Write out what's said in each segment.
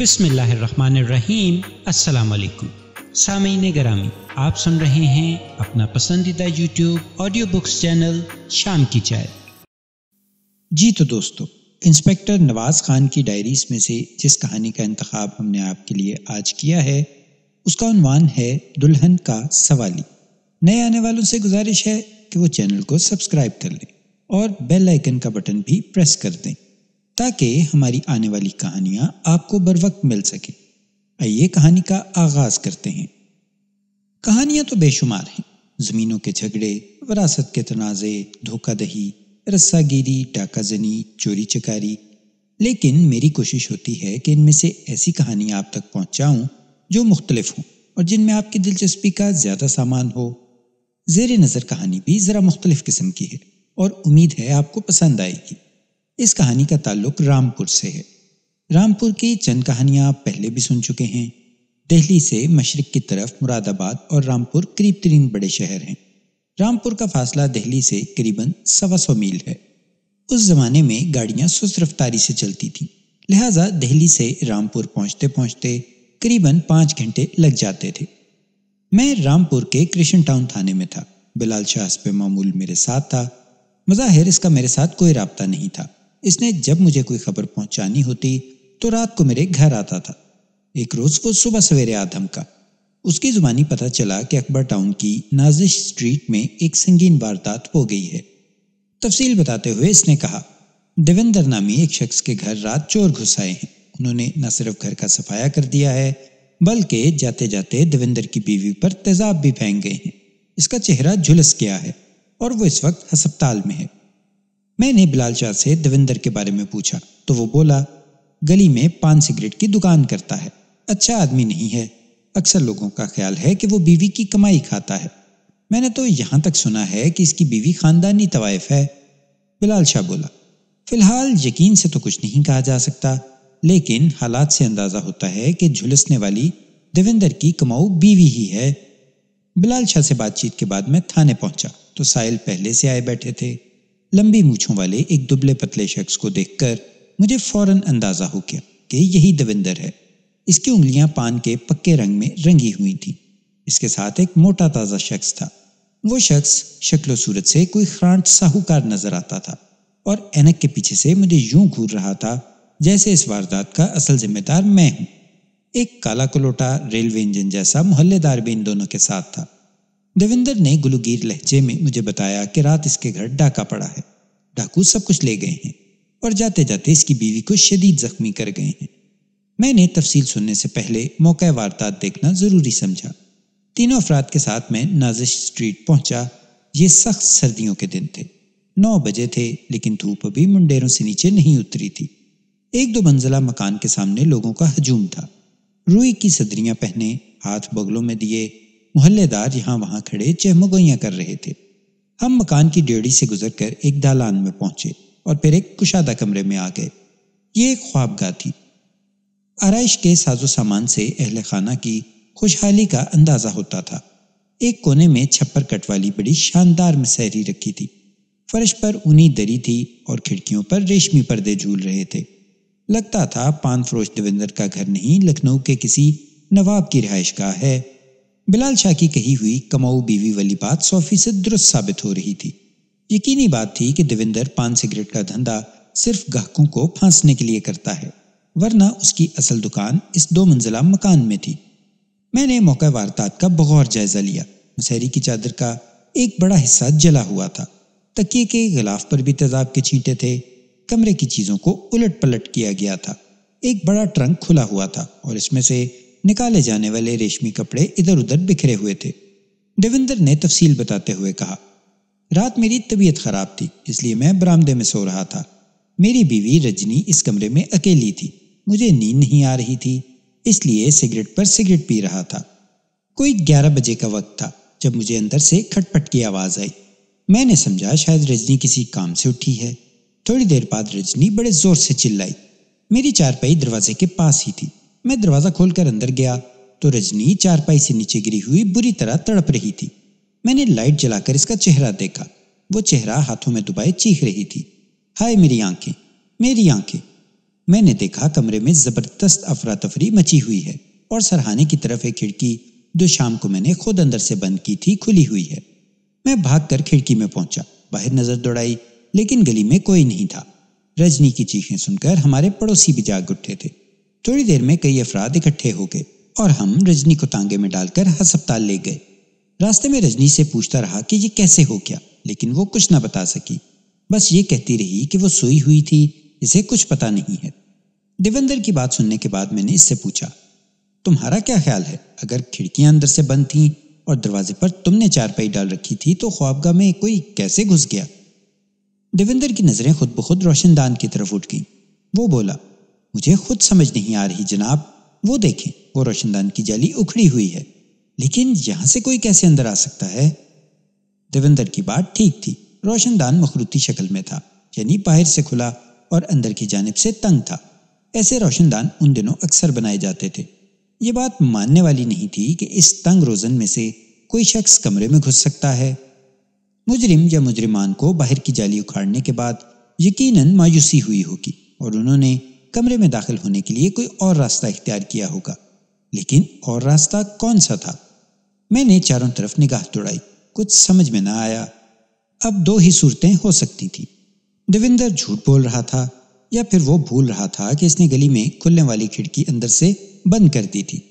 बिस्मिल्लाम वालेकुम सामीन गरामी आप सुन रहे हैं अपना पसंदीदा यूट्यूब ऑडियो बुक्स चैनल शाम की चाय जी तो दोस्तों इंस्पेक्टर नवाज खान की डायरीज में से जिस कहानी का इंतखाब हमने आपके लिए आज किया है उसका उनवान है दुल्हन का सवाली नए आने वालों से गुजारिश है कि वो चैनल को सब्सक्राइब कर लें और बेल आइकन का बटन भी प्रेस कर दें ताकि हमारी आने वाली कहानियां आपको बर वक्त मिल सके आइए कहानी का आगाज करते हैं कहानियां तो बेशुमार हैं जमीनों के झगड़े वरासत के तनाज़े धोखा दही रस्सागिरी जनी चोरी चकारी लेकिन मेरी कोशिश होती है कि इनमें से ऐसी कहानियां आप तक पहुंचाऊं जो मुख्तलिफ हों और जिनमें आपकी दिलचस्पी का ज़्यादा सामान हो जेर नज़र कहानी भी ज़रा मुख्तलिफ किस्म की है और उम्मीद है आपको पसंद आएगी इस कहानी का ताल्लुक रामपुर से है रामपुर की चंद कहानियां आप पहले भी सुन चुके हैं दिल्ली से मशरक की तरफ मुरादाबाद और रामपुर करीब तरीन बड़े शहर हैं रामपुर का फासला दिल्ली से करीबन सवा सौ मील है उस जमाने में गाड़ियां सुस्त रफ्तारी से चलती थी लिहाजा दिल्ली से रामपुर पहुंचते पहुंचते करीबन पाँच घंटे लग जाते थे मैं रामपुर के कृष्ण टाउन थाने में था बिलाल शाह पे मामूल मेरे साथ था मज़ाहिर इसका मेरे साथ कोई रबता नहीं था इसने जब मुझे कोई खबर पहुंचानी होती तो रात को मेरे घर आता था एक रोज को सुबह सवेरे आ धमका उसकी जुबानी पता चला कि अकबर टाउन की नाजिश स्ट्रीट में एक संगीन वारदात हो गई है तफसील बताते हुए इसने कहा देवेंद्र नामी एक शख्स के घर रात चोर घुस आए हैं उन्होंने न सिर्फ घर का सफाया कर दिया है बल्कि जाते जाते देवेंद्र की बीवी पर तेजाब भी फेंक गए हैं इसका चेहरा झुलस गया है और वो इस वक्त हस्पताल में है मैंने बिलाल शाह से देवेंद्र के बारे में पूछा तो वो बोला गली में पान सिगरेट की दुकान करता है अच्छा आदमी नहीं है अक्सर लोगों का ख्याल है कि वो बीवी की कमाई खाता है मैंने तो यहां तक सुना है कि इसकी बीवी खानदानी तवायफ है बिलाल शाह बोला फिलहाल यकीन से तो कुछ नहीं कहा जा सकता लेकिन हालात से अंदाजा होता है कि झुलसने वाली देवेंद्र की कमाऊ बीवी ही है बिलाल शाह से बातचीत के बाद मैं थाने पहुंचा तो साहिल पहले से आए बैठे थे लंबी मूछों वाले एक दुबले पतले शख्स को देखकर मुझे फौरन अंदाजा हो गया कि यही दविंदर है इसकी उंगलियां पान के पक्के रंग में रंगी हुई थी इसके साथ एक मोटा ताज़ा शख्स था वो शख्स शक्लो सूरत से कोई ख्रांट साहूकार नजर आता था और एनक के पीछे से मुझे यूं घूर रहा था जैसे इस वारदात का असल जिम्मेदार मैं हूं एक काला कलोटा रेलवे इंजन जैसा मोहल्लेदार भी इन दोनों के साथ था देवेंद्र ने गुलगीर लहजे में मुझे बताया कि रात इसके घर डाका पड़ा है डाकू सब कुछ ले गए हैं और जाते जाते इसकी बीवी को शदीद जख्मी कर गए हैं मैंने तफसील सुनने से पहले मौका वारदात देखना ज़रूरी समझा तीनों अफराद के साथ मैं नाजिश स्ट्रीट पहुंचा ये सख्त सर्दियों के दिन थे नौ बजे थे लेकिन धूप अभी मुंडेरों से नीचे नहीं उतरी थी एक दो मंजिला मकान के सामने लोगों का हजूम था रुई की सदरियां पहने हाथ बगलों में दिए मोहल्लेदार यहाँ वहां खड़े चहमगोइया कर रहे थे हम मकान की डेढ़ी से गुजरकर एक दालान में पहुंचे और फिर एक कुशादा कमरे में आ गए ये एक ख्वाबगाह थी आरइश के साजो सामान से अहल खाना की खुशहाली का अंदाजा होता था एक कोने में छप्पर कट वाली बड़ी शानदार मसहरी रखी थी फर्श पर ऊनी दरी थी और खिड़कियों पर रेशमी पर्दे झूल रहे थे लगता था पान फरोश देवेंद्र का घर नहीं लखनऊ के किसी नवाब की रिहाइश का है बिलाल शाह की कही हुई कमाऊ बीवी वाली बात सौ फीसद दुरुस्त साबित हो रही थी यकीनी बात थी कि देविंदर पान सिगरेट का धंधा सिर्फ ग्राहकों को फांसने के लिए करता है वरना उसकी असल दुकान इस दो मंजिला मकान में थी मैंने मौका वारदात का बगौर जायजा लिया मसहरी की चादर का एक बड़ा हिस्सा जला हुआ था तकिए के गिलाफ पर भी तेजाब के छींटे थे कमरे की चीज़ों को उलट पलट किया गया था एक बड़ा ट्रंक खुला हुआ था और इसमें से निकाले जाने वाले रेशमी कपड़े इधर उधर बिखरे हुए थे देवेंद्र ने तफसील बताते हुए कहा रात मेरी तबीयत खराब थी इसलिए मैं बरामदे में सो रहा था मेरी बीवी रजनी इस कमरे में अकेली थी मुझे नींद नहीं आ रही थी इसलिए सिगरेट पर सिगरेट पी रहा था कोई ग्यारह बजे का वक्त था जब मुझे अंदर से खटपट की आवाज आई मैंने समझा शायद रजनी किसी काम से उठी है थोड़ी देर बाद रजनी बड़े जोर से चिल्लाई मेरी चारपाई दरवाजे के पास ही थी मैं दरवाजा खोलकर अंदर गया तो रजनी चारपाई से नीचे गिरी हुई बुरी तरह तड़प रही थी मैंने लाइट जलाकर इसका चेहरा देखा वो चेहरा हाथों में दुबाए चीख रही थी हाय मेरी आंखें मेरी आंखें मैंने देखा कमरे में जबरदस्त अफरा तफरी मची हुई है और सरहाने की तरफ एक खिड़की जो शाम को मैंने खुद अंदर से बंद की थी खुली हुई है मैं भाग कर खिड़की में पहुंचा बाहर नजर दौड़ाई लेकिन गली में कोई नहीं था रजनी की चीखें सुनकर हमारे पड़ोसी भी जाग उठे थे थोड़ी देर में कई अफराद इकट्ठे हो गए और हम रजनी को तांगे में डालकर हस्पताल ले गए रास्ते में रजनी से पूछता रहा कि ये कैसे हो गया लेकिन वो कुछ ना बता सकी बस ये कहती रही कि वो सोई हुई थी इसे कुछ पता नहीं है देवेंद्र की बात सुनने के बाद मैंने इससे पूछा तुम्हारा क्या ख्याल है अगर खिड़कियां अंदर से बंद थीं और दरवाजे पर तुमने चारपाई डाल रखी थी तो ख्वाबगाह में कोई कैसे घुस गया देवेंद्र की नजरें खुद ब खुद रोशनदान की तरफ उठ गई वो बोला मुझे खुद समझ नहीं आ रही जनाब वो देखें वो रोशनदान की जाली उखड़ी हुई है लेकिन यहां से कोई कैसे अंदर आ सकता है देवेंद्र की बात ठीक थी रोशनदान मखरूती शक्ल में था यानी बाहर से खुला और अंदर की जानब से तंग था ऐसे रोशनदान उन दिनों अक्सर बनाए जाते थे ये बात मानने वाली नहीं थी कि इस तंग रोजन में से कोई शख्स कमरे में घुस सकता है मुजरिम या मुजरिमान को बाहर की जाली उखाड़ने के बाद यकीनन मायूसी हुई होगी और उन्होंने कमरे में दाखिल होने के लिए कोई और रास्ता इख्तियार किया होगा लेकिन और रास्ता कौन सा था मैंने चारों तरफ निगाह तोड़ाई कुछ समझ में ना आया अब दो ही सूरतें हो सकती थी देविंदर झूठ बोल रहा था या फिर वो भूल रहा था कि इसने गली में खुलने वाली खिड़की अंदर से बंद कर दी थी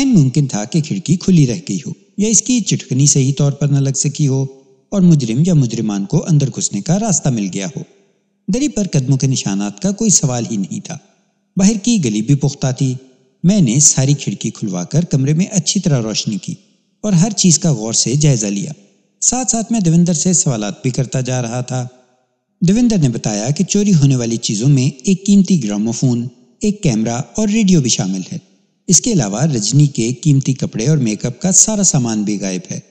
एन मुमकिन था कि खिड़की खुली रह गई हो या इसकी चिटकनी सही तौर पर न लग सकी हो और मुजरिम या मुजरिमान को अंदर घुसने का रास्ता मिल गया हो दरी पर कदमों के निशानात का कोई सवाल ही नहीं था बाहर की गली भी पुख्ता थी मैंने सारी खिड़की खुलवाकर कमरे में अच्छी तरह रोशनी की और हर चीज़ का गौर से जायजा लिया साथ साथ मैं देवेंद्र से सवाल भी करता जा रहा था देवेंद्र ने बताया कि चोरी होने वाली चीज़ों में एक कीमती ग्रामोफोन एक कैमरा और रेडियो भी शामिल है इसके अलावा रजनी के कीमती कपड़े और मेकअप का सारा सामान भी गायब है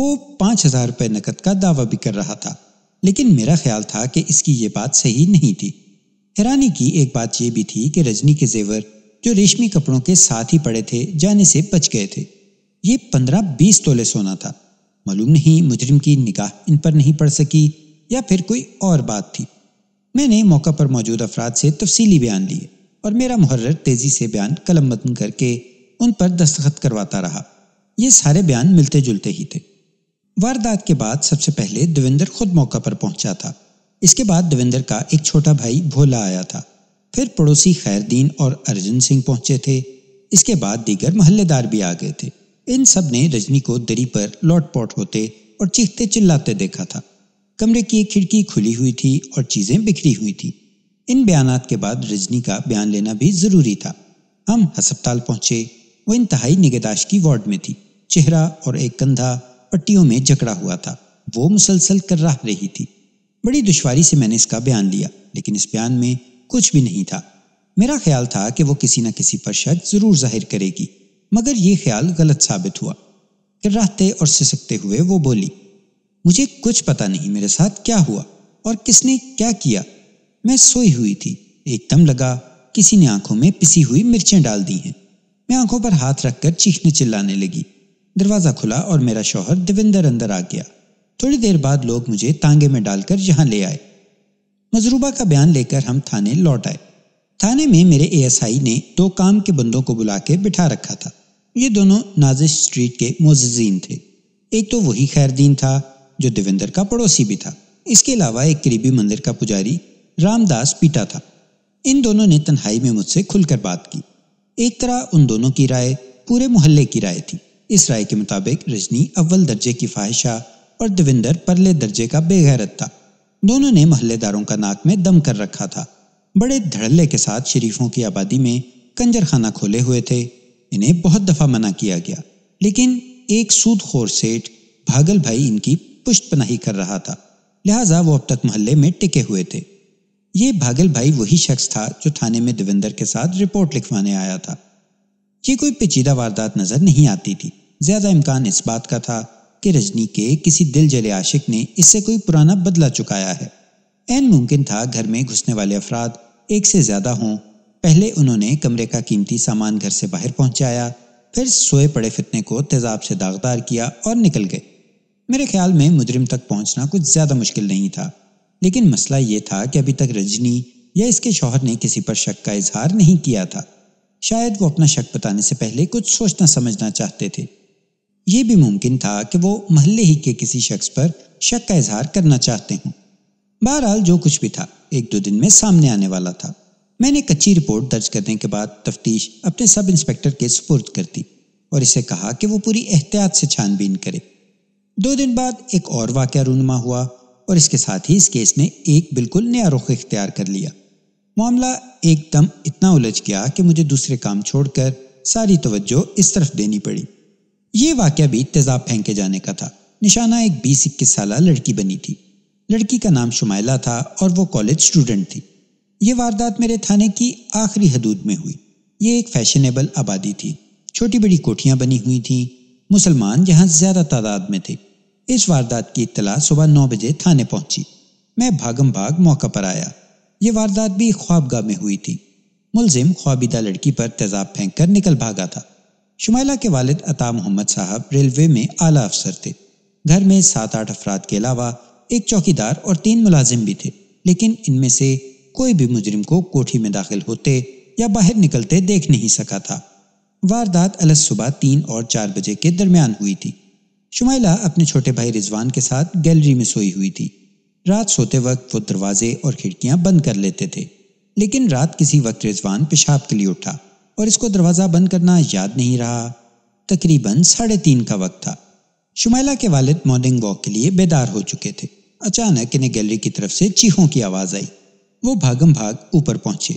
वो पांच हजार रुपये नकद का दावा भी कर रहा था लेकिन मेरा ख्याल था कि इसकी ये बात सही नहीं थी हैरानी की एक बात यह भी थी कि रजनी के जेवर जो रेशमी कपड़ों के साथ ही पड़े थे जाने से बच गए थे ये पंद्रह बीस तोले सोना था मालूम नहीं मुजरिम की निकाह इन पर नहीं पड़ सकी या फिर कोई और बात थी मैंने मौका पर मौजूद अफराद से तफसीली बयान लिए और मेरा मुहर्र तेज़ी से बयान कलम मतन करके उन पर दस्तखत करवाता रहा ये सारे बयान मिलते जुलते ही थे वारदात के बाद सबसे पहले देवेंद्र खुद मौका पर पहुंचा था इसके बाद देवेंद्र का एक छोटा भाई भोला आया था फिर पड़ोसी खैरदीन और अर्जुन सिंह पहुंचे थे इसके बाद दीगर मोहल्लेदार भी आ गए थे इन सब ने रजनी को दरी पर पौट होते और चीखते चिल्लाते देखा था कमरे की एक खिड़की खुली हुई थी और चीजें बिखरी हुई थी इन बयान के बाद रजनी का बयान लेना भी जरूरी था हम अस्पताल पहुंचे वो इंतहाई निगहदाश्त की वार्ड में थी चेहरा और एक कंधा पट्टियों में जकड़ा हुआ था वो मुसलसल कर्राह रही थी बड़ी दुश्वारी से मैंने इसका बयान लिया लेकिन इस बयान में कुछ भी नहीं था मेरा ख्याल था कि वो किसी न किसी पर शक जरूर जाहिर करेगी मगर ये ख्याल गलत साबित हुआ कर्राहते और सिसकते हुए वो बोली मुझे कुछ पता नहीं मेरे साथ क्या हुआ और किसने क्या किया मैं सोई हुई थी एकदम लगा किसी ने आंखों में पिसी हुई मिर्चें डाल दी हैं मैं आंखों पर हाथ रखकर चीखने चिल्लाने लगी दरवाजा खुला और मेरा शौहर देविंदर अंदर आ गया थोड़ी देर बाद लोग मुझे तांगे में डालकर यहाँ ले आए मजरूबा का बयान लेकर हम थाने लौट आए थाने में मेरे एएसआई ने दो काम के बंदों को बुला के बिठा रखा था ये दोनों नाजिश स्ट्रीट के मोजीन थे एक तो वही खैरदीन था जो देवेंद्र का पड़ोसी भी था इसके अलावा एक करीबी मंदिर का पुजारी रामदास पीटा था इन दोनों ने तन्हाई में मुझसे खुलकर बात की एक तरह उन दोनों की राय पूरे मोहल्ले की राय थी इस राय के मुताबिक रजनी अव्वल दर्जे की फाहिशा और दविंदर परले दर्जे का बेगैरत था दोनों ने महल्लेदारों का नाक में दम कर रखा था बड़े धड़ल्ले के साथ शरीफों की आबादी में कंजर खाना खोले हुए थे इन्हें बहुत दफा मना किया गया लेकिन एक सूदखोर सेठ भागल भाई इनकी पुष्ट पनाही कर रहा था लिहाजा वो अब तक मोहल्ले में टिके हुए थे ये भागल भाई वही शख्स था जो थाने में देवेंद्र के साथ रिपोर्ट लिखवाने आया था ये कोई पेचीदा वारदात नजर नहीं आती थी ज्यादा इम्कान इस बात का था कि रजनी के किसी दिल जले आशिक ने इससे कोई पुराना बदला चुकाया है एन मुमकिन था घर में घुसने वाले अफराद एक से ज्यादा हों पहले उन्होंने कमरे का कीमती सामान घर से बाहर पहुंचाया फिर सोए पड़े फितने को तेजाब से दागदार किया और निकल गए मेरे ख्याल में मुजरिम तक पहुंचना कुछ ज्यादा मुश्किल नहीं था लेकिन मसला ये था कि अभी तक रजनी या इसके शौहर ने किसी पर शक का इजहार नहीं किया था शायद वो अपना शक बताने से पहले कुछ सोचना समझना चाहते थे ये भी मुमकिन था कि वो महल्ले ही के किसी शख्स पर शक का इजहार करना चाहते हों बहरहाल जो कुछ भी था एक दो दिन में सामने आने वाला था मैंने कच्ची रिपोर्ट दर्ज करने के बाद तफ्तीश अपने सब इंस्पेक्टर के सुपुर्द कर दी और इसे कहा कि वो पूरी एहतियात से छानबीन करे दो दिन बाद एक और वाक्य रूनमा हुआ और इसके साथ ही इस केस ने एक बिल्कुल नया रुख इख्तियार कर लिया मामला एकदम इतना उलझ गया कि मुझे दूसरे काम छोड़कर सारी तवज्जो इस तरफ देनी पड़ी ये वाक्य भी तेजाब फेंके जाने का था निशाना एक बीस इक्कीस साल लड़की बनी थी लड़की का नाम शुमाइला था और वो कॉलेज स्टूडेंट थी ये वारदात मेरे थाने की आखिरी हदूद में हुई ये एक फैशनेबल आबादी थी छोटी बड़ी कोठियां बनी हुई थीं मुसलमान यहाँ ज़्यादा तादाद में थे इस वारदात की इतला सुबह नौ बजे थाने पहुंची मैं भागम भाग मौका पर आया ये वारदात भी ख्वाबगाह में हुई थी मुलजिम ख्वाबिदा लड़की पर तेजाब फेंक कर निकल भागा था शुमाइला के वालिद अता मोहम्मद साहब रेलवे में आला अफसर थे घर में सात आठ अफराद के अलावा एक चौकीदार और तीन मुलाजिम भी थे लेकिन इनमें से कोई भी मुजरिम को कोठी में दाखिल होते या बाहर निकलते देख नहीं सका था वारदात अलस सुबह तीन और चार बजे के दरमियान हुई थी शुमाइला अपने छोटे भाई रिजवान के साथ गैलरी में सोई हुई थी रात सोते वक्त वो दरवाजे और खिड़कियां बंद कर लेते थे लेकिन रात किसी वक्त रिजवान पेशाब के लिए उठा और इसको दरवाज़ा बंद करना याद नहीं रहा तकरीबन साढ़े तीन का वक्त था शुमैला के वालिद मॉर्निंग वॉक के लिए बेदार हो चुके थे अचानक इन्हें गैलरी की तरफ से चीखों की आवाज़ आई वो भागम भाग ऊपर पहुंचे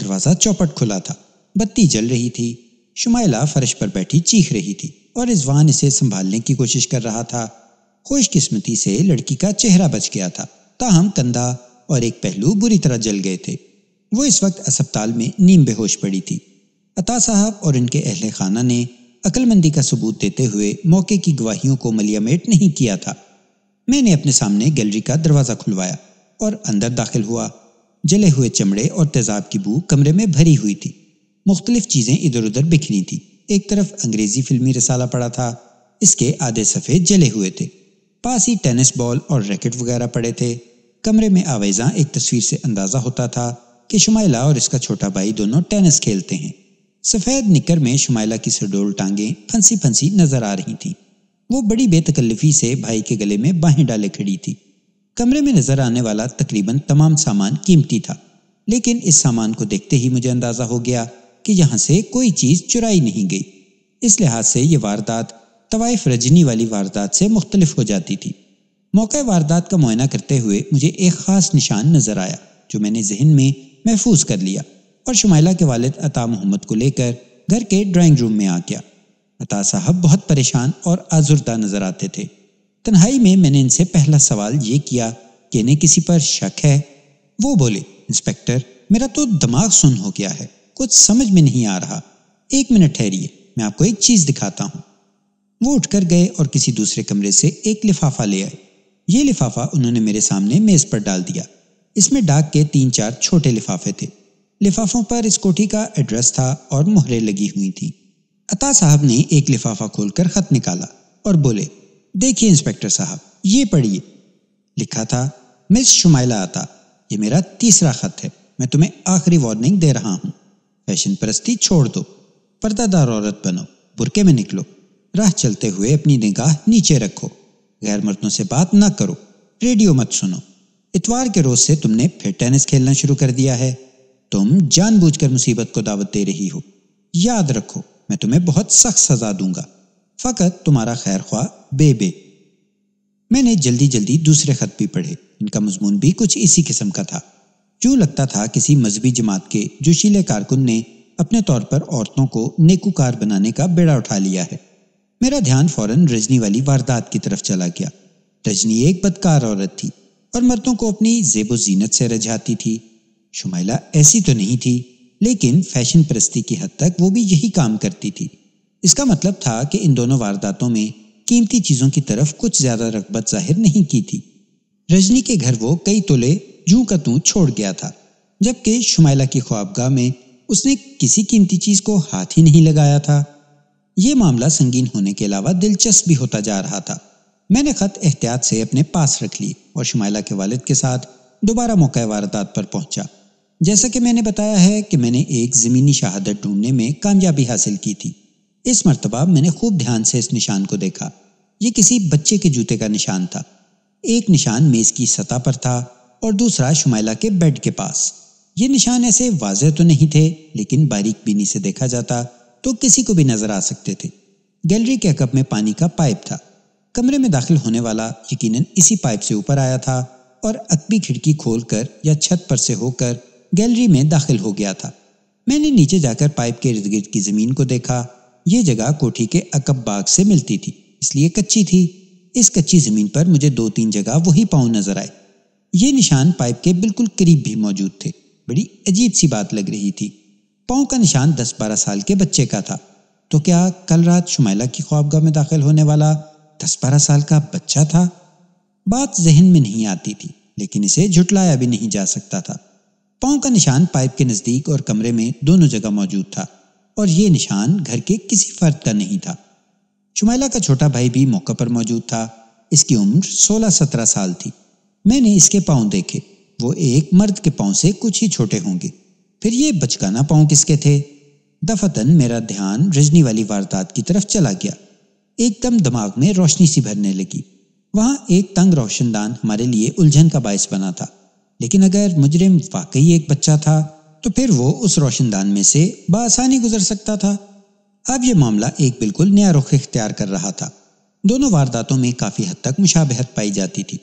दरवाज़ा चौपट खुला था बत्ती जल रही थी शुमाइला फर्श पर बैठी चीख रही थी और रिजवान इसे संभालने की कोशिश कर रहा था खुशकिस्मती से लड़की का चेहरा बच गया था ताहम कंधा और एक पहलू बुरी तरह जल गए थे वो इस वक्त अस्पताल में नीम बेहोश पड़ी थी अता साहब और इनके अहल खाना ने अकलमंदी का सबूत देते हुए मौके की गवाहियों को मलियामेट नहीं किया था मैंने अपने सामने गैलरी का दरवाज़ा खुलवाया और अंदर दाखिल हुआ जले हुए चमड़े और तेजाब की बू कमरे में भरी हुई थी मुख्तलिफ चीज़ें इधर उधर बिखरी थी एक तरफ अंग्रेज़ी फिल्मी रसाला पड़ा था इसके आधे सफ़ेद जले हुए थे पास ही टेनिस बॉल और रैकेट वगैरह पड़े थे कमरे में आवेजा एक तस्वीर से अंदाज़ा होता था कि शुमाइला और इसका छोटा भाई दोनों टेनिस खेलते हैं सफेद निकर में शुमाइला की सडोल टांगे फंसी फंसी नजर आ रही थी वो बड़ी बेतकल्लफी से भाई के गले में बाहें डाले खड़ी थी कमरे में नजर आने वाला तकरीबन तमाम सामान कीमती था लेकिन इस सामान को देखते ही मुझे अंदाजा हो गया कि यहां से कोई चीज चुराई नहीं गई इस लिहाज से यह वारदात तवाइफ रजनी वाली वारदात से मुख्तलिफ हो जाती थी मौके वारदात का मुआयना करते हुए मुझे एक खास निशान नजर आया जो मैंने जहन में महफूज कर लिया और शुमाइला के वालिद अता मोहम्मद को लेकर घर के ड्राइंग रूम में आ गया अता साहब बहुत परेशान और आजुर्दा नजर आते थे तन्हाई में मैंने इनसे पहला सवाल ये किया कि इन्हें किसी पर शक है वो बोले इंस्पेक्टर मेरा तो दिमाग सुन हो गया है कुछ समझ में नहीं आ रहा एक मिनट ठहरिए मैं आपको एक चीज दिखाता हूँ वो उठकर गए और किसी दूसरे कमरे से एक लिफाफा ले आए ये लिफाफा उन्होंने मेरे सामने मेज पर डाल दिया इसमें डाक के तीन चार छोटे लिफाफे थे लिफाफों पर इस कोठी का एड्रेस था और मोहरे लगी हुई थी अता साहब ने एक लिफाफा खोलकर खत निकाला और बोले देखिए इंस्पेक्टर साहब ये पढ़िए लिखा था मिस शुमाइला आता ये मेरा तीसरा खत है मैं तुम्हें आखिरी वार्निंग दे रहा हूँ फैशन परस्ती छोड़ दो पर्दादार औरत बनो बुरके में निकलो राह चलते हुए अपनी निगाह नीचे रखो गैर मर्दों से बात ना करो रेडियो मत सुनो इतवार के रोज से तुमने फिर टेनिस खेलना शुरू कर दिया है तुम जानबूझकर मुसीबत को दावत दे रही हो याद रखो मैं तुम्हें बहुत सख्त सजा दूंगा फ़कत तुम्हारा खैर ख्वा बेबे मैंने जल्दी जल्दी दूसरे खत भी पढ़े इनका मजमून भी कुछ इसी किस्म का था क्यों लगता था किसी मजहबी जमात के जोशीले कारकुन ने अपने तौर पर औरतों को नेकूकार बनाने का बेड़ा उठा लिया है मेरा ध्यान फौरन रजनी वाली वारदात की तरफ चला गया रजनी एक बदकार औरत थी और मर्दों को अपनी जेबो जीनत से रझाती थी शुमाइला ऐसी तो नहीं थी लेकिन फैशन परस्ती की हद तक वो भी यही काम करती थी इसका मतलब था कि इन दोनों वारदातों में कीमती चीज़ों की तरफ कुछ ज़्यादा रगबत जाहिर नहीं की थी रजनी के घर वो कई तोले जू का तू छोड़ गया था जबकि शुमाइला की ख्वाबगाह में उसने किसी कीमती चीज़ को हाथ ही नहीं लगाया था ये मामला संगीन होने के अलावा दिलचस्प भी होता जा रहा था मैंने खत एहतियात से अपने पास रख ली और शुमाइला के वालिद के साथ दोबारा मौका वारदात पर पहुंचा जैसा कि मैंने बताया है कि मैंने एक ज़मीनी शहादत ढूंढने में कामयाबी हासिल की थी इस मरतबा मैंने खूब ध्यान से इस निशान को देखा ये किसी बच्चे के जूते का निशान था एक निशान मेज़ की सतह पर था और दूसरा शुमाइला के बेड के पास ये निशान ऐसे वाजह तो नहीं थे लेकिन बारीक बीनी से देखा जाता तो किसी को भी नजर आ सकते थे गैलरी के अकब में पानी का पाइप था कमरे में दाखिल होने वाला यकीनन इसी पाइप से ऊपर आया था और अकबी खिड़की खोलकर या छत पर से होकर गैलरी में दाखिल हो गया था मैंने नीचे जाकर पाइप के इर्द गिर्द की जमीन को देखा ये जगह कोठी के अकब बाग से मिलती थी इसलिए कच्ची थी इस कच्ची जमीन पर मुझे दो तीन जगह वही पाँव नजर आए ये निशान पाइप के बिल्कुल करीब भी मौजूद थे बड़ी अजीब सी बात लग रही थी पाँव का निशान दस बारह साल के बच्चे का था तो क्या कल रात शुमाला की ख्वाबगाह में दाखिल होने वाला दस बारह साल का बच्चा था बात जहन में नहीं आती थी लेकिन इसे झुटलाया भी नहीं जा सकता था पांव का निशान पाइप के नजदीक और कमरे में दोनों जगह मौजूद था और ये निशान घर के किसी फर्द का नहीं था शुमाइला का छोटा भाई भी मौके पर मौजूद था इसकी उम्र 16-17 साल थी मैंने इसके पांव देखे वो एक मर्द के पांव से कुछ ही छोटे होंगे फिर ये बचकाना पांव किसके थे दफतन मेरा ध्यान रजनी वाली वारदात की तरफ चला गया एकदम दिमाग में रोशनी सी भरने लगी वहां एक तंग रोशनदान हमारे लिए उलझन का बायस बना था लेकिन अगर मुजरिम वाकई एक बच्चा था तो फिर वो उस रोशनदान में से बसानी गुजर सकता था अब यह मामला एक बिल्कुल नया रुख इख्तियार कर रहा था दोनों वारदातों में काफ़ी हद तक मुशाबहत पाई जाती थी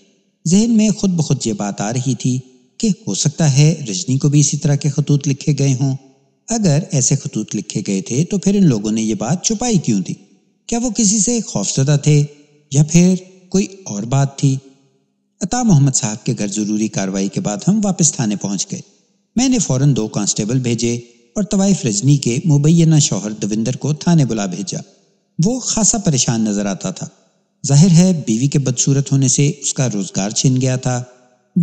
जहन में खुद ब खुद ये बात आ रही थी कि हो सकता है रजनी को भी इसी तरह के खतूत लिखे गए हों अगर ऐसे खतूत लिखे गए थे तो फिर इन लोगों ने यह बात छुपाई क्यों थी क्या वो किसी से खौफजदा थे या फिर कोई और बात थी अता मोहम्मद साहब के घर जरूरी कार्रवाई के बाद हम वापस थाने पहुंच गए मैंने फौरन दो कांस्टेबल भेजे और तवाइफ रजनी के मुबैना शौहर दविंदर को थाने बुला भेजा वो खासा परेशान नजर आता था जाहिर है बीवी के बदसूरत होने से उसका रोजगार छिन गया था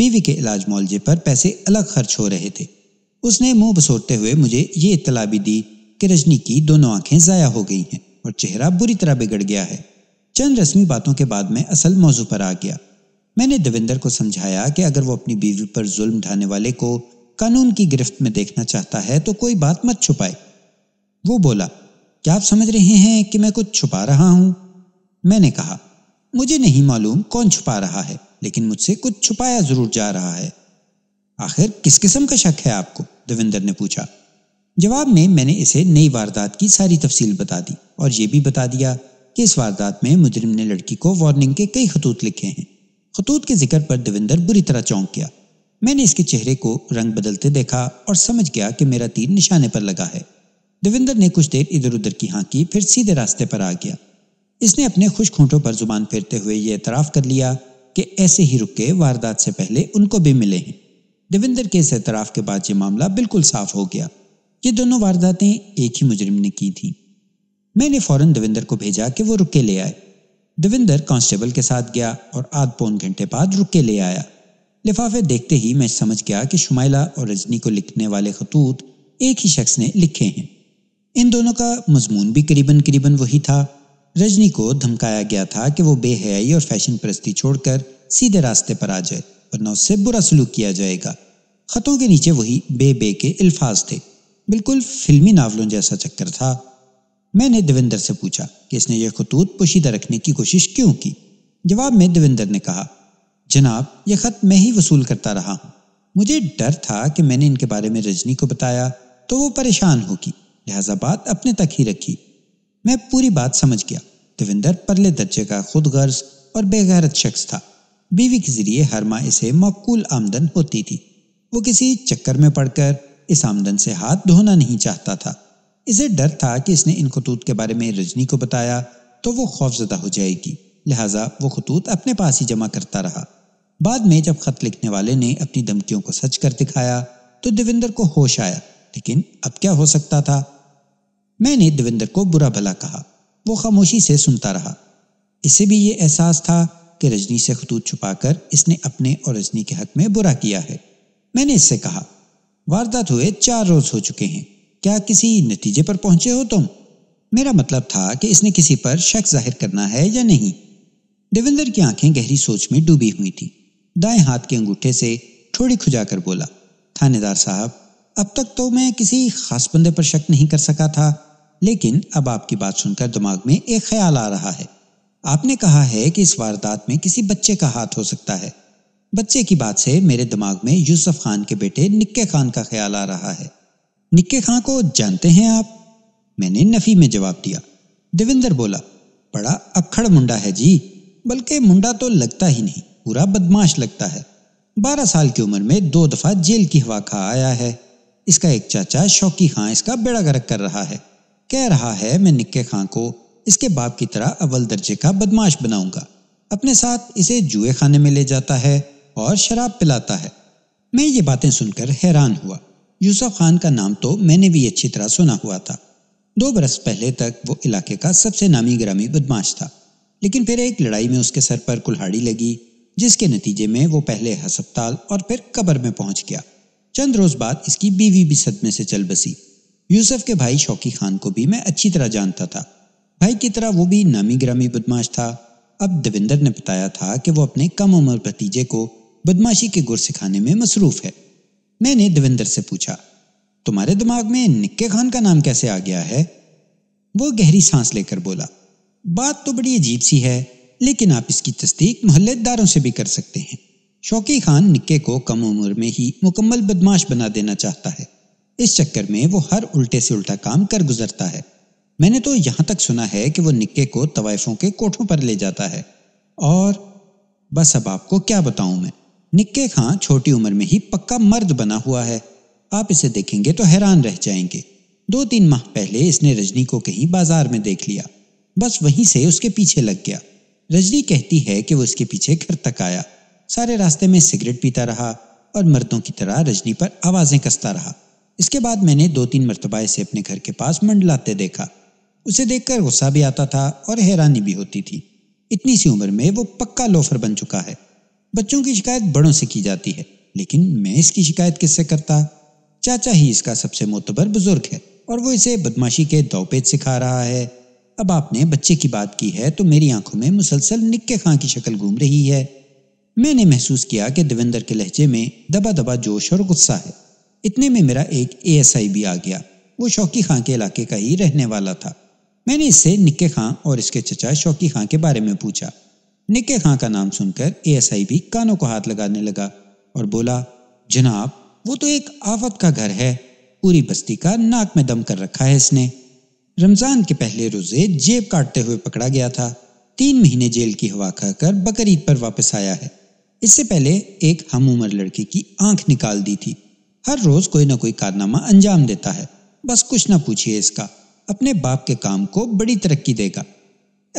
बीवी के इलाज मुआवजे पर पैसे अलग खर्च हो रहे थे उसने मुंह बसोरते हुए मुझे ये इतला भी दी कि रजनी की दोनों आंखें ज़ाया हो गई हैं और चेहरा बुरी तरह बिगड़ गया है चंद रस्मी बातों के बाद में असल मौजू पर आ गया मैंने देवेंद्र को समझाया कि अगर वो अपनी बीवी पर जुल्म ढाने वाले को कानून की गिरफ्त में देखना चाहता है तो कोई बात मत छुपाए वो बोला क्या आप समझ रहे हैं कि मैं कुछ छुपा रहा हूं मैंने कहा मुझे नहीं मालूम कौन छुपा रहा है लेकिन मुझसे कुछ छुपाया जरूर जा रहा है आखिर किस किस्म का शक है आपको देवेंद्र ने पूछा जवाब में मैंने इसे नई वारदात की सारी तफसील बता दी और ये भी बता दिया कि इस वारदात में मुजरिम ने लड़की को वार्निंग के कई खतूत लिखे हैं खतूत के जिक्र पर देविंदर बुरी तरह चौंक गया मैंने इसके चेहरे को रंग बदलते देखा और समझ गया कि मेरा तीर निशाने पर लगा है देविंदर ने कुछ देर इधर उधर की की फिर सीधे रास्ते पर आ गया इसने अपने खुश खूंटों पर जुबान फेरते हुए ये एतराफ़ कर लिया कि ऐसे ही रुके वारदात से पहले उनको भी मिले हैं देविंदर के इस एतराफ़ के बाद ये मामला बिल्कुल साफ हो गया ये दोनों वारदातें एक ही मुजरिम ने की थी मैंने फौरन देविंदर को भेजा कि वो रुके ले आए दविंदर कांस्टेबल के साथ गया और आध पौन घंटे बाद रुक के ले आया लिफाफे देखते ही मैं समझ गया कि शुमाइला और रजनी को लिखने वाले खतूत एक ही शख्स ने लिखे हैं इन दोनों का मजमून भी करीबन करीबन वही था रजनी को धमकाया गया था कि वो बेहयाई और फैशन परस्ती छोड़कर सीधे रास्ते पर आ जाए वरना उससे बुरा सलूक किया जाएगा खतों के नीचे वही बे बे के अल्फाज थे बिल्कुल फिल्मी नावलों जैसा चक्कर था मैंने देवेंद्र से पूछा कि इसने यह खतूत पोशीदा रखने की कोशिश क्यों की जवाब में देवेंद्र ने कहा जनाब यह खत मैं ही वसूल करता रहा हूँ मुझे डर था कि मैंने इनके बारे में रजनी को बताया तो वो परेशान होगी लिहाजा बात अपने तक ही रखी मैं पूरी बात समझ गया देवेंद्र परले दर्जे का खुद गर्ज और बेगैरत शख्स था बीवी के जरिए हर माह इसे मकूल आमदन होती थी वो किसी चक्कर में पड़कर इस आमदन से हाथ धोना नहीं चाहता था इसे डर था कि इसने इन खतूत के बारे में रजनी को बताया तो वो खौफजदा हो जाएगी लिहाजा वो खतूत अपने पास ही जमा करता रहा बाद में जब खत लिखने वाले ने अपनी धमकियों को सच कर दिखाया तो देवेंद्र को होश आया लेकिन अब क्या हो सकता था मैंने देवेंद्र को बुरा भला कहा वो खामोशी से सुनता रहा इसे भी ये एहसास था कि रजनी से खतूत छुपाकर इसने अपने और रजनी के हक में बुरा किया है मैंने इससे कहा वारदात हुए चार रोज हो चुके हैं क्या किसी नतीजे पर पहुंचे हो तुम मेरा मतलब था कि इसने किसी पर शक जाहिर करना है या नहीं देवेंद्र की आंखें गहरी सोच में डूबी हुई थी दाएं हाथ के अंगूठे से थोड़ी खुजाकर बोला थानेदार साहब अब तक तो मैं किसी खास बंदे पर शक नहीं कर सका था लेकिन अब आपकी बात सुनकर दिमाग में एक ख्याल आ रहा है आपने कहा है कि इस वारदात में किसी बच्चे का हाथ हो सकता है बच्चे की बात से मेरे दिमाग में यूसुफ खान के बेटे निक्के खान का ख्याल आ रहा है निक्के खां को जानते हैं आप मैंने नफी में जवाब दिया देवेंद्र बोला बड़ा अखड़ मुंडा है जी बल्कि मुंडा तो लगता ही नहीं पूरा बदमाश लगता है बारह साल की उम्र में दो दफा जेल की हवा खा आया है इसका एक चाचा शौकी खां इसका बेड़ा गर्क कर रहा है कह रहा है मैं निक्के खां को इसके बाप की तरह अव्वल दर्जे का बदमाश बनाऊंगा अपने साथ इसे जुए खाने में ले जाता है और शराब पिलाता है मैं ये बातें सुनकर हैरान हुआ यूसुफ खान का नाम तो मैंने भी अच्छी तरह सुना हुआ था दो बरस पहले तक वो इलाके का सबसे नामी ग्रामी बदमाश था लेकिन फिर एक लड़ाई में उसके सर पर कुल्हाड़ी लगी जिसके नतीजे में वो पहले हस्पताल और फिर कब्र में पहुंच गया चंद रोज बाद इसकी बीवी भी सदमे से चल बसी यूसुफ के भाई शौकी खान को भी मैं अच्छी तरह जानता था भाई की तरह वो भी नामी ग्रामी बदमाश था अब देविंदर ने बताया था कि वो अपने कम उम्र भतीजे को बदमाशी के गुर सिखाने में मसरूफ है मैंने देवेंद्र से पूछा तुम्हारे दिमाग में निक्के खान का नाम कैसे आ गया है वो गहरी सांस लेकर बोला बात तो बड़ी अजीब सी है लेकिन आप इसकी तस्दीक मोहल्लेदारों से भी कर सकते हैं शौकी खान निक्के को कम उम्र में ही मुकम्मल बदमाश बना देना चाहता है इस चक्कर में वो हर उल्टे से उल्टा काम कर गुजरता है मैंने तो यहां तक सुना है कि वो निक्के को तवायफों के कोठों पर ले जाता है और बस अब आपको क्या बताऊं मैं निक्के खां छोटी उम्र में ही पक्का मर्द बना हुआ है आप इसे देखेंगे तो हैरान रह जाएंगे दो तीन माह पहले इसने रजनी को कहीं बाजार में देख लिया बस वहीं से उसके पीछे लग गया रजनी कहती है कि वो उसके पीछे घर तक आया सारे रास्ते में सिगरेट पीता रहा और मर्दों की तरह रजनी पर आवाज़ें कसता रहा इसके बाद मैंने दो तीन मरतबा इसे अपने घर के पास मंडलाते देखा उसे देखकर गुस्सा भी आता था और हैरानी भी होती थी इतनी सी उम्र में वो पक्का लोफर बन चुका है बच्चों की शिकायत बड़ों से की जाती है लेकिन मैं इसकी शिकायत किससे करता चाचा ही इसका सबसे मोतबर बुजुर्ग है और वो इसे बदमाशी के दौपेज सिखा रहा है अब आपने बच्चे की बात की है तो मेरी आंखों में मुसलसल निक्के खां की शक्ल घूम रही है मैंने महसूस किया कि देवेंद्र के लहजे में दबा दबा जोश और गुस्सा है इतने में मेरा एक एएसआई भी आ गया वो शौकी खां के इलाके का ही रहने वाला था मैंने इससे निक्के खां और इसके चचा शौकी खां के बारे में पूछा निक्के खां का नाम सुनकर आई भी कानों को हाथ लगाने लगा और बोला जनाब वो तो एक आफत का घर है पूरी बस्ती का नाक में दम कर रखा है इसने रमजान के पहले रोजे जेब काटते हुए पकड़ा गया था तीन महीने जेल की हवा खाकर बकरीद पर वापस आया है इससे पहले एक हम उम्र लड़की की आंख निकाल दी थी हर रोज कोई ना कोई कारनामा अंजाम देता है बस कुछ ना पूछिए इसका अपने बाप के काम को बड़ी तरक्की देगा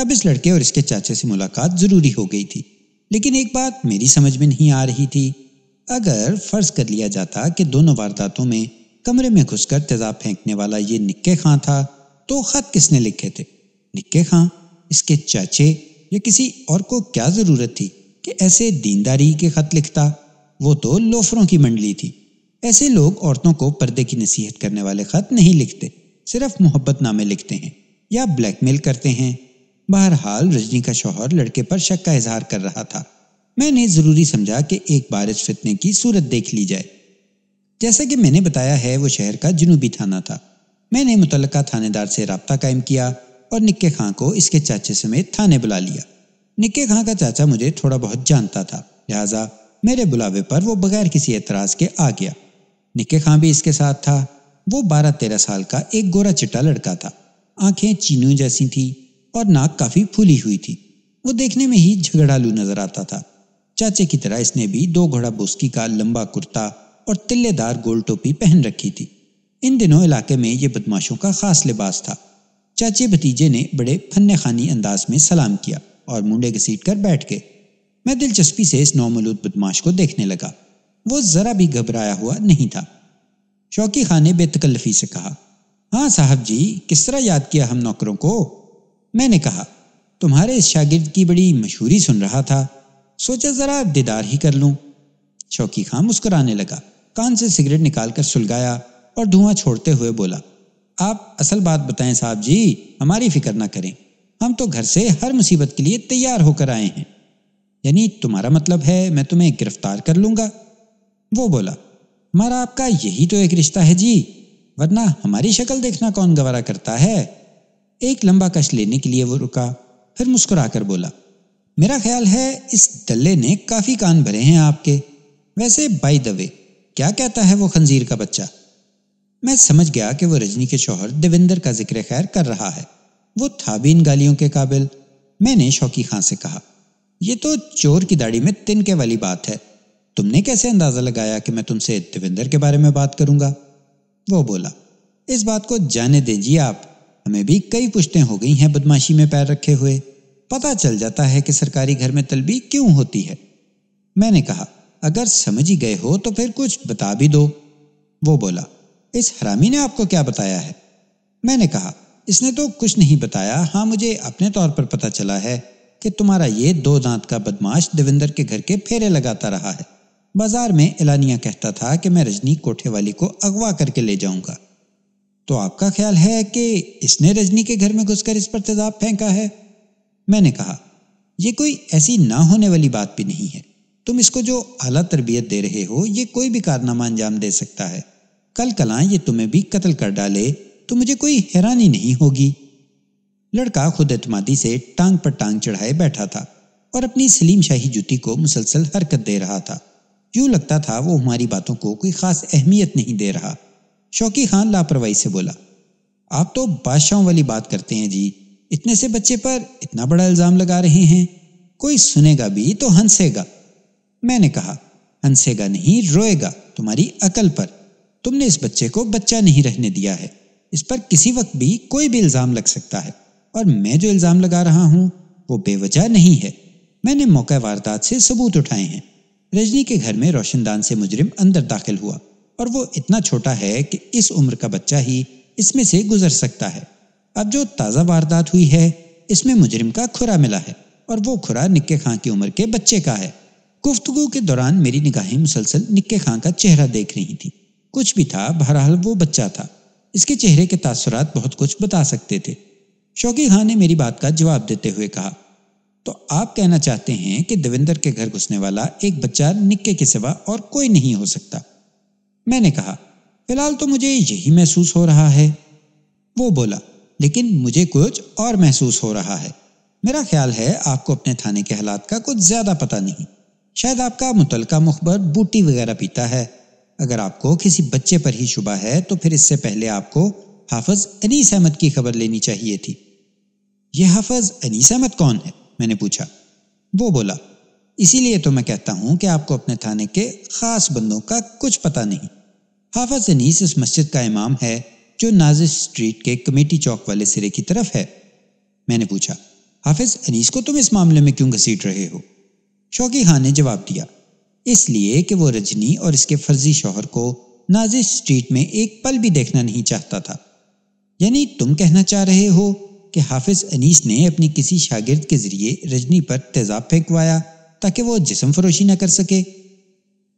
अब इस लड़के और इसके चाचे से मुलाकात जरूरी हो गई थी लेकिन एक बात मेरी समझ में नहीं आ रही थी अगर फर्ज कर लिया जाता कि दोनों वारदातों में कमरे में घुसकर तेजाब फेंकने वाला ये निक्के खां था तो खत किसने लिखे थे निक्के खां इसके चाचे या किसी और को क्या जरूरत थी कि ऐसे दीनदारी के खत लिखता वो तो लोफरों की मंडली थी ऐसे लोग औरतों को पर्दे की नसीहत करने वाले खत नहीं लिखते सिर्फ मोहब्बत नामे लिखते हैं या ब्लैकमेल करते हैं बहरहाल रजनी का शोहर लड़के पर शक का इजहार कर रहा था मैंने जरूरी समझा कि एक बार इस फितने की सूरत देख ली जाए जैसा कि मैंने बताया है वो शहर का जनूबी थाना था मैंने मुतल थानेदार से रबता कायम किया और निक्के खां को इसके चाचे समेत थाने बुला लिया निक्के खां का चाचा मुझे थोड़ा बहुत जानता था लिहाजा मेरे बुलावे पर वो बगैर किसी एतराज़ के आ गया निक्के खां भी इसके साथ था वो बारह तेरह साल का एक गोरा चिट्टा लड़का था आंखें चीनू जैसी थी और नाक काफी फूली हुई थी वो देखने में ही झगड़ालू नजर आता था चाचे की तरह इसने भी दो घोड़ा बोस्की का लंबा कुर्ता और तिल्लेदार गोल टोपी पहन रखी थी इन दिनों इलाके में ये बदमाशों का खास लिबास था चाचे भतीजे ने बड़े फन्ने खानी अंदाज में सलाम किया और मुंडे घसीट कर बैठ गए मैं दिलचस्पी से इस नौमलूद बदमाश को देखने लगा वो जरा भी घबराया हुआ नहीं था शौकी खान ने बेतकल्लफी से कहा हाँ साहब जी किस तरह याद किया हम नौकरों को मैंने कहा तुम्हारे इस शागिर्द की बड़ी मशहूरी सुन रहा था सोचा जरा दीदार ही कर लूं शौकी खां मुस्कुराने लगा कान से सिगरेट निकालकर सुलगाया और धुआं छोड़ते हुए बोला आप असल बात बताएं साहब जी हमारी फिक्र ना करें हम तो घर से हर मुसीबत के लिए तैयार होकर आए हैं यानी तुम्हारा मतलब है मैं तुम्हें गिरफ्तार कर लूंगा वो बोला हमारा आपका यही तो एक रिश्ता है जी वरना हमारी शक्ल देखना कौन गवारा करता है एक लंबा कश लेने के लिए वो रुका फिर मुस्कुराकर बोला मेरा ख्याल है इस दल्ले ने काफी कान भरे हैं आपके वैसे बाई द वे क्या कहता है वो खंजीर का बच्चा मैं समझ गया कि वो रजनी के शोहर देवेंद्र का जिक्र खैर कर रहा है वो था भी इन गालियों के काबिल मैंने शौकी खां से कहा यह तो चोर की दाढ़ी में तिनके वाली बात है तुमने कैसे अंदाजा लगाया कि मैं तुमसे देवेंद्र के बारे में बात करूंगा वो बोला इस बात को जाने दीजिए जी आप हमें भी कई पुश्तें हो गई हैं बदमाशी में पैर रखे हुए पता चल जाता है कि सरकारी घर में तलबी क्यों होती है मैंने कहा अगर समझ ही गए हो तो फिर कुछ बता भी दो वो बोला इस हरामी ने आपको क्या बताया है मैंने कहा इसने तो कुछ नहीं बताया हाँ मुझे अपने तौर पर पता चला है कि तुम्हारा ये दो दांत का बदमाश देवेंद्र के घर के फेरे लगाता रहा है बाजार में एलानिया कहता था कि मैं रजनी कोठे वाली को अगवा करके ले जाऊंगा तो आपका ख्याल है कि इसने रजनी के घर में घुसकर इस पर तेजाब फेंका है मैंने कहा यह कोई ऐसी ना होने वाली बात भी नहीं है तुम इसको जो आला तरबियत दे रहे हो यह कोई भी कारनामा अंजाम दे सकता है कल कला ये तुम्हें भी कत्ल कर डाले तो मुझे कोई हैरानी नहीं होगी लड़का खुद एतमादी से टांग पर टांग चढ़ाए बैठा था और अपनी सलीम शाही जुती को मुसलसल हरकत दे रहा था यूं लगता था वो हमारी बातों को कोई खास अहमियत नहीं दे रहा शौकी खान लापरवाही से बोला आप तो बादशाहों वाली बात करते हैं जी इतने से बच्चे पर इतना बड़ा इल्ज़ाम लगा रहे हैं कोई सुनेगा भी तो हंसेगा मैंने कहा हंसेगा नहीं रोएगा तुम्हारी अकल पर तुमने इस बच्चे को बच्चा नहीं रहने दिया है इस पर किसी वक्त भी कोई भी इल्ज़ाम लग सकता है और मैं जो इल्ज़ाम लगा रहा हूं वो बेवजह नहीं है मैंने मौका वारदात से सबूत उठाए हैं रजनी के घर में रोशनदान से मुजरिम अंदर दाखिल हुआ और वो इतना छोटा है कि इस उम्र का बच्चा ही इसमें से गुजर सकता है अब जो ताज़ा वारदात हुई है इसमें मुजरिम का खुरा मिला है और वो खुरा निक्के खां की उम्र के बच्चे का है गुफ्तगु के दौरान मेरी निगाहें मुसलसल निक्के खां का चेहरा देख रही थी कुछ भी था बहरहाल वो बच्चा था इसके चेहरे के तासरात बहुत कुछ बता सकते थे शौकी खां ने मेरी बात का जवाब देते हुए कहा तो आप कहना चाहते हैं कि देवेंद्र के घर घुसने वाला एक बच्चा निक्के के सिवा और कोई नहीं हो सकता मैंने कहा फिलहाल तो मुझे यही महसूस हो रहा है वो बोला लेकिन मुझे कुछ और महसूस हो रहा है मेरा ख्याल है आपको अपने थाने के हालात का कुछ ज़्यादा पता नहीं शायद आपका मुतलका मुखबर बूटी वगैरह पीता है अगर आपको किसी बच्चे पर ही शुबा है तो फिर इससे पहले आपको हाफज अनीस अहमद की खबर लेनी चाहिए थी यह हाफज अनीस अहमद कौन है मैंने पूछा वो बोला इसीलिए तो मैं कहता हूं कि आपको अपने थाने के खास बंदों का कुछ पता नहीं हाफज अनीस इस मस्जिद का इमाम है जो नाजिश स्ट्रीट के कमेटी चौक वाले सिरे की तरफ है मैंने पूछा हाफिज अनीस को तुम इस मामले में क्यों घसीट रहे हो शौकी खान ने जवाब दिया इसलिए कि वो रजनी और इसके फर्जी शोहर को नाजिश स्ट्रीट में एक पल भी देखना नहीं चाहता था यानी तुम कहना चाह रहे हो कि हाफिज अनीस ने अपनी किसी शागिर्द के जरिए रजनी पर तेजाब फेंकवाया ताकि वो जिसम फरोशी ना कर सके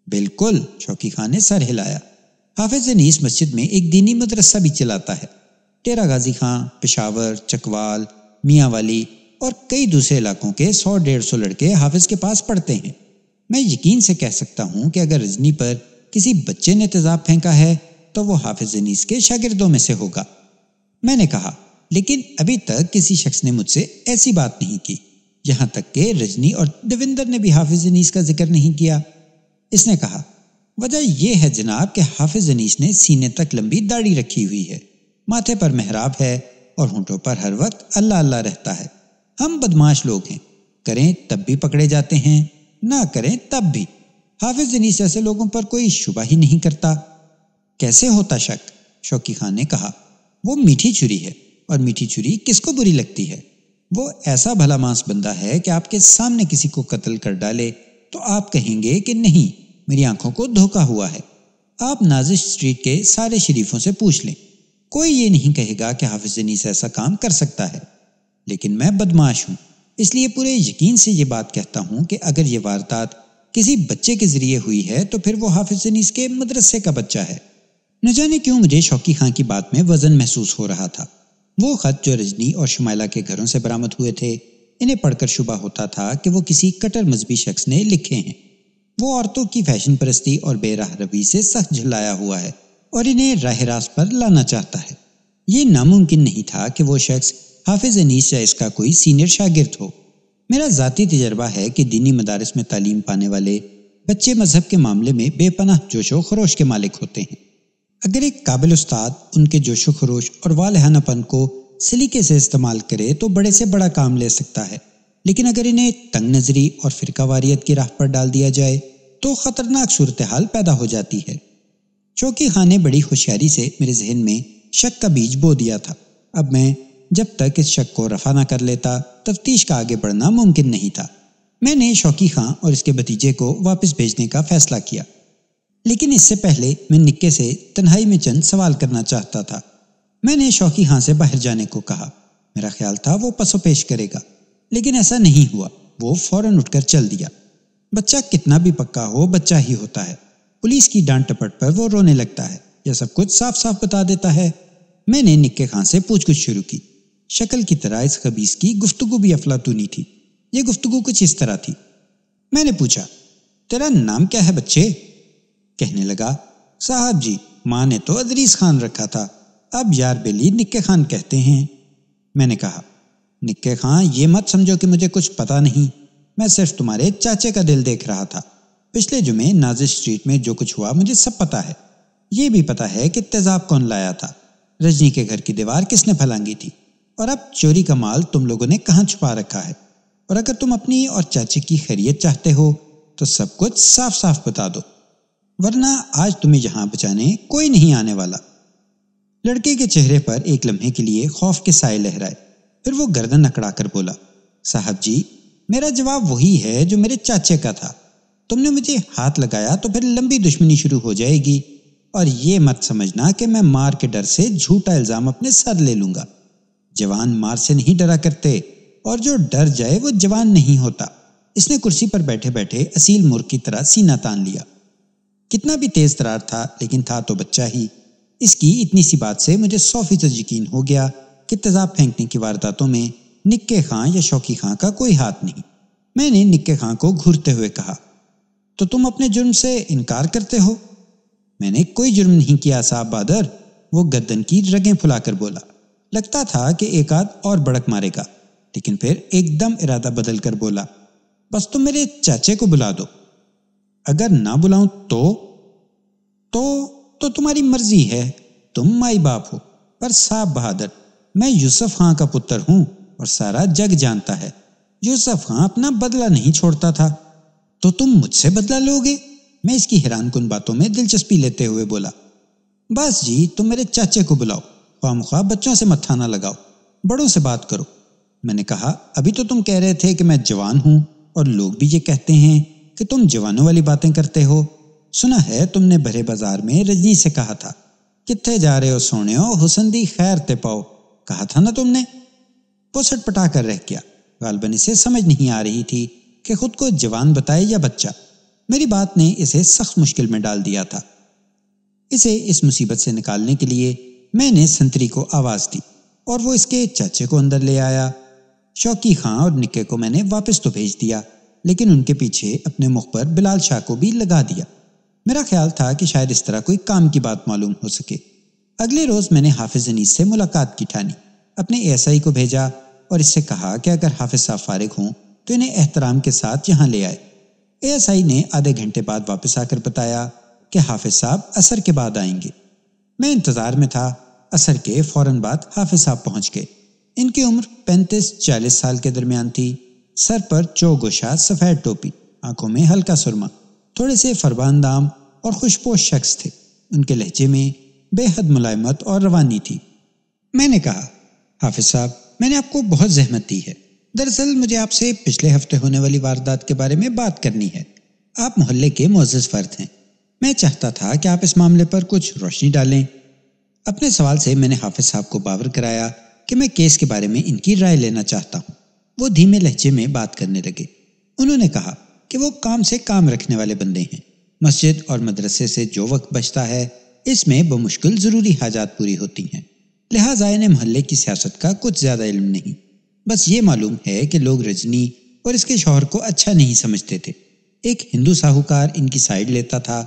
बिल्कुल शौकी खान ने सर हिलाया हाफिज अनीस मस्जिद में एक दीनी मदरसा भी चलाता है टेरा गाजी खां पेशावर चकवाल मियाँ वाली और कई दूसरे इलाकों के सौ डेढ़ सौ लड़के हाफिज के पास पढ़ते हैं मैं यकीन से कह सकता हूँ कि अगर रजनी पर किसी बच्चे ने तेजाब फेंका है तो वो हाफिज अनीस के शागिर्दों में से होगा मैंने कहा लेकिन अभी तक किसी शख्स ने मुझसे ऐसी बात नहीं की यहां तक के रजनी और देविंदर ने भी हाफिज अनीस का जिक्र नहीं किया इसने कहा वजह यह है जनाब कि हाफिज अनीस ने सीने तक लंबी दाढ़ी रखी हुई है माथे पर मेहराब है और होंठों पर हर वक्त अल्लाह अल्लाह रहता है हम बदमाश लोग हैं करें तब भी पकड़े जाते हैं ना करें तब भी हाफिज अनीस जैसे लोगों पर कोई शुबा ही नहीं करता कैसे होता शक शौकी खान ने कहा वो मीठी छुरी है और मीठी छुरी किसको बुरी लगती है वो ऐसा भला मांस बंदा है कि आपके सामने किसी को कत्ल कर डाले तो आप कहेंगे कि नहीं मेरी आंखों को धोखा हुआ है आप नाजिश स्ट्रीट के सारे शरीफों से पूछ लें कोई ये नहीं कहेगा कि हाफिज अनीस ऐसा काम कर सकता है लेकिन मैं बदमाश हूँ इसलिए पूरे यकीन से ये बात कहता हूँ कि अगर ये वारदात किसी बच्चे के ज़रिए हुई है तो फिर वो हाफिज अनीस के मदरसे का बच्चा है न जाने क्यों मुझे शौकी खां की बात में वजन महसूस हो रहा था वो खत जो रजनी और शुमाइला के घरों से बरामद हुए थे इन्हें पढ़कर शुबा होता था कि वो किसी कटर मजहबी शख्स ने लिखे हैं वो औरतों की फैशन परस्ती और बेरह रवी से सख्त झुलाया हुआ है और इन्हें राह रास्त पर लाना चाहता है ये नामुमकिन नहीं था कि वो शख्स हाफिज अनीस या इसका कोई सीनियर शागिर्द हो मेरा जतीी तजर्बा है कि दीनी मदारस में तालीम पाने वाले बच्चे मजहब के मामले में बेपनाह जोशो खरोश के मालिक होते हैं अगर एक काबिल उस्ताद उनके जोशो खरोश और वालहनापन को सलीके से इस्तेमाल करे तो बड़े से बड़ा काम ले सकता है लेकिन अगर इन्हें तंग नजरी और फिरका वारियत की राह पर डाल दिया जाए तो खतरनाक सूरत हाल पैदा हो जाती है चौकी खान ने बड़ी होशियारी से मेरे जहन में शक का बीज बो दिया था अब मैं जब तक इस शक को रफा ना कर लेता तफ्तीश का आगे बढ़ना मुमकिन नहीं था मैंने शौकी खां और इसके भतीजे को वापस भेजने का फैसला किया लेकिन इससे पहले मैं निक्के से तन्हाई में चंद सवाल करना चाहता था मैंने शौकी हाँ से बाहर जाने को कहा मेरा ख्याल था वो पसो पेश करेगा लेकिन ऐसा नहीं हुआ वो फौरन उठकर चल दिया बच्चा कितना भी पक्का हो बच्चा ही होता है पुलिस की डांट टपट पर वो रोने लगता है यह सब कुछ साफ साफ बता देता है मैंने निक्के खां से पूछगछ शुरू की शक्ल की तरह इस खबीस की गुफ्तगु भी अफलातूनी थी ये गुफ्तगु कुछ इस तरह थी मैंने पूछा तेरा नाम क्या है बच्चे कहने लगा साहब जी माँ ने तो अदरीस खान रखा था अब यार बेली निक्के खान कहते हैं मैंने कहा निक्के खान ये मत समझो कि मुझे कुछ पता नहीं मैं सिर्फ तुम्हारे चाचे का दिल देख रहा था पिछले जुमे नाजिश स्ट्रीट में जो कुछ हुआ मुझे सब पता है ये भी पता है कि तेजाब कौन लाया था रजनी के घर की दीवार किसने फैलांगी थी और अब चोरी का माल तुम लोगों ने कहाँ छुपा रखा है और अगर तुम अपनी और चाची की खैरियत चाहते हो तो सब कुछ साफ साफ बता दो वरना आज तुम्हें यहां बचाने कोई नहीं आने वाला लड़के के चेहरे पर एक लम्हे के लिए खौफ के साय लहराए फिर वो गर्दन अकड़ा कर बोला साहब जी मेरा जवाब वही है जो मेरे चाचे का था तुमने मुझे हाथ लगाया तो फिर लंबी दुश्मनी शुरू हो जाएगी और ये मत समझना कि मैं मार के डर से झूठा इल्जाम अपने सर ले लूंगा जवान मार से नहीं डरा करते और जो डर जाए वो जवान नहीं होता इसने कुर्सी पर बैठे बैठे असील मुर्ग की तरह सीना तान लिया कितना भी तेज तरार था लेकिन था तो बच्चा ही इसकी इतनी सी बात से मुझे सौ फीसद यकीन हो गया कि तेजाब फेंकने की वारदातों में निक्के खां या शौकी खां का कोई हाथ नहीं मैंने निक्के खां को घूरते हुए कहा तो तुम अपने जुर्म से इनकार करते हो मैंने कोई जुर्म नहीं किया साहब बादर वो गर्दन की रगें फुलाकर बोला लगता था कि एक आध और बड़क मारेगा लेकिन फिर एकदम इरादा बदल कर बोला बस तुम मेरे चाचे को बुला दो अगर ना बुलाऊं तो तो तो तुम्हारी मर्जी है तुम माई बाप हो पर साहब बहादुर मैं यूसुफ खां का पुत्र हूं और सारा जग जानता है यूसुफ खां अपना बदला नहीं छोड़ता था तो तुम मुझसे बदला लोगे मैं इसकी हैरान बातों में दिलचस्पी लेते हुए बोला बस जी तुम मेरे चाचे को बुलाओ खाम खा बच्चों से ना लगाओ बड़ों से बात करो मैंने कहा अभी तो तुम कह रहे थे कि मैं जवान हूं और लोग भी ये कहते हैं कि तुम जवानों वाली बातें करते हो सुना है तुमने भरे बाजार में रजनी से कहा था कितने जा रहे हो सोने हो हुसन दी खैर ते पाओ कहा था ना तुमने वो सटपटा कर रह गया गालबन इसे समझ नहीं आ रही थी कि खुद को जवान बताए या बच्चा मेरी बात ने इसे सख्त मुश्किल में डाल दिया था इसे इस मुसीबत से निकालने के लिए मैंने संतरी को आवाज़ दी और वो इसके चाचे को अंदर ले आया शौकी खां और निक्के को मैंने वापस तो भेज दिया लेकिन उनके पीछे अपने मुख पर बिलाल शाह को भी लगा दिया मेरा ख्याल था कि शायद इस तरह कोई काम की बात मालूम हो सके अगले रोज मैंने हाफिज अनीस से मुलाकात की ठानी अपने एएसआई को भेजा और इससे कहा कि अगर हाफिज साहब फारिग हों तो इन्हें एहतराम के साथ यहाँ ले आए एएसआई ने आधे घंटे बाद वापस आकर बताया कि हाफिज साहब असर के बाद आएंगे मैं इंतज़ार में था असर के फौरन बाद हाफिज साहब पहुंच गए इनकी उम्र पैंतीस चालीस साल के दरमियान थी सर पर चौगोशा सफेद टोपी आंखों में हल्का सुरमा थोड़े से फरबान दाम और खुशपोश शख्स थे उनके लहजे में बेहद मुलायमत और रवानी थी मैंने कहा हाफिज साहब मैंने आपको बहुत जहमत दी है दरअसल मुझे आपसे पिछले हफ्ते होने वाली वारदात के बारे में बात करनी है आप मोहल्ले के मोजिज फर्द हैं मैं चाहता था कि आप इस मामले पर कुछ रोशनी डालें अपने सवाल से मैंने हाफिज साहब को बावर कराया कि मैं केस के बारे में इनकी राय लेना चाहता हूँ वो धीमे लहजे में बात करने लगे उन्होंने कहा कि वो काम से काम रखने वाले बंदे हैं मस्जिद और मदरसे से जो वक्त बचता है इसमें बमुश्किल ज़रूरी हाजात पूरी होती हैं लिहाजा इन्हें मोहल्ले की सियासत का कुछ ज़्यादा इल्म नहीं बस ये मालूम है कि लोग रजनी और इसके शौहर को अच्छा नहीं समझते थे एक हिंदू साहूकार इनकी साइड लेता था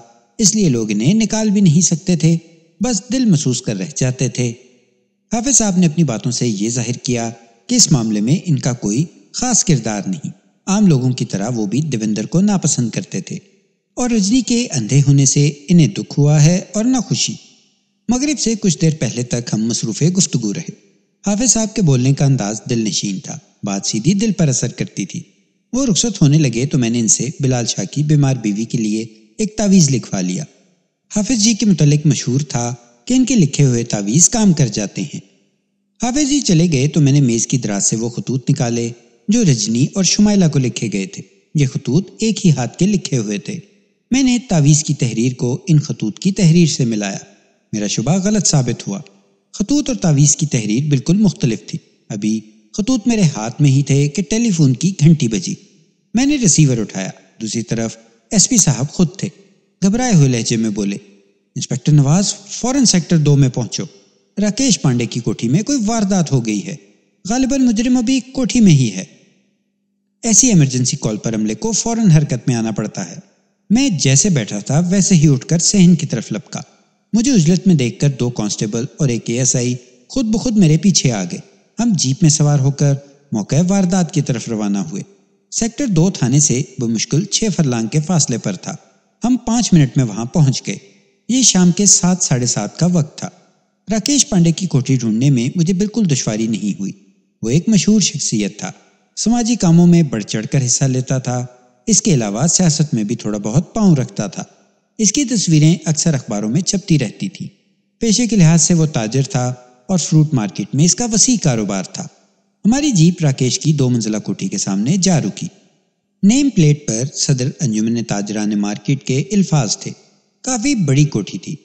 इसलिए लोग इन्हें निकाल भी नहीं सकते थे बस दिल महसूस कर रह जाते थे हाफिज साहब ने अपनी बातों से ये जाहिर किया कि इस मामले में इनका कोई खास किरदार नहीं आम लोगों की तरह वो भी देवेंद्र को नापसंद करते थे और रजनी के अंधे होने से इन्हें दुख हुआ है और ना खुशी मगरिब से कुछ देर पहले तक हम मसरूफ़ गुफ्तगु रहे हाफिज साहब के बोलने का अंदाज दिल नशीन था बात सीधी दिल पर असर करती थी वो रुखसत होने लगे तो मैंने इनसे बिलाल शाह की बीमार बीवी के लिए एक तावीज़ लिखवा लिया हाफिज जी के मतलब मशहूर था कि इनके लिखे हुए तावीज़ काम कर जाते हैं हाफिज जी चले गए तो मैंने मेज की दराज से वो खतूत निकाले जो रजनी और शुमाइला को लिखे गए थे ये खतूत एक ही हाथ के लिखे हुए थे मैंने तावीज़ की तहरीर को इन खतूत की तहरीर से मिलाया मेरा शुबा गलत साबित हुआ खतूत और तावीज़ की तहरीर बिल्कुल मुख्तलिफ थी अभी खतूत मेरे हाथ में ही थे कि टेलीफोन की घंटी बजी मैंने रिसीवर उठाया दूसरी तरफ एसपी साहब खुद थे घबराए हुए लहजे में बोले इंस्पेक्टर नवाज फॉरन सेक्टर दो में पहुंचो राकेश पांडे की कोठी में कोई वारदात हो गई है गालिबन मुजरिम अभी कोठी में ही है ऐसी इमरजेंसी कॉल पर अमले को फौरन हरकत में आना पड़ता है मैं जैसे बैठा था वैसे ही उठकर सहन की तरफ लपका मुझे उजलत में देखकर दो कांस्टेबल और एक एएसआई खुद ब खुद मेरे पीछे आ गए हम जीप में सवार होकर मौके वारदात की तरफ रवाना हुए सेक्टर दो थाने से बमुश्किल छः फरलांग के फासले पर था हम पाँच मिनट में वहां पहुंच गए ये शाम के सात साढ़े सात का वक्त था राकेश पांडे की कोठी ढूंढने में मुझे बिल्कुल दुश्वारी नहीं हुई वो एक मशहूर शख्सियत था समाजी कामों में बढ़ चढ़ कर हिस्सा लेता था इसके अलावा सियासत में भी थोड़ा बहुत पाँव रखता था इसकी तस्वीरें अक्सर अखबारों में छपती रहती थी पेशे के लिहाज से वो ताजर था और फ्रूट मार्केट में इसका वसी कारोबार था हमारी जीप राकेश की दो मंजिला कोठी के सामने जा रुकी नेम प्लेट पर सदर अंजुमन ताजरान मार्केट के अल्फाज थे काफ़ी बड़ी कोठी थी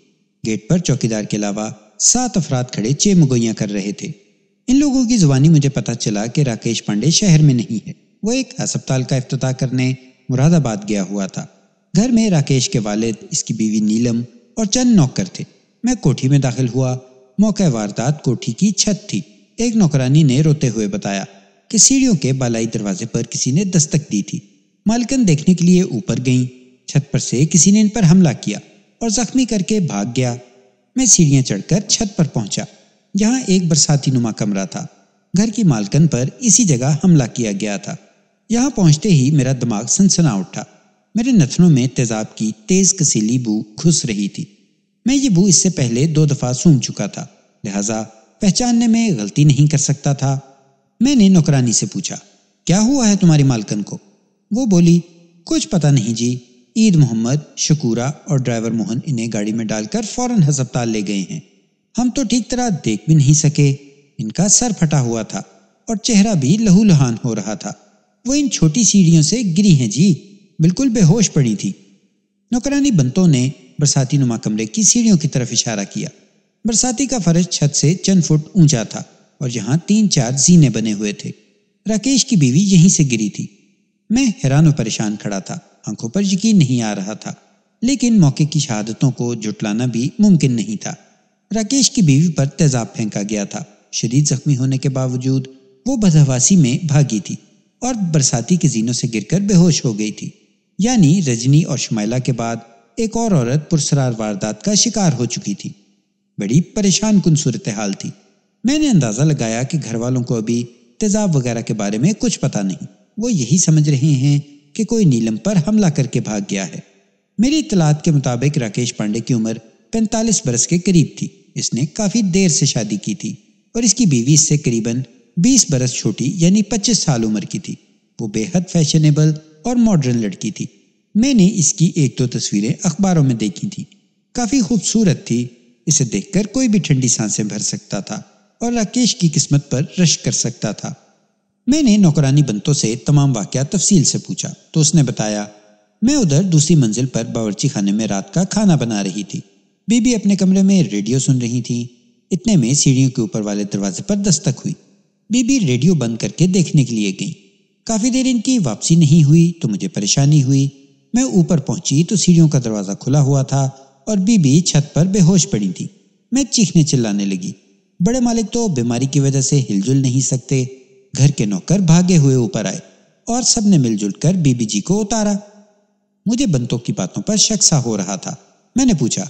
गेट पर चौकीदार के अलावा सात अफराद खड़े चेमगोइयां कर रहे थे इन लोगों की जुबानी मुझे पता चला कि राकेश पांडे शहर में नहीं है वो एक अस्पताल का अफ्ताह करने मुरादाबाद गया हुआ था घर में राकेश के वालिद इसकी बीवी नीलम और चंद नौकर थे मैं कोठी में दाखिल हुआ मौके वारदात कोठी की छत थी एक नौकरानी ने रोते हुए बताया कि सीढ़ियों के बालाई दरवाजे पर किसी ने दस्तक दी थी मालकन देखने के लिए ऊपर गई छत पर से किसी ने इन पर हमला किया और जख्मी करके भाग गया मैं सीढ़ियां चढ़कर छत पर पहुंचा जहां एक बरसाती नुमा कमरा था घर की मालकन पर इसी जगह हमला किया गया था यहां पहुंचते ही मेरा दिमाग सनसना उठा मेरे नथनों में तेजाब की तेज कसीली बू घुस रही थी मैं ये बू इससे पहले दो दफा सूंघ चुका था लिहाजा पहचानने में गलती नहीं कर सकता था मैंने नौकरानी से पूछा क्या हुआ है तुम्हारी मालकन को वो बोली कुछ पता नहीं जी ईद मोहम्मद शकूरा और ड्राइवर मोहन इन्हें गाड़ी में डालकर फौरन हस्पताल ले गए हैं हम तो ठीक तरह देख भी नहीं सके इनका सर फटा हुआ था और चेहरा भी लहूलुहान हो रहा था वो इन छोटी सीढ़ियों से गिरी हैं जी बिल्कुल बेहोश पड़ी थी नौकरानी बंतों ने बरसाती नुमा कमरे की सीढ़ियों की तरफ इशारा किया बरसाती का फर्श छत से चंद फुट ऊंचा था और यहाँ तीन चार जीने बने हुए थे राकेश की बीवी यहीं से गिरी थी मैं हैरान और परेशान खड़ा था आंखों पर यकीन नहीं आ रहा था लेकिन मौके की शहादतों को जुटलाना भी मुमकिन नहीं था राकेश की बीवी पर तेजाब फेंका गया था शरीर जख्मी होने के बावजूद वो बदहवासी में भागी थी और बरसाती के जीनों से गिरकर बेहोश हो गई थी यानी रजनी और शुमाइला के बाद एक और औरत पुरसरार वारदात का शिकार हो चुकी थी बड़ी परेशान कन सूरत हाल थी मैंने अंदाज़ा लगाया कि घर वालों को अभी तेजाब वगैरह के बारे में कुछ पता नहीं वो यही समझ रहे हैं कि कोई नीलम पर हमला करके भाग गया है मेरी इतलात के मुताबिक राकेश पांडे की उम्र 45 बरस के करीब थी इसने काफ़ी देर से शादी की थी और इसकी बीवी इससे करीबन 20 बरस छोटी यानी 25 साल उम्र की थी वो बेहद फैशनेबल और मॉडर्न लड़की थी मैंने इसकी एक दो तो तस्वीरें अखबारों में देखी थी काफ़ी खूबसूरत थी इसे देखकर कोई भी ठंडी सांसें भर सकता था और राकेश की किस्मत पर रश कर सकता था मैंने नौकरानी बंतों से तमाम वाक्य तफसील से पूछा तो उसने बताया मैं उधर दूसरी मंजिल पर बावरची खाने में रात का खाना बना रही थी बीबी अपने कमरे में रेडियो सुन रही थी इतने में सीढ़ियों के ऊपर वाले दरवाजे पर दस्तक हुई बीबी रेडियो बंद करके देखने के लिए गई काफ़ी देर इनकी वापसी नहीं हुई तो मुझे परेशानी हुई मैं ऊपर पहुंची तो सीढ़ियों का दरवाज़ा खुला हुआ था और बीबी छत पर बेहोश पड़ी थी मैं चीखने चिल्लाने लगी बड़े मालिक तो बीमारी की वजह से हिलजुल नहीं सकते घर के नौकर भागे हुए ऊपर आए और सबने मिलजुल कर बीबी जी को उतारा मुझे बंतों की बातों पर शक सा हो रहा था मैंने पूछा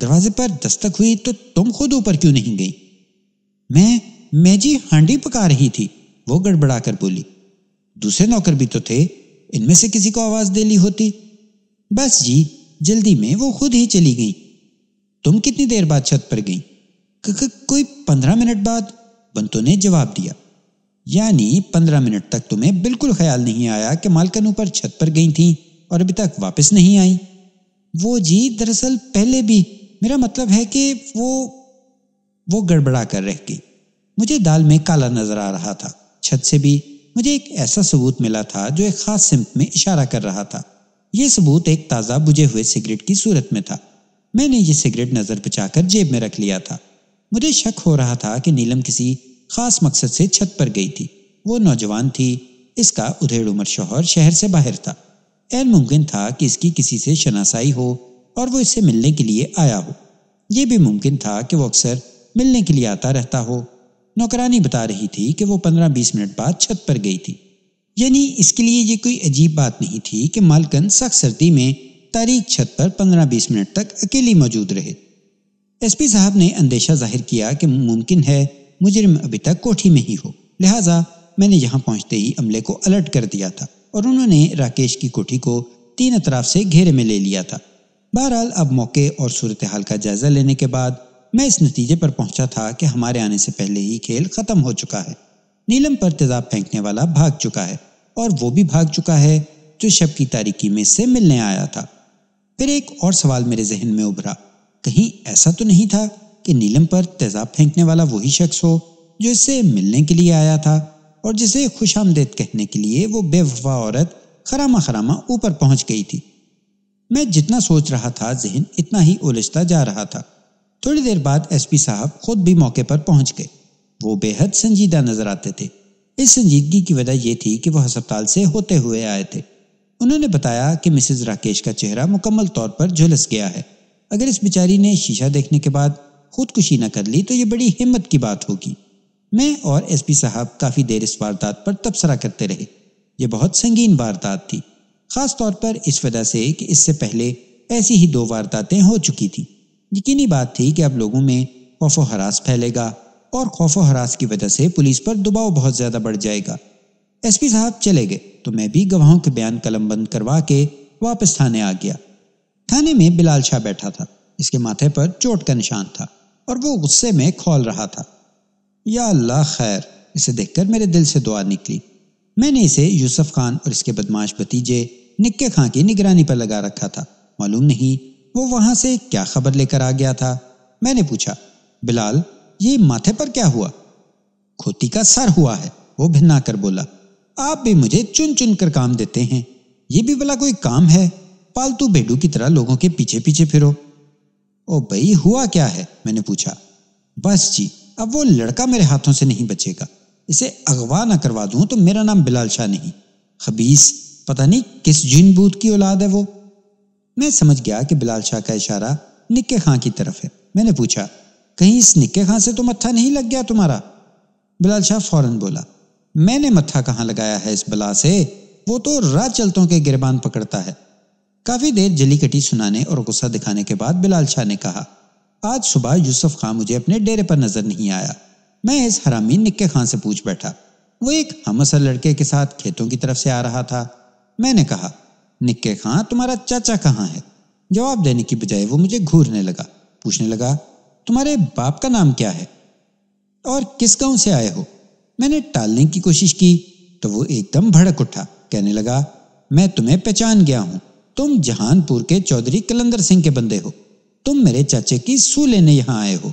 दरवाजे पर दस्तक हुई तो तुम खुद ऊपर क्यों नहीं गई मैं मैं जी हांडी पका रही थी वो गड़बड़ा कर बोली दूसरे नौकर भी तो थे इनमें से किसी को आवाज दे ली होती बस जी जल्दी में वो खुद ही चली गई तुम कितनी देर बाद छत पर गई कोई पंद्रह मिनट बाद बंतों ने जवाब दिया यानी पंद्रह मिनट तक तुम्हें बिल्कुल ख्याल नहीं आया कि मालकन ऊपर छत पर गई थी और अभी तक वापस नहीं आई वो जी दरअसल पहले भी मेरा मतलब है कि वो वो गड़बड़ा कर रह गई मुझे दाल में काला नजर आ रहा था छत से भी मुझे एक ऐसा सबूत मिला था जो एक खास सिमत में इशारा कर रहा था ये सबूत एक ताज़ा बुझे हुए सिगरेट की सूरत में था मैंने ये सिगरेट नज़र बचाकर जेब में रख लिया था मुझे शक हो रहा था कि नीलम किसी खास मकसद से छत पर गई थी वो नौजवान थी इसका उधेड़ उमर शोहर शहर से बाहर था एन मुमकिन था कि इसकी किसी से शनासाई हो और वो इससे मिलने के लिए आया हो ये भी मुमकिन था कि वो अक्सर मिलने के लिए आता रहता हो नौकरानी बता रही थी कि वो पंद्रह बीस मिनट बाद छत पर गई थी यानी इसके लिए ये कोई अजीब बात नहीं थी कि मालकन सख्त सर्दी में तारीख छत पर पंद्रह बीस मिनट तक अकेली मौजूद रहे एसपी साहब ने अंदेशा जाहिर किया कि मुमकिन है मुजरिम अभी तक कोठी में ही हो लिहाजा मैंने यहाँ पहुँचते ही अमले को अलर्ट कर दिया था और उन्होंने राकेश की कोठी को तीन अतराफ से घेरे में ले लिया था बहरहाल अब मौके और सूरत हाल का जायज़ा लेने के बाद मैं इस नतीजे पर पहुंचा था कि हमारे आने से पहले ही खेल ख़त्म हो चुका है नीलम पर तेजाब फेंकने वाला भाग चुका है और वो भी भाग चुका है जो शब की तारीकी में से मिलने आया था फिर एक और सवाल मेरे जहन में उभरा कहीं ऐसा तो नहीं था कि नीलम पर तेजाब फेंकने वाला वही शख्स हो जो इससे मिलने के लिए आया था और जिसे खुश आमदेद कहने के लिए वो बेवफा औरत खरामा खरामा ऊपर पहुंच गई थी मैं जितना सोच रहा था जहन इतना ही उलझता जा रहा था थोड़ी देर बाद एसपी साहब खुद भी मौके पर पहुंच गए वो बेहद संजीदा नजर आते थे इस संजीदगी की वजह यह थी कि वह अस्पताल से होते हुए आए थे उन्होंने बताया कि मिसेज राकेश का चेहरा मुकम्मल तौर पर झुलस गया है अगर इस बेचारी ने शीशा देखने के बाद खुदकुशी न कर ली तो ये बड़ी हिम्मत की बात होगी मैं और एसपी साहब काफ़ी देर इस वारदात पर तबसरा करते रहे ये बहुत संगीन वारदात थी ख़ास तौर पर इस वजह से कि इससे पहले ऐसी ही दो वारदातें हो चुकी थी यकीनी बात थी कि अब लोगों में खौफो हरास फैलेगा और खौफो हरास की वजह से पुलिस पर दबाव बहुत ज़्यादा बढ़ जाएगा एसपी साहब चले गए तो मैं भी गवाहों के बयान कलम बंद करवा के वापस थाने आ गया थाने में बिलाल शाह बैठा था इसके माथे पर चोट का निशान था और वो गुस्से में खोल रहा था या अल्लाह खैर इसे देखकर मेरे दिल से दुआ निकली मैंने इसे यूसुफ खान और इसके बदमाश भतीजे निक्के खां की निगरानी पर लगा रखा था मालूम नहीं वो वहां से क्या खबर लेकर आ गया था मैंने पूछा बिलाल ये माथे पर क्या हुआ खोती का सर हुआ है वो भिन्ना कर बोला आप भी मुझे चुन चुन कर काम देते हैं ये भी भला कोई काम है पालतू बेडू की तरह लोगों के पीछे पीछे फिरो ओ भई हुआ क्या है मैंने पूछा बस जी अब वो लड़का मेरे हाथों से नहीं बचेगा इसे अगवा ना करवा दूं तो मेरा नाम बिलाल शाह नहीं खबीस पता नहीं किस जिन बूत की औलाद है वो मैं समझ गया कि बिलाल शाह का इशारा निक्के खां की तरफ है मैंने पूछा कहीं इस निक्के खां से तो मत्था नहीं लग गया तुम्हारा बिलाल शाह फौरन बोला मैंने मत्था कहाँ लगाया है इस बला से वो तो राह चलतों के गिरबान पकड़ता है काफी देर जलीकटी सुनाने और गुस्सा दिखाने के बाद बिलाल शाह ने कहा आज सुबह यूसुफ खां मुझे अपने डेरे पर नजर नहीं आया मैं इस हरामी निक्के खां से पूछ बैठा वो एक हमसर लड़के के साथ खेतों की तरफ से आ रहा था मैंने कहा निक्के खां तुम्हारा चाचा कहाँ है जवाब देने की बजाय वो मुझे घूरने लगा पूछने लगा तुम्हारे बाप का नाम क्या है और किस गांव से आए हो मैंने टालने की कोशिश की तो वो एकदम भड़क उठा कहने लगा मैं तुम्हें पहचान गया हूं तुम जहानपुर के चौधरी कलंदर सिंह के बंदे हो तुम मेरे चाचे की सू लेने यहाँ आए हो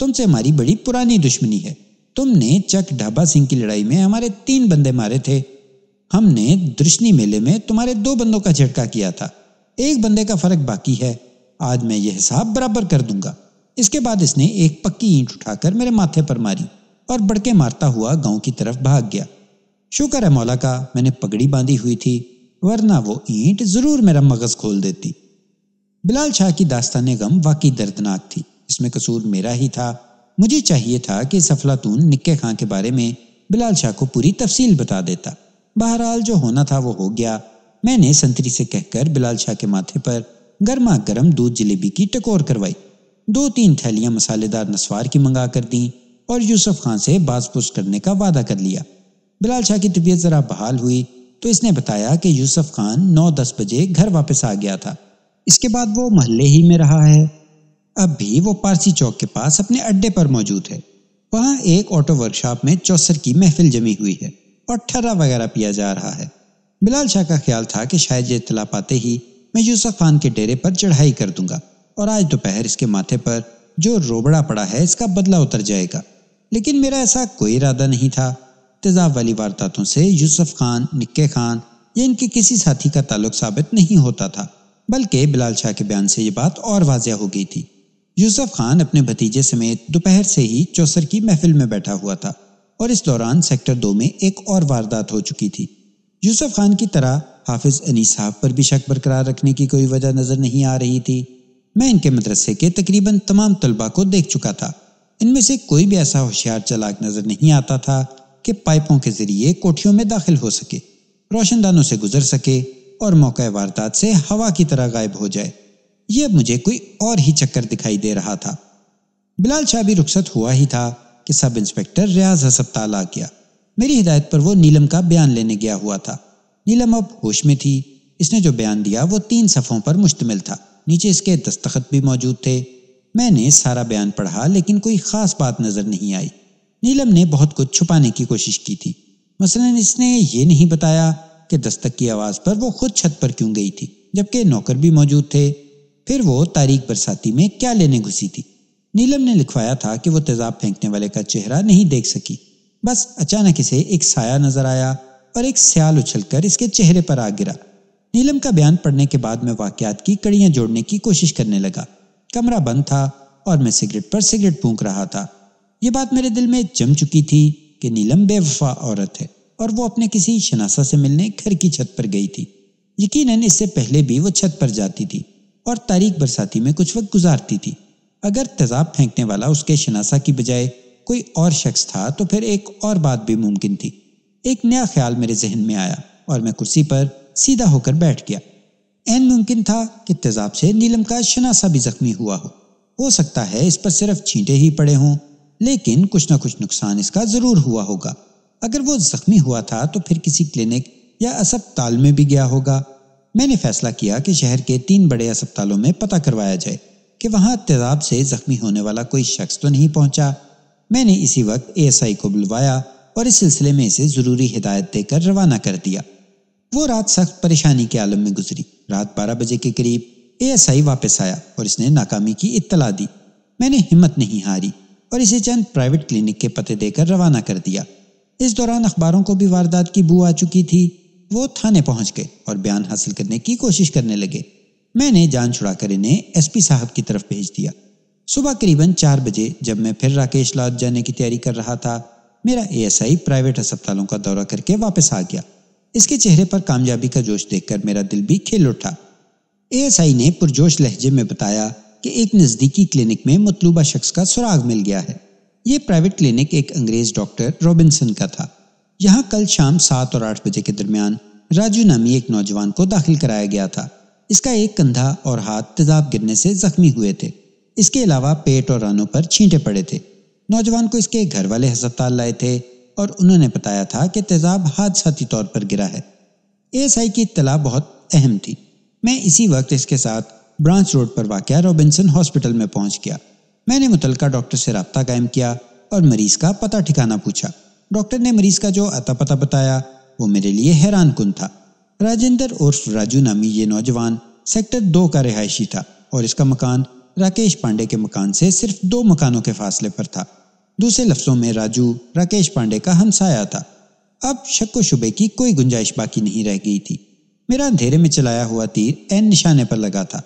तुमसे हमारी बड़ी पुरानी दुश्मनी है तुमने चक ढाबा सिंह की लड़ाई में हमारे तीन बंदे मारे थे हमने दृष्णि मेले में तुम्हारे दो बंदों का झटका किया था एक बंदे का फर्क बाकी है आज मैं यह हिसाब बराबर कर दूंगा इसके बाद इसने एक पक्की ईंट उठाकर मेरे माथे पर मारी और बड़के मारता हुआ गांव की तरफ भाग गया शुक्र है मौला का मैंने पगड़ी बांधी हुई थी वरना वो ईंट जरूर मेरा मગજ ખોલ دیتی બિલાલ શાહ કી દસ્તાનેગમ વાકી દર્દનાક થી ઇસમે કસૂર મેરા હી થા મુજે ચાહીએ થા કે સફલાતુન નિકે ખાન કે બારે મે બિલાલ શાહ કો પૂરી તફसील બતા દેતા બહરાલ જો હોના થા વો હો ગયા મેને સંતરી સે કહેકર બિલાલ શાહ કે માથે પર ગરમા ગરમ દૂદ જિલેબી કી ટકોર کروائی દો તીન થેલિયા મસાલેદાર નસવાર કી મંગા કર દી ઓર યુસુફ ખાન સે બાત પૂછ કરને કા વાદા કર લિયા બિલાલ શાહ કી તબિયત જરા બહાલ હુઈ तो इसने बताया कि यूसुफ खान नौ दस बजे घर वापस आ गया था इसके बाद वो महल्ले ही में रहा है अब भी वो पारसी चौक के पास अपने अड्डे पर मौजूद है वहां एक ऑटो वर्कशॉप में चौसर की महफिल जमी हुई है और ठर्रा वगैरह पिया जा रहा है बिलाल शाह का ख्याल था कि शायद ये इतला पाते ही मैं यूसुफ खान के डेरे पर चढ़ाई कर दूंगा और आज दोपहर इसके माथे पर जो रोबड़ा पड़ा है इसका बदला उतर जाएगा लेकिन मेरा ऐसा कोई इरादा नहीं था इब्तजा वाली वारदातों से यूसुफ खान निक्के खान या इनके किसी साथी का ताल्लुक साबित नहीं होता था बल्कि बिलाल शाह के बयान से ये बात और वाजिया हो गई थी यूसुफ खान अपने भतीजे समेत दोपहर से ही चौसर की महफिल में बैठा हुआ था और इस दौरान सेक्टर दो में एक और वारदात हो चुकी थी यूसुफ खान की तरह हाफिज अनी साहब पर भी शक बरकरार रखने की कोई वजह नज़र नहीं आ रही थी मैं इनके मदरसे के तकरीबन तमाम तलबा को देख चुका था इनमें से कोई भी ऐसा होशियार चलाक नज़र नहीं आता था कि पाइपों के जरिए कोठियों में दाखिल हो सके रोशनदानों से गुजर सके और मौके वारदात से हवा की तरह गायब हो जाए यह मुझे कोई और ही चक्कर दिखाई दे रहा था बिलाल शाह भी रुखसत हुआ ही था कि सब इंस्पेक्टर रियाज हस्पताल आ गया मेरी हिदायत पर वो नीलम का बयान लेने गया हुआ था नीलम अब होश में थी इसने जो बयान दिया वो तीन सफ़ों पर मुश्तमिल था नीचे इसके दस्तखत भी मौजूद थे मैंने सारा बयान पढ़ा लेकिन कोई ख़ास बात नज़र नहीं आई नीलम ने बहुत कुछ छुपाने की कोशिश की थी मसलन इसने ये नहीं बताया कि दस्तक की आवाज़ पर वो खुद छत पर क्यों गई थी जबकि नौकर भी मौजूद थे फिर वो तारीख बरसाती में क्या लेने घुसी थी नीलम ने लिखवाया था कि वो तेजाब फेंकने वाले का चेहरा नहीं देख सकी बस अचानक इसे एक साया नजर आया और एक सयाल उछलकर इसके चेहरे पर आ गिरा नीलम का बयान पढ़ने के बाद मैं वाकयात की कड़ियां जोड़ने की कोशिश करने लगा कमरा बंद था और मैं सिगरेट पर सिगरेट फूंक रहा था ये बात मेरे दिल में जम चुकी थी कि नीलम बेवफा औरत है और वो अपने किसी शनासा से मिलने घर की छत पर गई थी यकीनन इससे पहले भी वो छत पर जाती थी और तारीख बरसाती में कुछ वक्त गुजारती थी अगर तेजाब फेंकने वाला उसके शनासा की बजाय कोई और शख्स था तो फिर एक और बात भी मुमकिन थी एक नया ख्याल मेरे जहन में आया और मैं कुर्सी पर सीधा होकर बैठ गया एन मुमकिन था कि तेजाब से नीलम का शनासा भी जख्मी हुआ हो हो सकता है इस पर सिर्फ छींटे ही पड़े हों लेकिन कुछ ना कुछ नुकसान इसका जरूर हुआ होगा अगर वो जख्मी हुआ था तो फिर किसी क्लिनिक या अस्पताल में भी गया होगा मैंने फैसला किया कि शहर के तीन बड़े अस्पतालों में पता करवाया जाए कि वहाँ तेजाब से जख्मी होने वाला कोई शख्स तो नहीं पहुँचा मैंने इसी वक्त ए को बुलवाया और इस सिलसिले में इसे ज़रूरी हिदायत देकर रवाना कर दिया वो रात सख्त परेशानी के आलम में गुजरी रात बारह बजे के करीब ए वापस आया और इसने नाकामी की इत्तला दी मैंने हिम्मत नहीं हारी और इसे चंद प्राइवेट क्लिनिक के पते देकर रवाना कर दिया इस दौरान अखबारों को भी वारदात की बू आ चुकी थी वो थाने पहुंच गए और बयान हासिल करने की कोशिश करने लगे मैंने जान छुड़ाकर इन्हें एसपी साहब की तरफ भेज दिया सुबह करीबन चार बजे जब मैं फिर राकेश लाद जाने की तैयारी कर रहा था मेरा एएसआई प्राइवेट अस्पतालों का दौरा करके वापस आ गया इसके चेहरे पर कामयाबी का जोश देखकर मेरा दिल भी खेल उठा एएसआई ने पुरजोश लहजे में बताया कि एक नज़दीकी क्लिनिक में मतलूबा शख्स का सुराग मिल गया है ये प्राइवेट क्लिनिक एक अंग्रेज डॉक्टर रॉबिन्सन का था यहाँ कल शाम सात और आठ बजे के दरमियान राजू नामी एक नौजवान को दाखिल कराया गया था इसका एक कंधा और हाथ तेजाब गिरने से जख्मी हुए थे इसके अलावा पेट और रानों पर छींटे पड़े थे नौजवान को इसके घर वाले अस्पताल लाए थे और उन्होंने बताया था कि तेजाब हादसाती तौर पर गिरा है एएसआई की इतला बहुत अहम थी मैं इसी वक्त इसके साथ ब्रांच रोड पर वाक़ रॉबिन्सन हॉस्पिटल में पहुंच गया मैंने मुतलका डॉक्टर से रबता कायम किया और मरीज़ का पता ठिकाना पूछा डॉक्टर ने मरीज़ का जो अता पता बताया वो मेरे लिए हैरान कन था राजेंद्र उर्फ राजू नामी ये नौजवान सेक्टर दो का रिहायशी था और इसका मकान राकेश पांडे के मकान से सिर्फ दो मकानों के फासले पर था दूसरे लफ्ज़ों में राजू राकेश पांडे का हमसाया था अब शक् शुबे की कोई गुंजाइश बाकी नहीं रह गई थी मेरा अंधेरे में चलाया हुआ तीर एन निशाने पर लगा था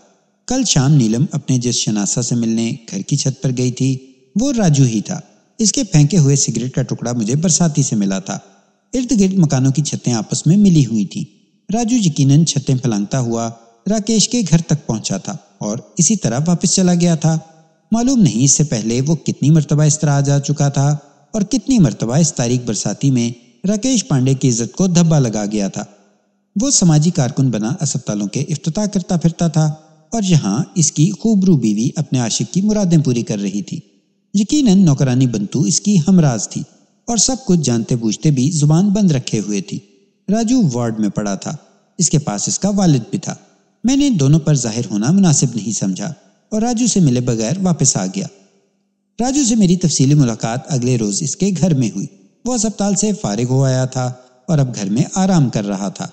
कल शाम नीलम अपने जिस शनासा से मिलने घर की छत पर गई थी वो राजू ही था इसके फेंके हुए सिगरेट का टुकड़ा मुझे बरसाती से मिला था इर्द गिर्द मकानों की छतें आपस में मिली हुई थी राजू यकीनन छतें फलांगता हुआ राकेश के घर तक पहुंचा था और इसी तरह वापस चला गया था मालूम नहीं इससे पहले वो कितनी मरतबा इस तरह आ जा चुका था और कितनी मरतबा इस तारीख बरसाती में राकेश पांडे की इज्जत को धब्बा लगा गया था वो समाजी कारकुन बना अस्पतालों के अफ्ताह करता फिरता था और यहाँ इसकी खूबरू बीवी अपने आशिक की मुरादें पूरी कर रही थी यकीनन नौकरानी बंतू इसकी हमराज थी और सब कुछ जानते बूझते भी जुबान बंद रखे हुए थी राजू वार्ड में पड़ा था इसके पास इसका वालिद भी था मैंने दोनों पर जाहिर होना मुनासिब नहीं समझा और राजू से मिले बगैर वापस आ गया राजू से मेरी तफसीली मुलाकात अगले रोज इसके घर में हुई वो अस्पताल से फारिग हो आया था और अब घर में आराम कर रहा था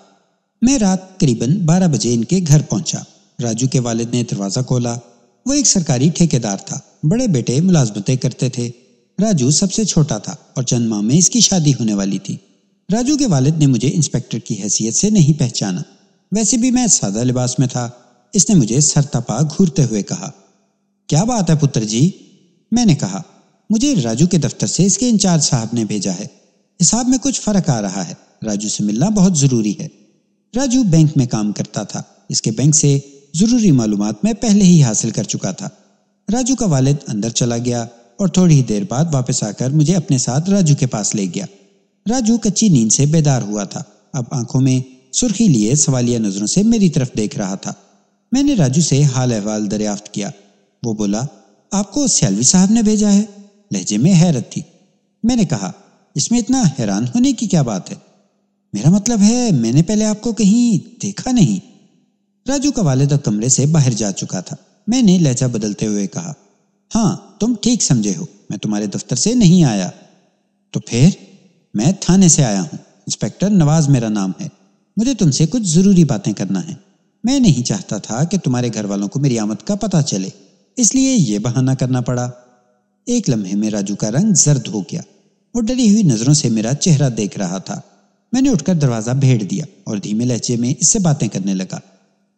मैं रात करीबन 12 बजे इनके घर पहुंचा राजू के वालिद ने दरवाजा खोला वो एक सरकारी ठेकेदार था बड़े बेटे मुलाजमतें करते थे राजू सबसे छोटा था और चंद माह में इसकी शादी होने वाली थी राजू के वालिद ने मुझे इंस्पेक्टर की हैसियत से नहीं पहचाना वैसे भी मैं सादा लिबास में था इसने मुझे सरतापा घूरते हुए कहा क्या बात है पुत्र जी मैंने कहा मुझे राजू के दफ्तर से इसके इंचार्ज साहब ने भेजा है हिसाब में कुछ फर्क आ रहा है राजू से मिलना बहुत जरूरी है राजू बैंक में काम करता था इसके बैंक से ज़रूरी मालूम मैं पहले ही हासिल कर चुका था राजू का वालिद अंदर चला गया और थोड़ी ही देर बाद वापस आकर मुझे अपने साथ राजू के पास ले गया राजू कच्ची नींद से बेदार हुआ था अब आंखों में सुर्खी लिए सवालिया नज़रों से मेरी तरफ देख रहा था मैंने राजू से हाल अहवाल दरियाफ्त किया वो बोला आपको सैलवी साहब ने भेजा है लहजे में हैरत थी मैंने कहा इसमें इतना हैरान होने की क्या बात है मेरा मतलब है मैंने पहले आपको कहीं देखा नहीं राजू का वालिद अब कमरे से बाहर जा चुका था मैंने लहजा बदलते हुए कहा हाँ तुम ठीक समझे हो मैं तुम्हारे दफ्तर से नहीं आया तो फिर मैं थाने से आया हूँ इंस्पेक्टर नवाज मेरा नाम है मुझे तुमसे कुछ ज़रूरी बातें करना है मैं नहीं चाहता था कि तुम्हारे घर वालों को मेरी आमद का पता चले इसलिए ये बहाना करना पड़ा एक लम्हे में राजू का रंग जर्द हो गया और डरी हुई नज़रों से मेरा चेहरा देख रहा था मैंने उठकर दरवाज़ा भेड़ दिया और धीमे लहजे में इससे बातें करने लगा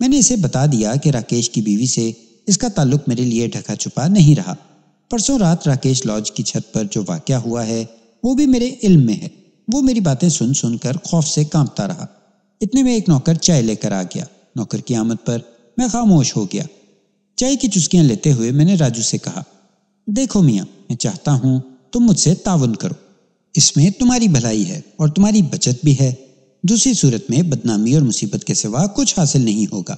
मैंने इसे बता दिया कि राकेश की बीवी से इसका ताल्लुक मेरे लिए ढका छुपा नहीं रहा परसों रात राकेश लॉज की छत पर जो वाक़ हुआ है वो भी मेरे इल्म में है वो मेरी बातें सुन सुनकर खौफ से कांपता रहा इतने में एक नौकर चाय लेकर आ गया नौकर की आमद पर मैं खामोश हो गया चाय की चुस्कियां लेते हुए मैंने राजू से कहा देखो मियाँ मैं चाहता हूँ तुम मुझसे ताउन करो इसमें तुम्हारी भलाई है और तुम्हारी बचत भी है दूसरी सूरत में बदनामी और मुसीबत के सिवा कुछ हासिल नहीं होगा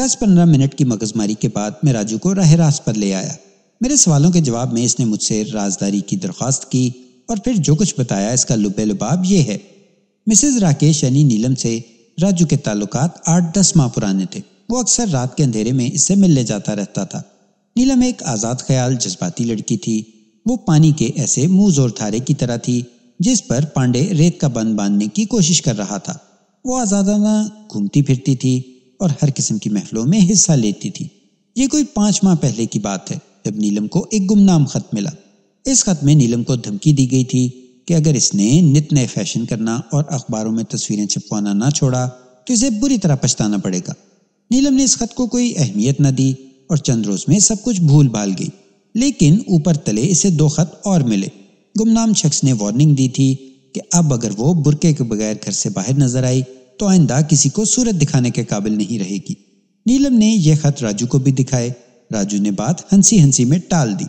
दस पंद्रह मिनट की मगजमारी के बाद मैं राजू को राह रास्त पर ले आया मेरे सवालों के जवाब में इसने मुझसे राजदारी की दरख्वास्त की और फिर जो कुछ बताया इसका लुबे लुबाब ये है मिसेज राकेश यानी नीलम से राजू के ताल्लुक आठ दस माह पुराने थे वो अक्सर रात के अंधेरे में इससे मिलने जाता रहता था नीलम एक आज़ाद ख्याल जज्बाती लड़की थी वो पानी के ऐसे मुंह जोर थारे की तरह थी जिस पर पांडे रेत का बंद बांधने की कोशिश कर रहा था वो आज़ादाना घूमती फिरती थी और हर किस्म की महफलों में हिस्सा लेती थी ये कोई पांच माह पहले की बात है जब नीलम को एक गुमनाम खत मिला इस खत में नीलम को धमकी दी गई थी कि अगर इसने नित नए फैशन करना और अखबारों में तस्वीरें छपवाना ना छोड़ा तो इसे बुरी तरह पछताना पड़ेगा नीलम ने इस खत को कोई अहमियत न दी और चंद रोज में सब कुछ भूल भाल गई लेकिन ऊपर तले इसे दो खत और मिले गुमनाम शख्स ने वार्निंग दी थी कि अब अगर वो बुरके के बगैर घर से बाहर नजर आई तो आइंदा किसी को सूरत दिखाने के काबिल नहीं रहेगी नीलम ने यह खत राजू को भी दिखाए राजू ने बात हंसी हंसी में टाल दी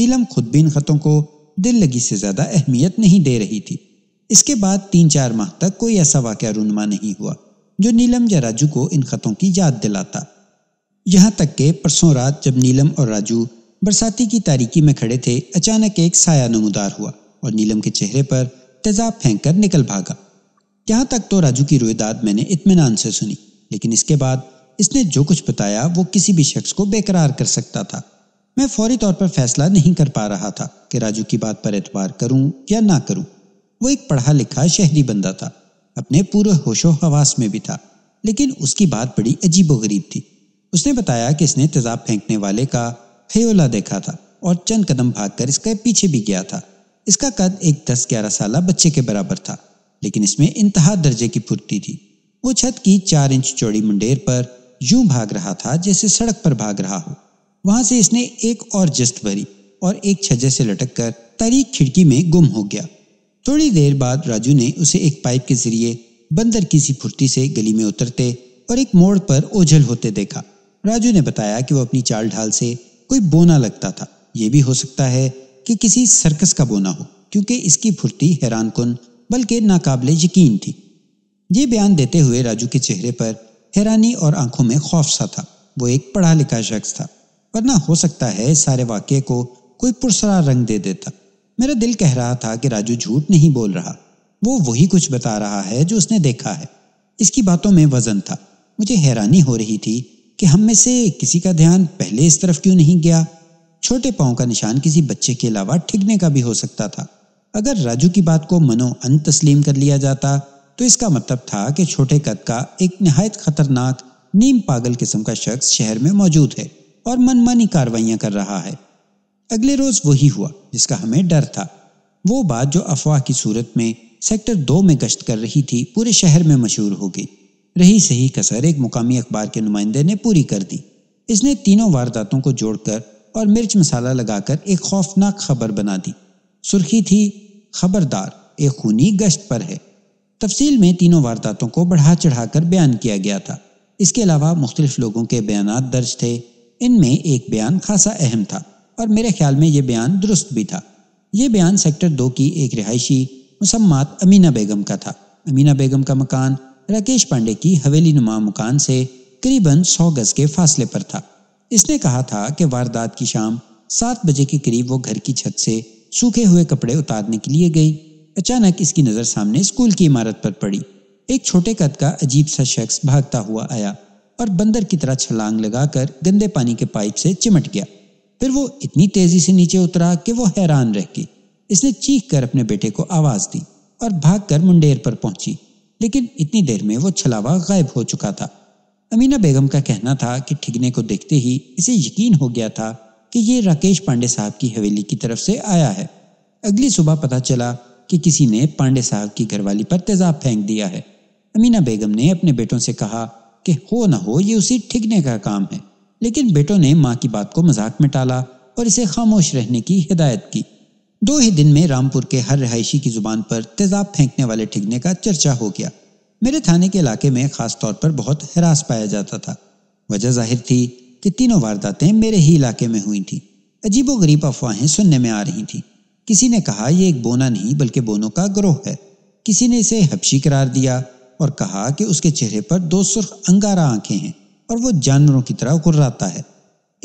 नीलम खुद भी इन खतों को दिल लगी से ज्यादा अहमियत नहीं दे रही थी इसके बाद तीन चार माह तक कोई ऐसा वाक्य रूनमा नहीं हुआ जो नीलम या राजू को इन खतों की याद दिलाता यहां तक के परसों रात जब नीलम और राजू बरसाती की तारीकी में खड़े थे अचानक एक साया नमोदार हुआ और नीलम के चेहरे पर तेजाब फेंक कर निकल भागा यहां तक तो राजू की रोयदाद मैंने इतमान से सुनी लेकिन इसके बाद इसने जो कुछ बताया वो किसी भी शख्स को बेकरार कर सकता था मैं फौरी तौर पर फैसला नहीं कर पा रहा था कि राजू की बात पर एतबार करूं या ना करूं वो एक पढ़ा लिखा शहरी बंदा था अपने पूरे होशो हवास में भी था लेकिन उसकी बात बड़ी अजीबो थी उसने बताया कि इसने तेजाब फेंकने वाले का हयोला देखा था और चंद कदम भागकर इसके पीछे भी गया था इसका कद एक दस ग्यारह साल बच्चे के बराबर था लेकिन इसमें इंतहा दर्जे की फुर्ती थी वो छत की चार इंच चौड़ी मुंडेर पर यूं भाग रहा था जैसे सड़क पर भाग रहा हो वहां से इसने एक और जस्ट भरी और एक छज्जे से लटक कर तारीख खिड़की में गुम हो गया थोड़ी देर बाद राजू ने उसे एक पाइप के जरिए बंदर की सी फुर्ती से गली में उतरते और एक मोड़ पर ओझल होते देखा राजू ने बताया कि वो अपनी चाल ढाल से कोई बोना लगता था ये भी हो सकता है कि किसी सर्कस का बोना हो क्योंकि इसकी फुर्ती हैरान कन बल्कि नाकाबले यकीन थी ये बयान देते हुए राजू के चेहरे पर हैरानी और आंखों में खौफ सा था वो एक पढ़ा लिखा शख्स था वरना हो सकता है सारे वाक्य को कोई पुरसरा रंग दे देता मेरा दिल कह रहा था कि राजू झूठ नहीं बोल रहा वो वही कुछ बता रहा है जो उसने देखा है इसकी बातों में वजन था मुझे हैरानी हो रही थी कि हम में से किसी का ध्यान पहले इस तरफ क्यों नहीं गया छोटे पाओ का निशान किसी बच्चे के अलावा ठिकने का भी हो सकता था अगर राजू की बात को मनो अन तस्लीम कर लिया जाता तो इसका मतलब था कि छोटे कद का एक नहायत खतरनाक नीम पागल किस्म का शख्स शहर में मौजूद है और मनमानी कार्रवाइयां कर रहा है अगले रोज वही हुआ जिसका हमें डर था वो बात जो अफवाह की सूरत में सेक्टर दो में गश्त कर रही थी पूरे शहर में मशहूर हो गई रही सही कसर एक मुकामी अखबार के नुमाइंदे ने पूरी कर दी इसने तीनों वारदातों को जोड़कर और मिर्च मसाला लगाकर एक खौफनाक खबर बना दी सुर्खी थी खबरदार एक खूनी गश्त पर है तफसील में तीनों वारदातों को बढ़ा चढ़ाकर बयान किया गया था इसके अलावा मुख्तलिफ लोगों के बयान दर्ज थे इनमें एक बयान खासा अहम था और मेरे ख्याल में यह बयान दुरुस्त भी था ये बयान सेक्टर दो की एक रिहायशी मुसम्मात अमीना बेगम का था अमीना बेगम का मकान राकेश पांडे की हवेली नुमा मकान से करीबन सौ गज के फासले पर था इसने कहा था कि वारदात की शाम सात बजे के करीब वो घर की छत से सूखे हुए कपड़े उतारने के लिए गई अचानक इसकी नज़र सामने स्कूल की इमारत पर पड़ी एक छोटे कद का अजीब सा शख्स भागता हुआ आया और बंदर की तरह छलांग लगाकर गंदे पानी के पाइप से चिमट गया फिर वो इतनी तेजी से नीचे उतरा कि वो हैरान रह गई इसने चीख कर अपने बेटे को आवाज दी और भागकर मुंडेर पर पहुंची लेकिन इतनी देर में वो छलावा गायब हो चुका था अमीना बेगम का कहना था कि ठिगने को देखते ही इसे यकीन हो गया था कि ये राकेश पांडे साहब की हवेली की तरफ से आया है अगली सुबह पता चला कि किसी ने पांडे साहब की घरवाली पर तेजाब फेंक दिया है अमीना बेगम ने अपने बेटों से कहा कि हो ना हो ये उसी ठिगने का काम है लेकिन बेटों ने माँ की बात को मजाक में टाला और इसे खामोश रहने की हिदायत की दो ही दिन में रामपुर के हर रहायशी की जुबान पर तेजाब फेंकने वाले ठिगने का चर्चा हो गया मेरे थाने के इलाके में खास तौर पर बहुत हरास पाया जाता था वजह जाहिर थी कि तीनों वारदातें मेरे ही इलाके में हुई थी अजीबो गरीब अफवाहें सुनने में आ रही थी किसी ने कहा यह एक बोना नहीं बल्कि बोनों का ग्रोह है किसी ने इसे हपशी करार दिया और कहा कि उसके चेहरे पर दो सुर्ख अंगारा आंखें हैं और वो जानवरों की तरह गुर्राता है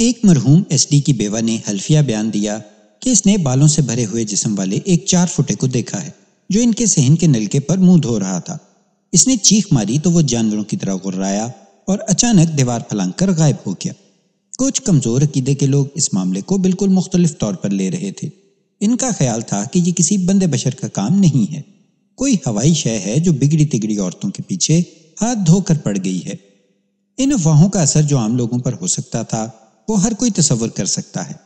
एक मरहूम एसडी की बेवा ने हल्फिया बयान दिया कि इसने बालों से भरे हुए जिस्म वाले एक चार फुटे को देखा है जो इनके सहन के नलके पर मुंह धो रहा था इसने चीख मारी तो वो जानवरों की तरह गुर्राया और अचानक दीवार फलांग कर गायब हो गया कुछ कमजोर अकीदे के लोग इस मामले को बिल्कुल मुख्तलिफ तौर पर ले रहे थे इनका ख्याल था कि ये किसी बंदे बशर का काम नहीं है कोई हवाई शय है जो बिगड़ी तिगड़ी औरतों के पीछे हाथ धोकर पड़ गई है इन अफवाहों का असर जो आम लोगों पर हो सकता था वो हर कोई तस्वर कर सकता है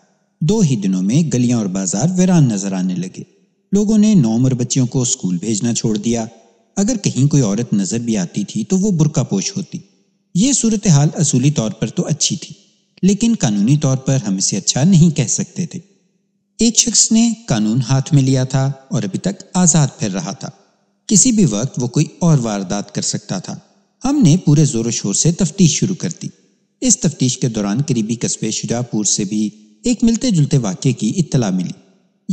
दो ही दिनों में गलियां और बाजार वीरान नजर आने लगे लोगों ने नौ उम्र बच्चियों को स्कूल भेजना छोड़ दिया अगर कहीं कोई औरत नजर भी आती थी तो वो बुरका पोश होती ये सूरत हाल असूली तौर पर तो अच्छी थी लेकिन कानूनी तौर पर हम इसे अच्छा नहीं कह सकते थे एक शख्स ने कानून हाथ में लिया था और अभी तक आज़ाद फिर रहा था किसी भी वक्त वो कोई और वारदात कर सकता था हमने पूरे जोर शोर से तफ्तीश शुरू कर दी इस तफ्तीश के दौरान करीबी कस्बे शुजापुर से भी एक मिलते जुलते वाक्य की इत्तला मिली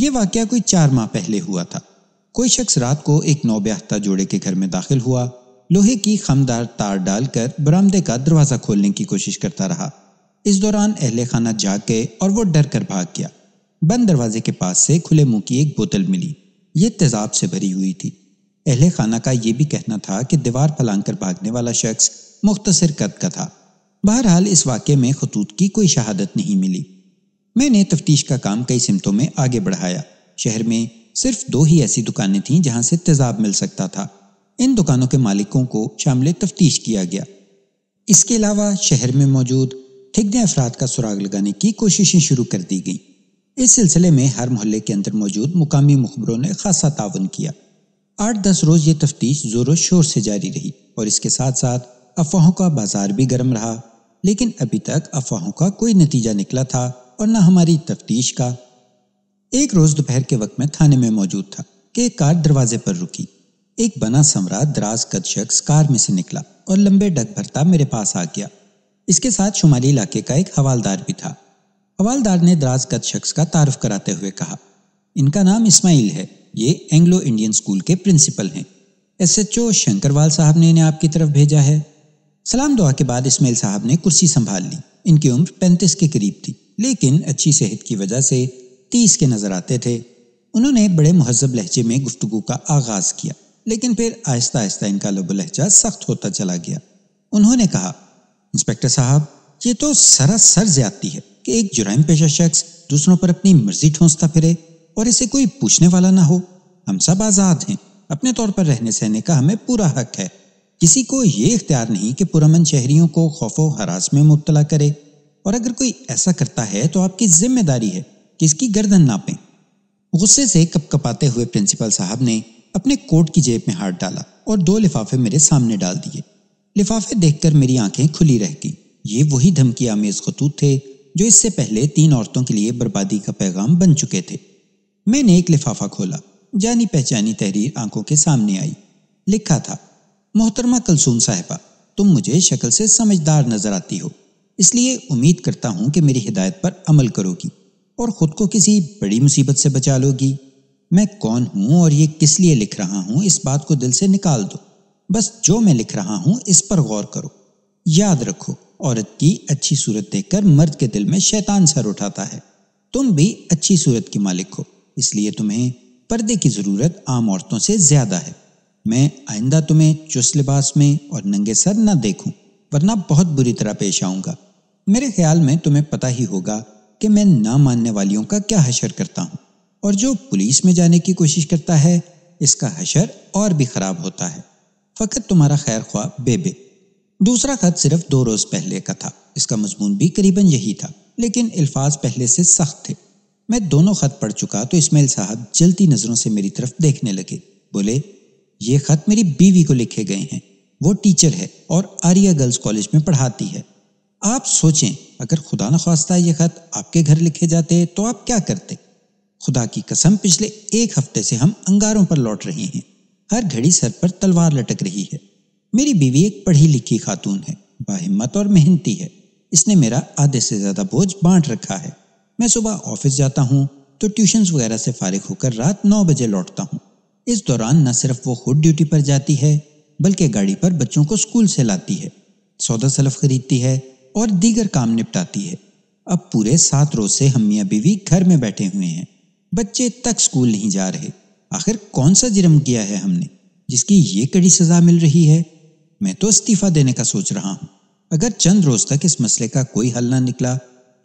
ये वाक्य कोई चार माह पहले हुआ था कोई शख्स रात को एक नौब्याहता जोड़े के घर में दाखिल हुआ लोहे की खमदार तार डालकर बरामदे का दरवाजा खोलने की कोशिश करता रहा इस दौरान अहले खाना जाग गए और वो डर कर भाग गया बंद दरवाजे के पास से खुले मुंह की एक बोतल मिली ये तेजाब से भरी हुई थी अहले खाना का ये भी कहना था कि दीवार फलांग कर भागने वाला शख्स मुख्तसर कद का था बहरहाल इस वाक्य में खतूत की कोई शहादत नहीं मिली मैंने तफ्तीश का काम कई सिमतों में आगे बढ़ाया शहर में सिर्फ दो ही ऐसी दुकानें थीं जहां से तेजाब मिल सकता था इन दुकानों के मालिकों को शामिल तफ्तीश किया गया इसके अलावा शहर में मौजूद ठिकदे अफराद का सुराग लगाने की कोशिशें शुरू कर दी गईं इस सिलसिले में हर मोहल्ले के अंदर मौजूद मुकामी मुखबरों ने खासा ताउन किया आठ दस रोज ये तफ्तीश जोर शोर से जारी रही और इसके साथ साथ अफवाहों का बाजार भी गर्म रहा लेकिन अभी तक अफवाहों का कोई नतीजा निकला था और न हमारी तफ्तीश का एक रोज दोपहर के वक्त में थाने में मौजूद था कि एक कार दरवाजे पर रुकी एक बना सम्राट दराज कद शख्स कार में से निकला और लंबे डग भरता मेरे पास आ गया इसके साथ शुमाली इलाके का एक हवालदार भी था हवालदार ने दराज कद शख्स का तारफ कराते हुए कहा इनका नाम इस्माइल है ये एंग्लो इंडियन स्कूल के प्रिंसिपल हैं एसएचओ शंकरवाल साहब ने इन्हें आपकी तरफ भेजा है सलाम दुआ के बाद इसमाइल साहब ने कुर्सी संभाल ली इनकी उम्र पैंतीस के करीब थी लेकिन अच्छी सेहत की वजह से तीस के नजर आते थे उन्होंने बड़े महजब लहजे में गुफ्तगु का आगाज किया लेकिन फिर आहिस्ता आहिस्ता इनका लब लहजा सख्त होता चला गया उन्होंने कहा इंस्पेक्टर साहब ये तो सरासर ज्यादती है कि एक जुराइम पेशा शख्स दूसरों पर अपनी मर्जी ठोंसता फिरे और इसे कोई पूछने वाला ना हो हम सब आज़ाद हैं अपने तौर पर रहने सहने का हमें पूरा हक है किसी को ये इख्तियार नहीं कि पुरमन शहरियों को खौफो हरास में मुबतला करे और अगर कोई ऐसा करता है तो आपकी जिम्मेदारी है कि इसकी गर्दन नापें गुस्से से कपकपाते हुए प्रिंसिपल साहब ने अपने कोट की जेब में हाथ डाला और दो लिफाफे मेरे सामने डाल दिए लिफाफे देखकर मेरी आंखें खुली रह गई ये वही धमकी आमेज खतूत थे जो इससे पहले तीन औरतों के लिए बर्बादी का पैगाम बन चुके थे मैंने एक लिफाफा खोला जानी पहचानी तहरीर आंखों के सामने आई लिखा था मोहतरमा कलसूम साहिबा तुम मुझे शक्ल से समझदार नजर आती हो इसलिए उम्मीद करता हूँ कि मेरी हिदायत पर अमल करोगी और ख़ुद को किसी बड़ी मुसीबत से बचा लोगी मैं कौन हूँ और ये किस लिए लिख रहा हूँ इस बात को दिल से निकाल दो बस जो मैं लिख रहा हूँ इस पर गौर करो याद रखो औरत की अच्छी सूरत देखकर मर्द के दिल में शैतान सर उठाता है तुम भी अच्छी सूरत की मालिक हो इसलिए तुम्हें पर्दे की ज़रूरत आम औरतों से ज़्यादा है मैं आइंदा तुम्हें चुस्त लिबास में और नंगे सर न देखूं वरना बहुत बुरी तरह पेश आऊंगा मेरे ख्याल में तुम्हें पता ही होगा कि मैं ना मानने वालियों का क्या हशर करता हूं और जो पुलिस में जाने की कोशिश करता है इसका हशर और भी खराब होता है फ़कत तुम्हारा खैर ख्वाह बेबे दूसरा खत सिर्फ दो रोज़ पहले का था इसका मजमून भी करीबन यही था लेकिन अल्फाज पहले से सख्त थे मैं दोनों खत पढ़ चुका तो इसमें साहब जलती नज़रों से मेरी तरफ देखने लगे बोले ये खत मेरी बीवी को लिखे गए हैं वो टीचर है और आर्या गर्ल्स कॉलेज में पढ़ाती है आप सोचें अगर खुदा न खास्ता ये खत आपके घर लिखे जाते तो आप क्या करते खुदा की कसम पिछले एक हफ्ते से हम अंगारों पर लौट रहे हैं हर घड़ी सर पर तलवार लटक रही है मेरी बीवी एक पढ़ी लिखी खातून है बाहिम्मत और मेहनती है इसने मेरा आधे से ज़्यादा बोझ बांट रखा है मैं सुबह ऑफिस जाता हूँ तो ट्यूशंस वगैरह से फारिग होकर रात नौ बजे लौटता हूँ इस दौरान न सिर्फ वो खुद ड्यूटी पर जाती है बल्कि गाड़ी पर बच्चों को स्कूल से लाती है सौदा सलफ खरीदती है और दीगर काम निपटाती है अब पूरे सात रोज से हमिया बीवी घर में बैठे हुए हैं बच्चे तक स्कूल नहीं जा रहे आखिर कौन सा जिरम किया है हमने जिसकी ये कड़ी सजा मिल रही है मैं तो इस्तीफा देने का सोच रहा हूँ अगर चंद रोज तक इस मसले का कोई हल ना निकला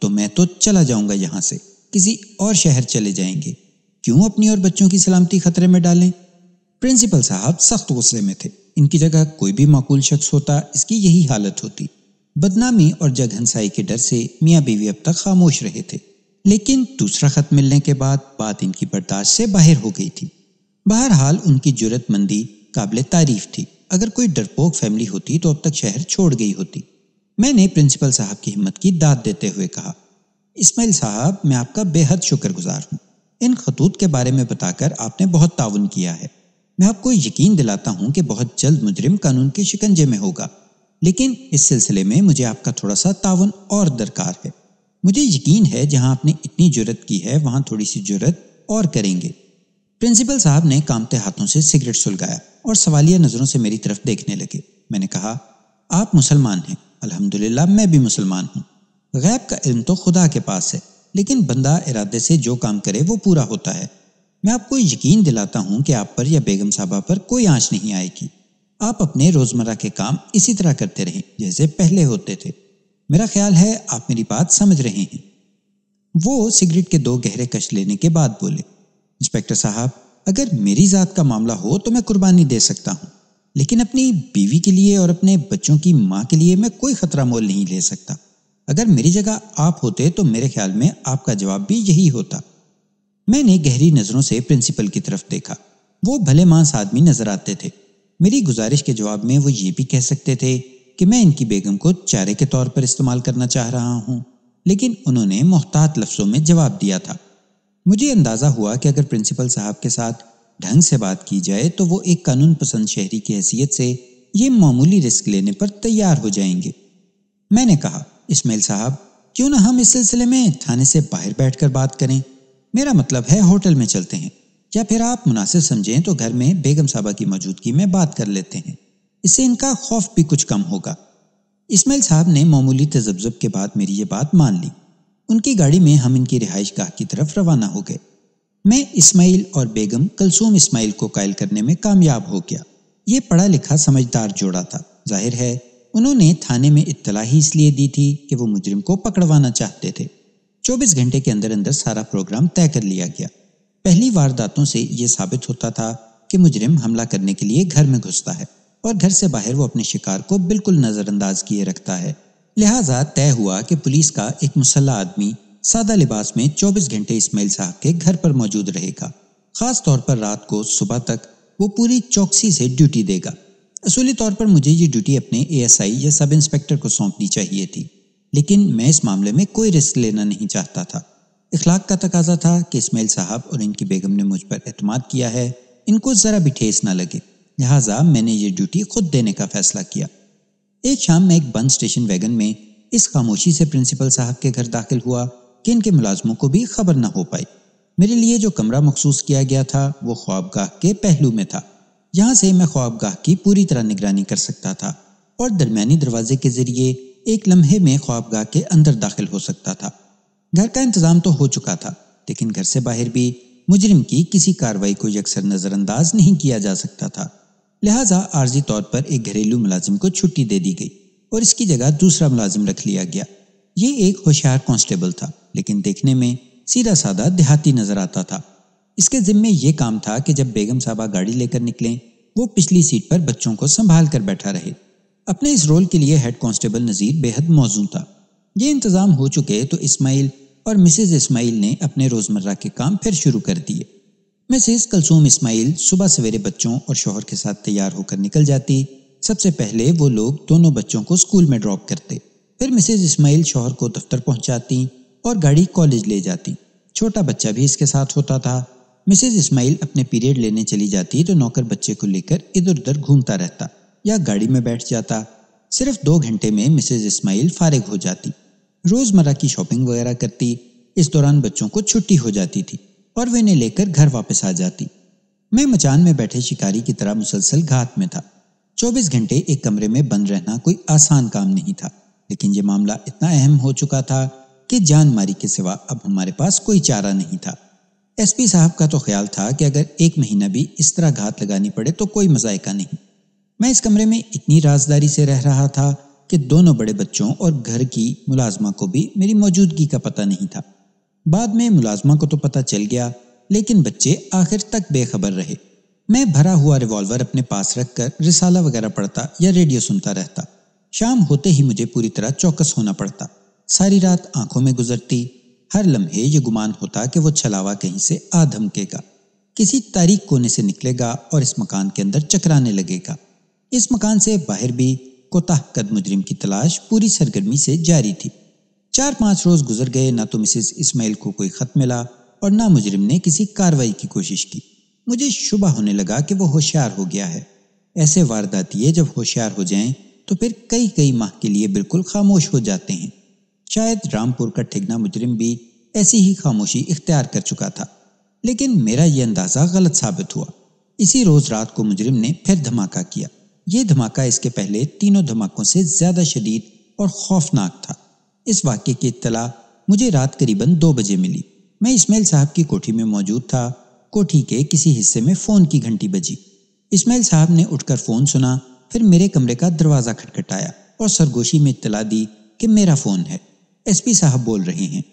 तो मैं तो चला जाऊंगा यहाँ से किसी और शहर चले जाएंगे क्यों अपनी और बच्चों की सलामती खतरे में डालें प्रिंसिपल साहब सख्त गुस्से में थे इनकी जगह कोई भी माकूल शख्स होता इसकी यही हालत होती बदनामी और जगहसाई के डर से मियाँ बीवी अब तक खामोश रहे थे लेकिन दूसरा खत मिलने के बाद बात इनकी बर्दाश्त से बाहर हो गई थी बहरहाल उनकी जरूरतमंदी काबिल तारीफ थी अगर कोई डरपोक फैमिली होती तो अब तक शहर छोड़ गई होती मैंने प्रिंसिपल साहब की हिम्मत की दाद देते हुए कहा इस्माइल साहब मैं आपका बेहद शुक्रगुजार हूँ इन खतूत के बारे में बताकर आपने बहुत ताउन किया है मैं आपको यकीन दिलाता हूँ कि बहुत जल्द मुजरिम कानून के शिकंजे में होगा लेकिन इस सिलसिले में मुझे आपका थोड़ा सा ताउन और दरकार है मुझे यकीन है जहाँ आपने इतनी जरूरत की है वहाँ थोड़ी सी जरूरत और करेंगे प्रिंसिपल साहब ने कामते हाथों से सिगरेट सुलगाया और सवालिया नज़रों से मेरी तरफ देखने लगे मैंने कहा आप मुसलमान हैं अल्हम्दुलिल्लाह मैं भी मुसलमान हूँ गैब का इल्म तो खुदा के पास है लेकिन बंदा इरादे से जो काम करे वो पूरा होता है मैं आपको यकीन दिलाता हूँ कि आप पर या बेगम साहबा पर कोई आंच नहीं आएगी आप अपने रोज़मर्रा के काम इसी तरह करते रहें जैसे पहले होते थे मेरा ख्याल है आप मेरी बात समझ रहे हैं वो सिगरेट के दो गहरे कश लेने के बाद बोले इंस्पेक्टर साहब अगर मेरी ज़ात का मामला हो तो मैं कुर्बानी दे सकता हूँ लेकिन अपनी बीवी के लिए और अपने बच्चों की माँ के लिए मैं कोई ख़तरा मोल नहीं ले सकता अगर मेरी जगह आप होते तो मेरे ख्याल में आपका जवाब भी यही होता मैंने गहरी नज़रों से प्रिंसिपल की तरफ देखा वो भले मांस आदमी नजर आते थे मेरी गुजारिश के जवाब में वो ये भी कह सकते थे कि मैं इनकी बेगम को चारे के तौर पर इस्तेमाल करना चाह रहा हूँ लेकिन उन्होंने मोहतात लफ्जों में जवाब दिया था मुझे अंदाज़ा हुआ कि अगर प्रिंसिपल साहब के साथ ढंग से बात की जाए तो वो एक कानून पसंद शहरी की हैसियत से ये मामूली रिस्क लेने पर तैयार हो जाएंगे मैंने कहा इसमेल साहब क्यों ना हम इस सिलसिले में थाने से बाहर बैठकर बात करें मेरा मतलब है होटल में चलते हैं या फिर आप मुनासिब समझें तो घर में बेगम साहबा की मौजूदगी में बात कर लेते हैं इससे इनका खौफ भी कुछ कम होगा इसमाइल साहब ने मामूली तजब्जब के बाद मेरी ये बात मान ली उनकी गाड़ी में हम इनकी रिहाइश गाह की तरफ रवाना हो गए मैं इस्माइल और बेगम कलसूम इस्माइल को कायल करने में कामयाब हो गया ये पढ़ा लिखा समझदार जोड़ा था जाहिर है उन्होंने थाने में इत्तला ही इसलिए दी थी कि वो मुजरिम को पकड़वाना चाहते थे 24 घंटे के अंदर अंदर सारा प्रोग्राम तय कर लिया गया पहली वारदातों से यह साबित होता था कि मुजरिम हमला करने के लिए घर में घुसता है और घर से बाहर वो अपने शिकार को बिल्कुल नज़रअंदाज किए रखता है लिहाजा तय हुआ कि पुलिस का एक मुसल्ला आदमी सादा लिबास में 24 घंटे इस्माइल साहब के घर पर मौजूद रहेगा खास तौर पर रात को सुबह तक वो पूरी चौकसी से ड्यूटी देगा असूली तौर पर मुझे ये ड्यूटी अपने ए या सब इंस्पेक्टर को सौंपनी चाहिए थी लेकिन मैं इस मामले में कोई रिस्क लेना नहीं चाहता था इखलाक का तकाजा था कि इसमाइल साहब और इनकी बेगम ने मुझ पर अहतमाद किया है इनको ज़रा भी ठेस ना लगे लिहाजा मैंने ये ड्यूटी खुद देने का फैसला किया एक शाम मैं एक बंद स्टेशन वैगन में इस खामोशी से प्रिंसिपल साहब के घर दाखिल हुआ कि इनके मुलाजमों को भी खबर ना हो पाई मेरे लिए जो कमरा मखसूस किया गया था वो ख्वाबगाह के पहलू में था यहाँ से मैं ख्वाबगाह की पूरी तरह निगरानी कर सकता था और दरमियानी दरवाजे के जरिए एक लम्हे में ख्वाबगाह के अंदर दाखिल हो सकता था घर का इंतजाम तो हो चुका था लेकिन घर से बाहर भी मुजरिम की किसी कार्रवाई को यकसर नज़रअंदाज नहीं किया जा सकता था लिहाजा आर्जी तौर पर एक घरेलू मुलाजिम को छुट्टी दे दी गई और इसकी जगह दूसरा मुलाजिम रख लिया गया ये एक होशियार कांस्टेबल था लेकिन देखने में सीधा सादा देहाती नजर आता था इसके जिम्मे ये काम था कि जब बेगम साहबा गाड़ी लेकर निकलें वो पिछली सीट पर बच्चों को संभाल कर बैठा रहे अपने इस रोल के लिए हेड कांस्टेबल नज़ीर बेहद मौजूद था ये इंतज़ाम हो चुके तो इस्माइल और मिसेज़ इस्माइल ने अपने रोज़मर्रा के काम फिर शुरू कर दिए मिसेज कलसूम इस्माइल सुबह सवेरे बच्चों और शोहर के साथ तैयार होकर निकल जाती सबसे पहले वो लोग दोनों बच्चों को स्कूल में ड्रॉप करते फिर मिसेज इस्माइल शोहर को दफ्तर पहुंचाती और गाड़ी कॉलेज ले जाती छोटा बच्चा भी इसके साथ होता था मिसेज इस्माइल अपने पीरियड लेने चली जाती तो नौकर बच्चे को लेकर इधर उधर घूमता रहता या गाड़ी में बैठ जाता सिर्फ दो घंटे में मिसेज इस्माइल फारिग हो जाती रोज़मर्रा की शॉपिंग वगैरह करती इस दौरान बच्चों को छुट्टी हो जाती थी और वे इन्हें लेकर घर वापस आ जाती मैं मचान में बैठे शिकारी की तरह मुसलसल घात में था चौबीस घंटे एक कमरे में बंद रहना कोई आसान काम नहीं था लेकिन ये मामला इतना अहम हो चुका था कि जान मारी के सिवा अब हमारे पास कोई चारा नहीं था एसपी साहब का तो ख्याल था कि अगर एक महीना भी इस तरह घात लगानी पड़े तो कोई मजायका नहीं मैं इस कमरे में इतनी राजदारी से रह रहा था कि दोनों बड़े बच्चों और घर की मुलाजमा को भी मेरी मौजूदगी का पता नहीं था बाद में मुलाजमा को तो पता चल गया लेकिन बच्चे आखिर तक बेखबर रहे मैं भरा हुआ रिवॉल्वर अपने पास रखकर रिसाला वगैरह पढ़ता या रेडियो सुनता रहता शाम होते ही मुझे पूरी तरह चौकस होना पड़ता सारी रात आंखों में गुजरती हर लम्हे ये गुमान होता कि वो छलावा कहीं से आ धमकेगा किसी तारीख कोने से निकलेगा और इस मकान के अंदर चकराने लगेगा इस मकान से बाहर भी कोताह कद मुजरिम की तलाश पूरी सरगर्मी से जारी थी चार पांच रोज गुजर गए ना तो मिसेस इस्माइल को कोई खत मिला और ना मुजरिम ने किसी कार्रवाई की कोशिश की मुझे शुभ होने लगा कि वो होशियार हो गया है ऐसे वारदातिये जब होशियार हो जाएं तो फिर कई कई माह के लिए बिल्कुल खामोश हो जाते हैं शायद रामपुर का ठिगना मुजरिम भी ऐसी ही खामोशी इख्तियार कर चुका था लेकिन मेरा यह अंदाज़ा गलत साबित हुआ इसी रोज़ रात को मुजरिम ने फिर धमाका किया ये धमाका इसके पहले तीनों धमाकों से ज़्यादा शदीद और खौफनाक था इस वाक्य की इतला मुझे रात करीबन दो बजे मिली मैं इस्माइल साहब की कोठी में मौजूद था कोठी के किसी हिस्से में फ़ोन की घंटी बजी इस्माइल साहब ने उठकर फ़ोन सुना फिर मेरे कमरे का दरवाज़ा खटखटाया और सरगोशी में इतला दी कि मेरा फ़ोन है एसपी साहब बोल रहे हैं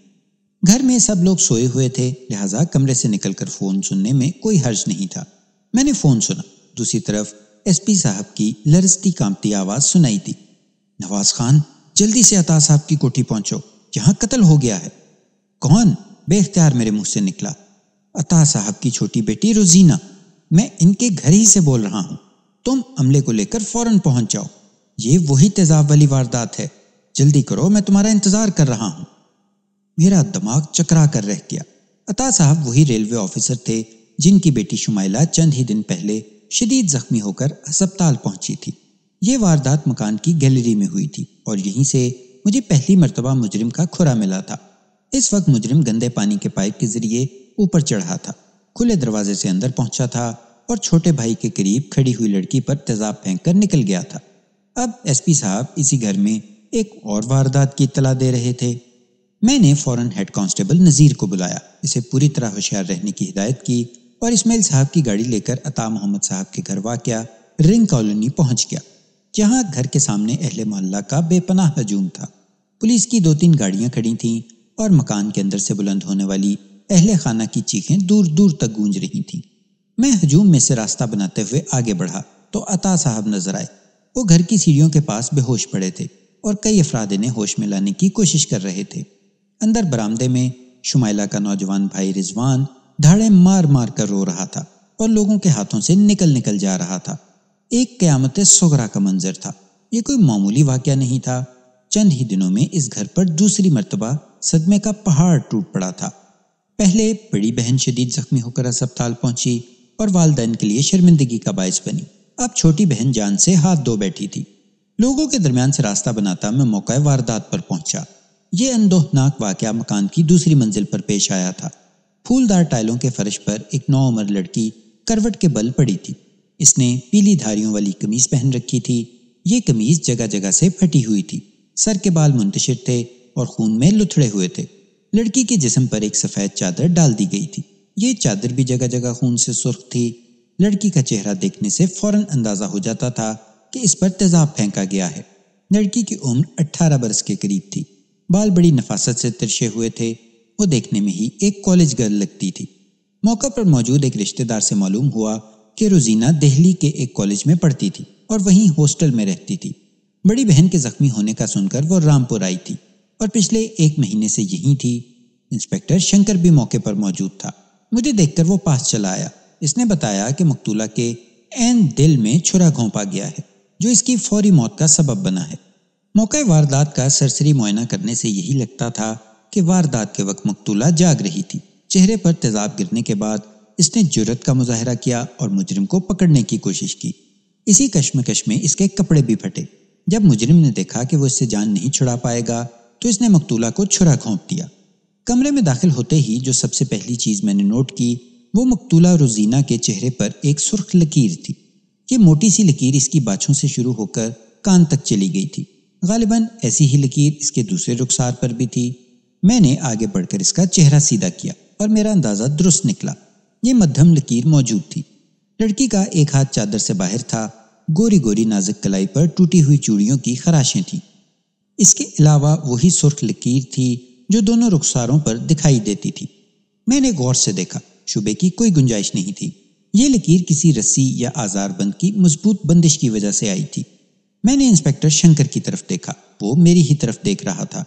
घर में सब लोग सोए हुए थे लिहाजा कमरे से निकलकर फोन सुनने में कोई हर्ज नहीं था मैंने फोन सुना दूसरी तरफ एसपी साहब की लरजती कांपती आवाज सुनाई थी नवाज खान जल्दी से अता साहब की कोठी पहुंचो यहां कत्ल हो गया है कौन बेख्तियार मेरे मुंह से निकला अता साहब की छोटी बेटी रोजीना मैं इनके घर ही से बोल रहा हूँ तुम अमले को लेकर फौरन पहुंच जाओ ये वही तेजाब वाली वारदात है जल्दी करो मैं तुम्हारा इंतजार कर रहा हूं मेरा दिमाग चकरा कर रह गया अता साहब वही रेलवे ऑफिसर थे जिनकी बेटी शुमाइला चंद ही दिन पहले शदीद जख्मी होकर अस्पताल पहुंची थी ये वारदात मकान की गैलरी में हुई थी और यहीं से मुझे पहली मरतबा मुजरिम का खुरा मिला था इस वक्त मुजरिम गंदे पानी के पाइप के जरिए ऊपर चढ़ा था खुले दरवाजे से अंदर पहुंचा था और छोटे भाई के करीब खड़ी हुई लड़की पर तेजाब फेंक कर निकल गया था अब एसपी साहब इसी घर में एक और वारदात की इतला दे रहे थे मैंने फौरन हेड कांस्टेबल नज़ीर को बुलाया इसे पूरी तरह होशियार रहने की हिदायत की और इसमाइल साहब की गाड़ी लेकर अता मोहम्मद साहब के घर वाक़ रिंग कॉलोनी पहुंच गया जहां घर के सामने अहले मोहल्ला का बेपनाह हजूम था पुलिस की दो तीन गाड़ियां खड़ी थीं और मकान के अंदर से बुलंद होने वाली अहले खाना की चीखें दूर दूर तक गूंज रही थीं मैं हजूम में से रास्ता बनाते हुए आगे बढ़ा तो अता साहब नजर आए वो घर की सीढ़ियों के पास बेहोश पड़े थे और कई अफराद इन्हें होश में लाने की कोशिश कर रहे थे अंदर बरामदे में शुमाइला का नौजवान भाई रिजवान धाड़े मार मार कर रो रहा था और लोगों के हाथों से निकल निकल जा रहा था एक क्यामत सगरा का मंजर था यह कोई मामूली वाक्य नहीं था चंद ही दिनों में इस घर पर दूसरी मरतबा सदमे का पहाड़ टूट पड़ा था पहले बड़ी बहन शदीद जख्मी होकर अस्पताल पहुंची और वालदेन के लिए शर्मिंदगी का बायस बनी अब छोटी बहन जान से हाथ धो बैठी थी लोगों के दरमियान से रास्ता बनाता मैं मौका वारदात पर पहुंचा ये अनदोहनाक वाक़ मकान की दूसरी मंजिल पर पेश आया था फूलदार टाइलों के फर्श पर एक नौ उम्र लड़की करवट के बल पड़ी थी इसने पीली धारियों वाली कमीज पहन रखी थी ये कमीज जगह जगह से फटी हुई थी सर के बाल मुंतशिर थे और खून में लुथड़े हुए थे लड़की के जिसम पर एक सफ़ेद चादर डाल दी गई थी ये चादर भी जगह जगह खून से सुर्ख थी लड़की का चेहरा देखने से फौरन अंदाज़ा हो जाता था कि इस पर तेजाब फेंका गया है लड़की की उम्र अट्ठारह बरस के करीब थी बाल बड़ी नफासत से तिरछे हुए थे वो देखने में ही एक कॉलेज गर्ल लगती थी मौका पर मौजूद एक रिश्तेदार से मालूम हुआ कि रोजीना दिल्ली के एक कॉलेज में पढ़ती थी और वहीं हॉस्टल में रहती थी बड़ी बहन के जख्मी होने का सुनकर वो रामपुर आई थी और पिछले एक महीने से यहीं थी इंस्पेक्टर शंकर भी मौके पर मौजूद था मुझे देखकर वो पास चला आया इसने बताया कि मकतूला के एन दिल में छुरा घोंपा गया है जो इसकी फौरी मौत का सबब बना है मौके वारदात का सरसरी मुआयना करने से यही लगता था कि वारदात के वक्त मकतूला जाग रही थी चेहरे पर तेजाब गिरने के बाद इसने जुरत का मुजाहरा किया और मुजरिम को पकड़ने की कोशिश की इसी कश्मकश में इसके कपड़े भी फटे जब मुजरिम ने देखा कि वो इससे जान नहीं छुड़ा पाएगा तो इसने मकतूला को छुरा घोंप दिया कमरे में दाखिल होते ही जो सबसे पहली चीज मैंने नोट की वो मकतूला रोजीना के चेहरे पर एक सुर्ख लकीर थी ये मोटी सी लकीर इसकी बाछों से शुरू होकर कान तक चली गई थी गालिबन ऐसी ही लकीर इसके दूसरे रुखसार पर भी थी मैंने आगे बढ़कर इसका चेहरा सीधा किया और मेरा अंदाज़ा दुरुस्त निकला ये मध्यम लकीर मौजूद थी लड़की का एक हाथ चादर से बाहर था गोरी गोरी नाजुक कलाई पर टूटी हुई चूड़ियों की खराशें थी इसके अलावा वही सुर्ख लकीर थी जो दोनों रुखसारों पर दिखाई देती थी मैंने गौर से देखा शुबे की कोई गुंजाइश नहीं थी ये लकीर किसी रस्सी या आजार बंद की मजबूत बंदिश की वजह से आई थी मैंने इंस्पेक्टर शंकर की तरफ देखा वो मेरी ही तरफ देख रहा था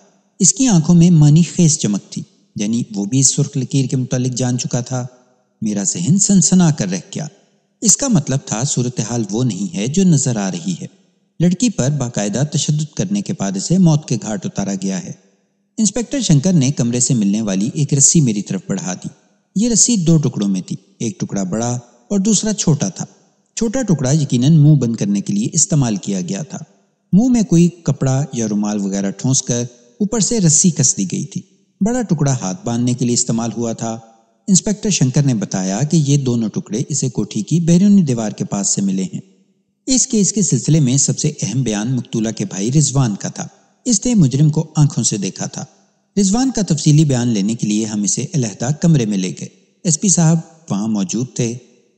इसकी आंखों में मानी खेस चमक थी यानी वो भी इस सुर्ख लकीर के मुतालिक जान चुका था मेरा जहन सनसना कर रह गया इसका मतलब था सूरत हाल वो नहीं है जो नजर आ रही है लड़की पर बाकायदा तशद करने के बाद इसे मौत के घाट उतारा गया है इंस्पेक्टर शंकर ने कमरे से मिलने वाली एक रस्सी मेरी तरफ बढ़ा दी ये रस्सी दो टुकड़ों में थी एक टुकड़ा बड़ा और दूसरा छोटा था छोटा टुकड़ा यकीनन मुंह बंद करने के लिए इस्तेमाल किया गया था मुंह में कोई कपड़ा या रुमाल वगैरह ठोंस कर ऊपर से रस्सी कस दी गई थी बड़ा टुकड़ा हाथ बांधने के लिए इस्तेमाल हुआ था इंस्पेक्टर शंकर ने बताया कि ये दोनों टुकड़े इसे कोठी की बैरूनी दीवार के पास से मिले हैं इस केस के सिलसिले में सबसे अहम बयान मकतूला के भाई रिजवान का था इसने मुजरिम को आंखों से देखा था रिजवान का तफसीली बयान लेने के लिए हम इसे अलहदा कमरे में ले गए एसपी साहब वहाँ मौजूद थे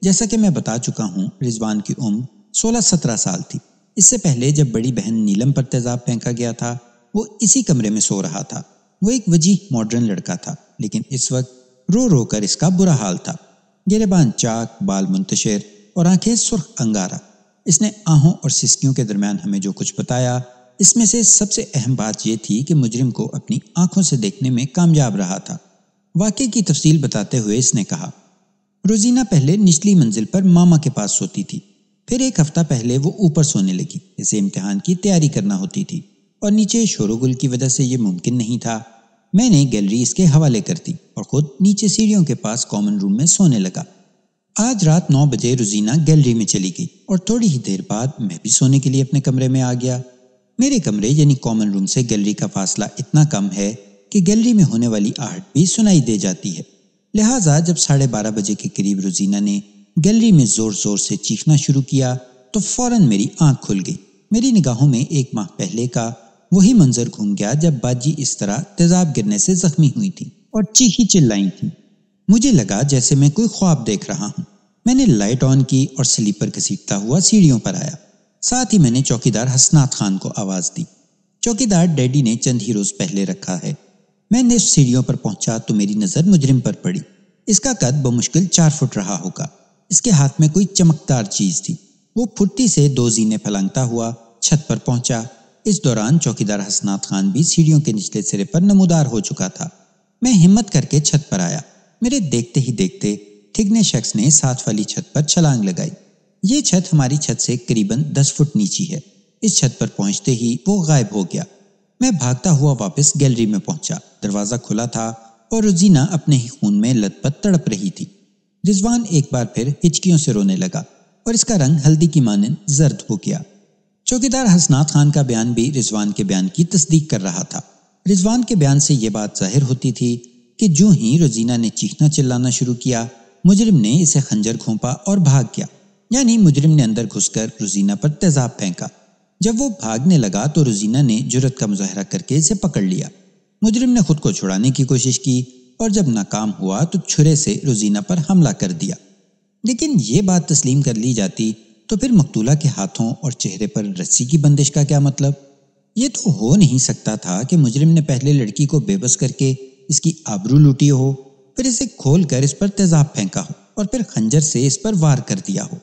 जैसा कि मैं बता चुका हूँ रिजवान की उम्र 16-17 साल थी इससे पहले जब बड़ी बहन नीलम पर तेजाब फेंका गया था वो इसी कमरे में सो रहा था वो एक वजीह मॉडर्न लड़का था लेकिन इस वक्त रो रो कर इसका बुरा हाल था गिरेबान चाक बाल मुंतशिर और आंखें सुर्ख अंगारा इसने आहों और सिस्कियों के दरमियान हमें जो कुछ बताया इसमें से सबसे अहम बात यह थी कि मुजरिम को अपनी आंखों से देखने में कामयाब रहा था वाक्य की तफसील बताते हुए इसने कहा रोजीना पहले निचली मंजिल पर मामा के पास सोती थी फिर एक हफ्ता पहले वो ऊपर सोने लगी इसे इम्तिहान की तैयारी करना होती थी और नीचे शोरगुल की वजह से ये मुमकिन नहीं था मैंने गैलरी इसके हवाले कर दी और खुद नीचे सीढ़ियों के पास कॉमन रूम में सोने लगा आज रात नौ बजे रोजीना गैलरी में चली गई और थोड़ी ही देर बाद मैं भी सोने के लिए अपने कमरे में आ गया मेरे कमरे यानी कॉमन रूम से गैलरी का फासला इतना कम है कि गैलरी में होने वाली आहट भी सुनाई दे जाती है लिहाजा जब साढ़े बारह बजे के करीब रोजीना ने गैलरी में जोर जोर से चीखना शुरू किया तो फौरन मेरी आंख खुल गई मेरी निगाहों में एक माह पहले का वही मंजर घूम गया जब बाजी इस तरह तेजाब गिरने से जख्मी हुई थी और चीखी चिल्लाई थी मुझे लगा जैसे मैं कोई ख्वाब देख रहा हूँ मैंने लाइट ऑन की और स्लीपर घसीटता हुआ सीढ़ियों पर आया साथ ही मैंने चौकीदार हसनात खान को आवाज दी चौकीदार डैडी ने चंद ही रोज पहले रखा है मैं निश्च सीढ़ियों पर पहुंचा तो मेरी नजर मुजरिम पर पड़ी इसका कद बमुश्किल चार फुट रहा होगा इसके हाथ में कोई चमकदार चीज थी वो फुर्ती से दो जीने फैलांगता हुआ छत पर पहुंचा इस दौरान चौकीदार हसनाथ खान भी सीढ़ियों के निचले सिरे पर नमोदार हो चुका था मैं हिम्मत करके छत पर आया मेरे देखते ही देखते थिगने शख्स ने साथ वाली छत पर छलांग लगाई ये छत हमारी छत से करीबन दस फुट नीची है इस छत पर पहुंचते ही वो गायब हो गया मैं भागता हुआ वापस गैलरी में पहुंचा दरवाजा खुला था और रुजीना अपने ही खून में लतपत तड़प रही थी रिजवान एक बार फिर हिचकियों से रोने लगा और इसका रंग हल्दी की मानन जर्द हो गया चौकीदार हसनाथ खान का बयान भी रिजवान के बयान की तस्दीक कर रहा था रिजवान के बयान से यह बात जाहिर होती थी कि जो ही रोजीना ने चीखना चिल्लाना शुरू किया मुजरिम ने इसे खंजर खोपा और भाग गया यानी मुजरिम ने अंदर घुसकर रोजीना पर तेजाब फेंका जब वो भागने लगा तो रोजीना ने जुरत का मुजाहरा करके इसे पकड़ लिया मुजरिम ने खुद को छुड़ाने की कोशिश की और जब नाकाम हुआ तो छुरे से रोजीना पर हमला कर दिया लेकिन ये बात तस्लीम कर ली जाती तो फिर मकतूला के हाथों और चेहरे पर रस्सी की बंदिश का क्या मतलब ये तो हो नहीं सकता था कि मुजरिम ने पहले लड़की को बेबस करके इसकी आबरू लूटी हो फिर इसे खोल कर इस पर तेजाब फेंका हो और फिर खंजर से इस पर वार कर दिया हो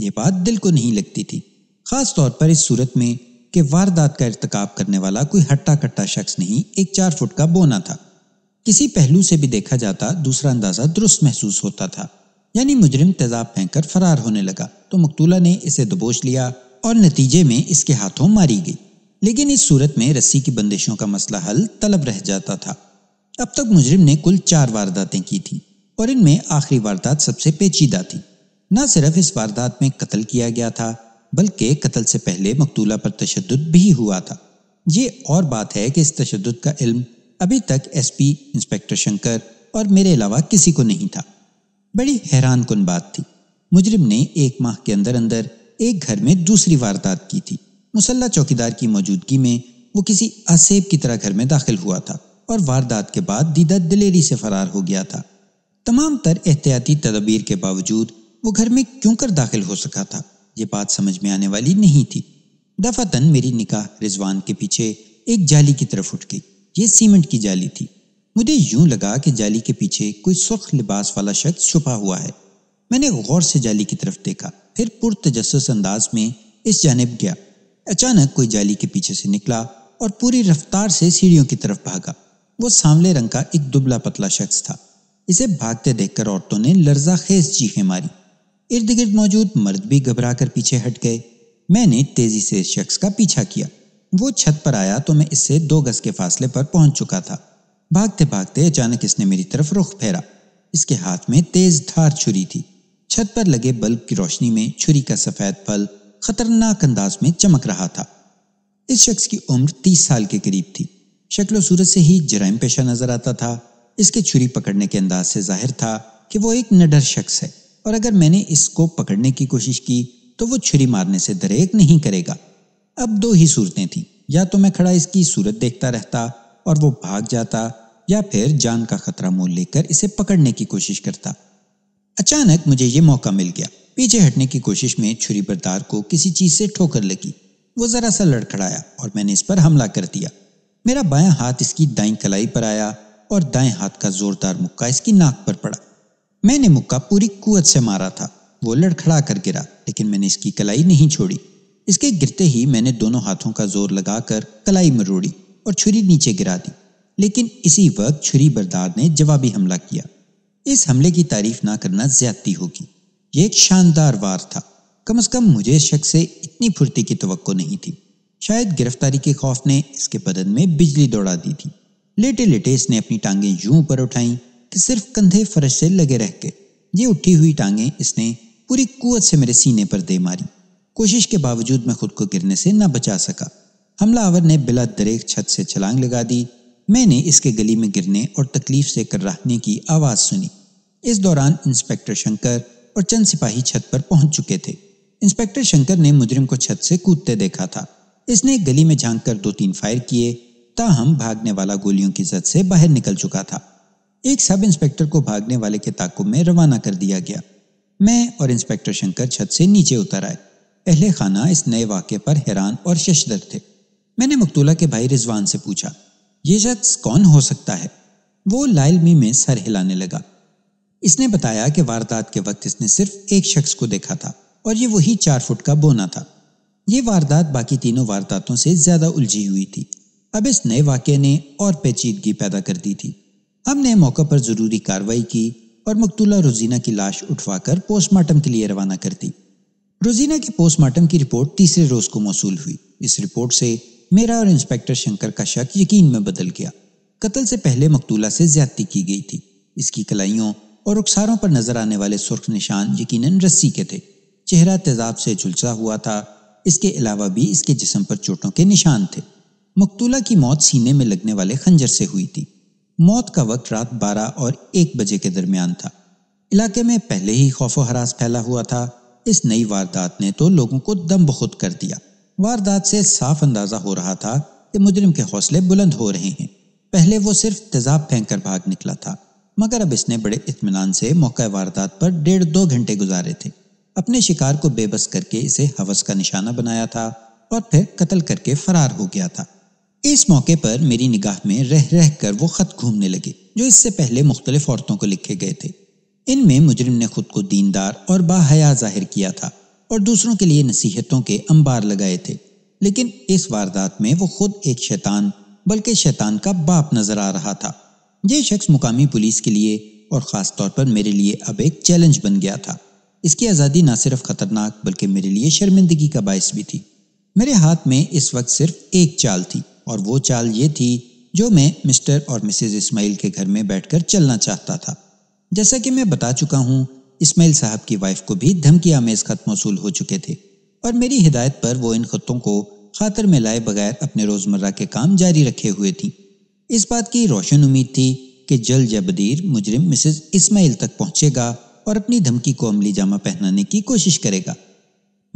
ये बात दिल को नहीं लगती थी खास तौर पर इस सूरत में कि वारदात का इरतकाब करने वाला कोई हट्टा कट्टा शख्स नहीं एक चार फुट का बोना था किसी पहलू से भी देखा जाता दूसरा अंदाजा दुरुस्त महसूस होता था यानी मुजरिम तेजाब फेंक फरार होने लगा तो मकतूला ने इसे दबोच लिया और नतीजे में इसके हाथों मारी गई लेकिन इस सूरत में रस्सी की बंदिशों का मसला हल तलब रह जाता था अब तक मुजरिम ने कुल चार वारदातें की थी और इनमें आखिरी वारदात सबसे पेचीदा थी न सिर्फ इस वारदात में कत्ल किया गया था बल्कि कत्ल से पहले मकतूला पर तशद भी हुआ था ये और बात है कि इस तशद का इल्म अभी तक एसपी इंस्पेक्टर शंकर और मेरे अलावा किसी को नहीं था बड़ी हैरान कन बात थी मुजरिम ने एक माह के अंदर अंदर एक घर में दूसरी वारदात की थी मुसल्ला चौकीदार की मौजूदगी में वो किसी असेब की तरह घर में दाखिल हुआ था और वारदात के बाद दीदा दिलेरी से फरार हो गया था तमाम तर एहतियाती तदबीर के बावजूद वो घर में क्यों कर दाखिल हो सका था ये बात समझ में आने वाली नहीं थी दफातन मेरी निकाह रिजवान के पीछे एक जाली की तरफ उठ गई ये सीमेंट की जाली थी मुझे यूं लगा कि जाली के पीछे कोई सुर्ख लिबास वाला शख्स छुपा हुआ है मैंने गौर से जाली की तरफ देखा फिर पुरतजस अंदाज में इस जानब गया अचानक कोई जाली के पीछे से निकला और पूरी रफ्तार से सीढ़ियों की तरफ भागा वो सांवले रंग का एक दुबला पतला शख्स था इसे भागते देखकर औरतों ने लर्जा खेज चीखें मारी इर्द गिर्द मौजूद मर्द भी घबरा कर पीछे हट गए मैंने तेजी से शख्स का पीछा किया वो छत पर आया तो मैं इससे दो गज के फासले पर पहुंच चुका था भागते भागते अचानक इसने मेरी तरफ रुख फेरा इसके हाथ में तेज धार छुरी थी छत पर लगे बल्ब की रोशनी में छुरी का सफेद फल खतरनाक अंदाज में चमक रहा था इस शख्स की उम्र तीस साल के करीब थी शक्ल सूरत से ही जराइम पेशा नजर आता था इसके छुरी पकड़ने के अंदाज से जाहिर था कि वो एक नडर शख्स है और अगर मैंने इसको पकड़ने की कोशिश की तो वो छुरी मारने से दरेक नहीं करेगा अब दो ही सूरतें थीं या तो मैं खड़ा इसकी सूरत देखता रहता और वो भाग जाता या फिर जान का खतरा मोल लेकर इसे पकड़ने की कोशिश करता अचानक मुझे ये मौका मिल गया पीछे हटने की कोशिश में छुरी बरदार को किसी चीज से ठोकर लगी वो जरा सा लड़खड़ाया और मैंने इस पर हमला कर दिया मेरा बायां हाथ इसकी दाई कलाई पर आया और दाएं हाथ का जोरदार मुक्का इसकी नाक पर पड़ा मैंने मुक्का पूरी कुत से मारा था वो लड़खड़ा कर गिरा लेकिन मैंने इसकी कलाई नहीं छोड़ी इसके गिरते ही मैंने दोनों हाथों का जोर लगाकर कलाई मरोड़ी और छुरी नीचे गिरा दी लेकिन इसी वक्त छुरी बरदार ने जवाबी हमला किया इस हमले की तारीफ ना करना ज्यादती होगी ये एक शानदार वार था कम अज कम मुझे इस शख्स से इतनी फुर्ती की तो नहीं थी शायद गिरफ्तारी के खौफ ने इसके बदन में बिजली दौड़ा दी थी लेटे लेटे इसने अपनी टांगें यूं ऊपर उठाईं कि सिर्फ कंधे फर्श से लगे रह के ये उठी हुई टांगे इसने पूरी कुत से मेरे सीने पर दे मारी कोशिश के बावजूद मैं खुद को गिरने से ना बचा सका हमलावर ने बिला दरेक छत से छलांग लगा दी मैंने इसके गली में गिरने और तकलीफ से कर कर्राहने की आवाज़ सुनी इस दौरान इंस्पेक्टर शंकर और चंद सिपाही छत पर पहुंच चुके थे इंस्पेक्टर शंकर ने मुजरिम को छत से कूदते देखा था इसने गली में झांक दो तीन फायर किए ताहम भागने वाला गोलियों की जद से बाहर निकल चुका था एक सब इंस्पेक्टर को भागने वाले के ताकुब में रवाना कर दिया गया मैं और इंस्पेक्टर शंकर छत से नीचे उतर आए अहले खाना इस नए वाक्य पर हैरान और शशदर थे मैंने मकतूला के भाई रिजवान से पूछा ये शख्स कौन हो सकता है वो लाइलमी में सर हिलाने लगा इसने बताया कि वारदात के वक्त इसने सिर्फ एक शख्स को देखा था और ये वही चार फुट का बोना था ये वारदात बाकी तीनों वारदातों से ज़्यादा उलझी हुई थी अब इस नए वाक्य ने और पेचीदगी पैदा कर दी थी हमने मौके पर जरूरी कार्रवाई की और मकतूला रोजीना की लाश उठवाकर पोस्टमार्टम के लिए रवाना कर दी रोजीना की पोस्टमार्टम की रिपोर्ट तीसरे रोज को मौसू हुई इस रिपोर्ट से मेरा और इंस्पेक्टर शंकर का शक यकीन में बदल गया कत्ल से पहले मकतूला से ज्यादती की गई थी इसकी कलाइयों और रुखसारों पर नजर आने वाले सुर्ख निशान यकीन रस्सी के थे चेहरा तेजाब से झुलसा हुआ था इसके अलावा भी इसके जिसम पर चोटों के निशान थे मकतूला की मौत सीने में लगने वाले खंजर से हुई थी मौत का वक्त रात 12 और 1 बजे के दरमियान था इलाके में पहले ही खौफ हरास फैला हुआ था इस नई वारदात ने तो लोगों को दम बखुद कर दिया वारदात से साफ अंदाजा हो रहा था कि मुजरिम के हौसले बुलंद हो रहे हैं पहले वो सिर्फ तेजाब फेंक कर भाग निकला था मगर अब इसने बड़े इतमान से मौका वारदात पर डेढ़ दो घंटे गुजारे थे अपने शिकार को बेबस करके इसे हवस का निशाना बनाया था और फिर कत्ल करके फरार हो गया था इस मौके पर मेरी निगाह में रह रह कर वो खत घूमने लगे जो इससे पहले मुख्तलिफ औरतों को लिखे गए थे इनमें मुजरिम ने खुद को दीनदार और बाहया जाहिर किया था और दूसरों के लिए नसीहतों के अंबार लगाए थे लेकिन इस वारदात में वो खुद एक शैतान बल्कि शैतान का बाप नजर आ रहा था ये शख्स मुकामी पुलिस के लिए और ख़ास तौर पर मेरे लिए अब एक चैलेंज बन गया था इसकी आज़ादी ना सिर्फ ख़तरनाक बल्कि मेरे लिए शर्मिंदगी का बायस भी थी मेरे हाथ में इस वक्त सिर्फ एक चाल थी और वो चाल ये थी जो मैं मिस्टर और मिसेज इस्माइल के घर में बैठकर चलना चाहता था जैसा कि मैं बता चुका हूँ इस्माइल साहब की वाइफ को भी धमकी आमेज खत मौसू हो चुके थे और मेरी हिदायत पर वो इन खतों को खातर में लाए बगैर अपने रोज़मर्रा के काम जारी रखे हुए थी इस बात की रोशन उम्मीद थी कि जल्द जबदीर मुजरिम मिसेज इस्माइल तक पहुंचेगा और अपनी धमकी को अमली जामा पहनाने की कोशिश करेगा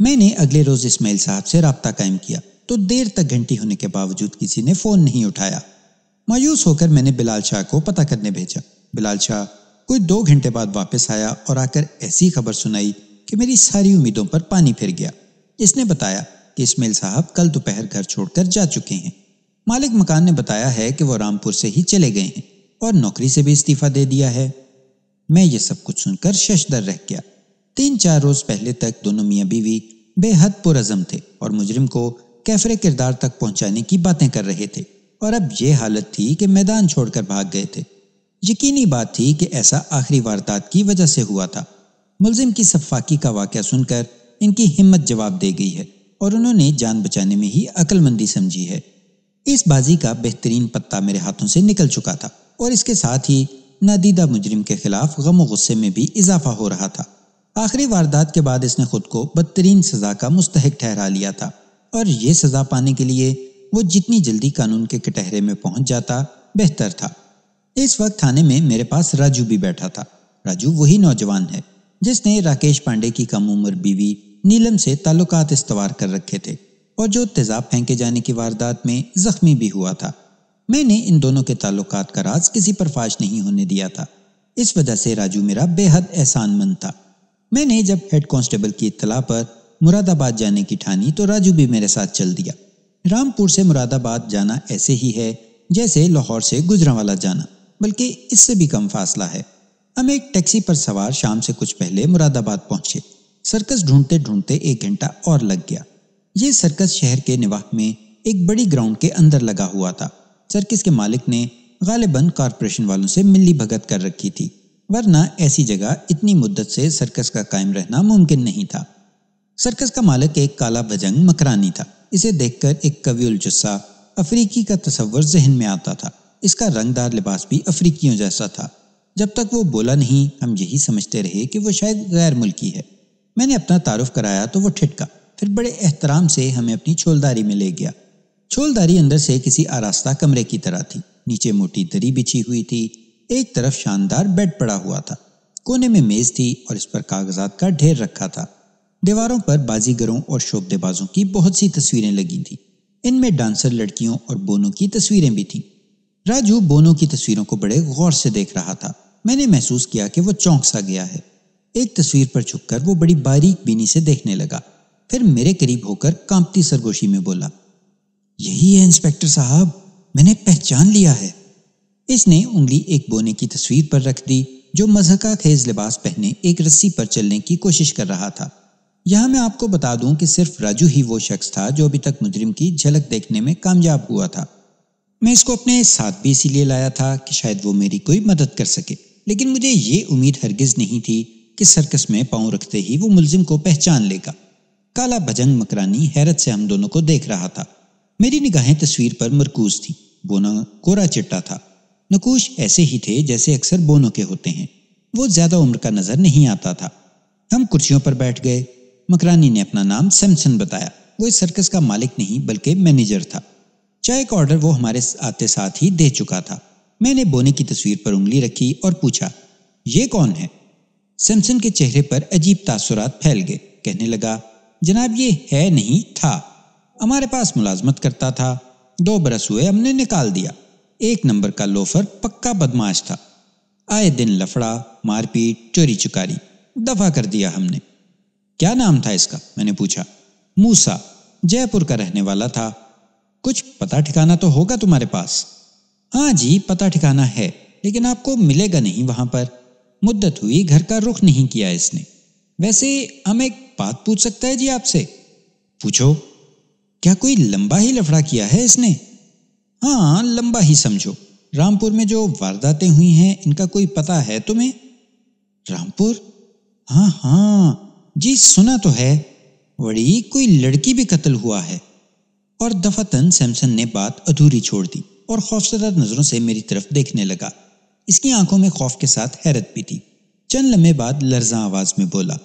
मैंने अगले रोज़ इस्माइल साहब से रबता कायम किया तो देर तक घंटी होने के बावजूद किसी ने फोन नहीं उठाया मायूस होकर मैंने बिलाल शाह को पता करने भेजा बिलाल शाह कोई दो घंटे बाद वापस आया और आकर ऐसी खबर सुनाई कि मेरी सारी उम्मीदों पर पानी फिर गया इसने बताया कि इसमेल साहब कल दोपहर घर छोड़कर जा चुके हैं मालिक मकान ने बताया है कि वो रामपुर से ही चले गए हैं और नौकरी से भी इस्तीफा दे दिया है मैं ये सब कुछ सुनकर शशदर रह गया तीन चार रोज पहले तक दोनों मियाँ बीवी बेहद पुरजम थे और मुजरिम को कैफरे किरदार तक पहुंचाने की बातें कर रहे थे और अब यह हालत थी कि मैदान छोड़कर भाग गए थे यकीनी बात थी कि ऐसा आखिरी वारदात की वजह से हुआ था मुलजिम की सफाकी का वाक्य सुनकर इनकी हिम्मत जवाब दे गई है और उन्होंने जान बचाने में ही अक्लमंदी समझी है इस बाजी का बेहतरीन पत्ता मेरे हाथों से निकल चुका था और इसके साथ ही नादीदा मुजरिम के खिलाफ गम गुस्से में भी इजाफा हो रहा था आखिरी वारदात के बाद इसने खुद को बदतरीन सजा का मुस्तक ठहरा लिया था और ये सजा पाने के लिए वो जितनी जल्दी कानून के कटहरे में पहुंच जाता बेहतर था इस वक्त थाने में मेरे पास राजू भी बैठा था राजू वही नौजवान है जिसने राकेश पांडे की कम उम्र बीवी नीलम से ताल्लुकात इस्तवार कर रखे थे और जो तेजाब फेंके जाने की वारदात में जख्मी भी हुआ था मैंने इन दोनों के ताल्लुकात का राज किसी पर फाश नहीं होने दिया था इस वजह से राजू मेरा बेहद एहसानमंद था मैंने जब हेड कांस्टेबल की इतला पर मुरादाबाद जाने की ठानी तो राजू भी मेरे साथ चल दिया रामपुर से मुरादाबाद जाना ऐसे ही है जैसे लाहौर से गुजरावाला जाना बल्कि इससे भी कम फासला है हम एक टैक्सी पर सवार शाम से कुछ पहले मुरादाबाद पहुंचे सर्कस ढूंढते ढूंढते एक घंटा और लग गया ये सर्कस शहर के निवाह में एक बड़ी ग्राउंड के अंदर लगा हुआ था सर्कस के मालिक ने गालिबन कॉरपोरेशन वालों से मिली भगत कर रखी थी वरना ऐसी जगह इतनी मुद्दत से सर्कस का कायम रहना मुमकिन नहीं था सर्कस का मालिक एक काला भजंग मकरानी था इसे देखकर एक कवियुल जुस्सा अफ्रीकी का तस्वर जहन में आता था इसका रंगदार लिबास भी अफ्रीकियों जैसा था जब तक वो बोला नहीं हम यही समझते रहे कि वो शायद गैर मुल्की है मैंने अपना तारुफ कराया तो वो ठिटका फिर बड़े एहतराम से हमें अपनी छोलदारी में ले गया छोलदारी अंदर से किसी आरास्ता कमरे की तरह थी नीचे मोटी दरी बिछी हुई थी एक तरफ शानदार बेड पड़ा हुआ था कोने में मेज थी और इस पर कागजात का ढेर रखा था दीवारों पर बाजीगरों और शोबेबाजों की बहुत सी तस्वीरें लगी थी इनमें डांसर लड़कियों और बोनों की तस्वीरें भी थी राजू बोनों की तस्वीरों को बड़े गौर से देख रहा था मैंने महसूस किया कि वो चौंक सा गया है एक तस्वीर पर झुककर वो बड़ी बारीक बीनी से देखने लगा फिर मेरे करीब होकर कांपती सरगोशी में बोला यही है इंस्पेक्टर साहब मैंने पहचान लिया है इसने उंगली एक बोने की तस्वीर पर रख दी जो मजहका खेज लिबास पहने एक रस्सी पर चलने की कोशिश कर रहा था यहां मैं आपको बता दूं कि सिर्फ राजू ही वो शख्स था जो अभी तक मुजरिम की झलक देखने में कामयाब हुआ था मैं इसको अपने साथ भी इसीलिए लाया था कि शायद वो मेरी कोई मदद कर सके लेकिन मुझे ये उम्मीद हरगिज नहीं थी कि सर्कस में पांव रखते ही वो मुलजिम को पहचान लेगा काला भजंग मकरानी हैरत से हम दोनों को देख रहा था मेरी निगाहें तस्वीर पर मरकूज थी बोना कोरा चिट्टा था नकूश ऐसे ही थे जैसे अक्सर बोनों के होते हैं वो ज्यादा उम्र का नजर नहीं आता था हम कुर्सियों पर बैठ गए मकरानी ने अपना नाम सैमसन बताया वो इस सर्कस का मालिक नहीं बल्कि मैनेजर था चाय का ऑर्डर वो हमारे आते साथ ही दे चुका था मैंने बोने की तस्वीर पर उंगली रखी और पूछा ये कौन है सैमसन के चेहरे पर अजीब तासुरात फैल गए कहने लगा जनाब ये है नहीं था हमारे पास मुलाजमत करता था दो बरस हुए हमने निकाल दिया एक नंबर का लोफर पक्का बदमाश था आए दिन लफड़ा मारपीट चोरी चुकारी दफा कर दिया हमने क्या नाम था इसका मैंने पूछा मूसा जयपुर का रहने वाला था कुछ पता ठिकाना तो होगा तुम्हारे पास हाँ जी पता ठिकाना है लेकिन आपको मिलेगा नहीं वहां पर मुद्दत हुई घर का रुख नहीं किया इसने वैसे हम एक बात पूछ सकता है जी आपसे पूछो क्या कोई लंबा ही लफड़ा किया है इसने हाँ लंबा ही समझो रामपुर में जो वारदातें हुई हैं इनका कोई पता है तुम्हें रामपुर हाँ हाँ जी सुना तो है वड़ी कोई लड़की भी कत्ल हुआ है और दफातन सैमसन ने बात अधूरी छोड़ दी और खौफजदा नज़रों से मेरी तरफ देखने लगा इसकी आंखों में खौफ के साथ हैरत भी थी चंद लम्हे बाद लर्जा आवाज में बोला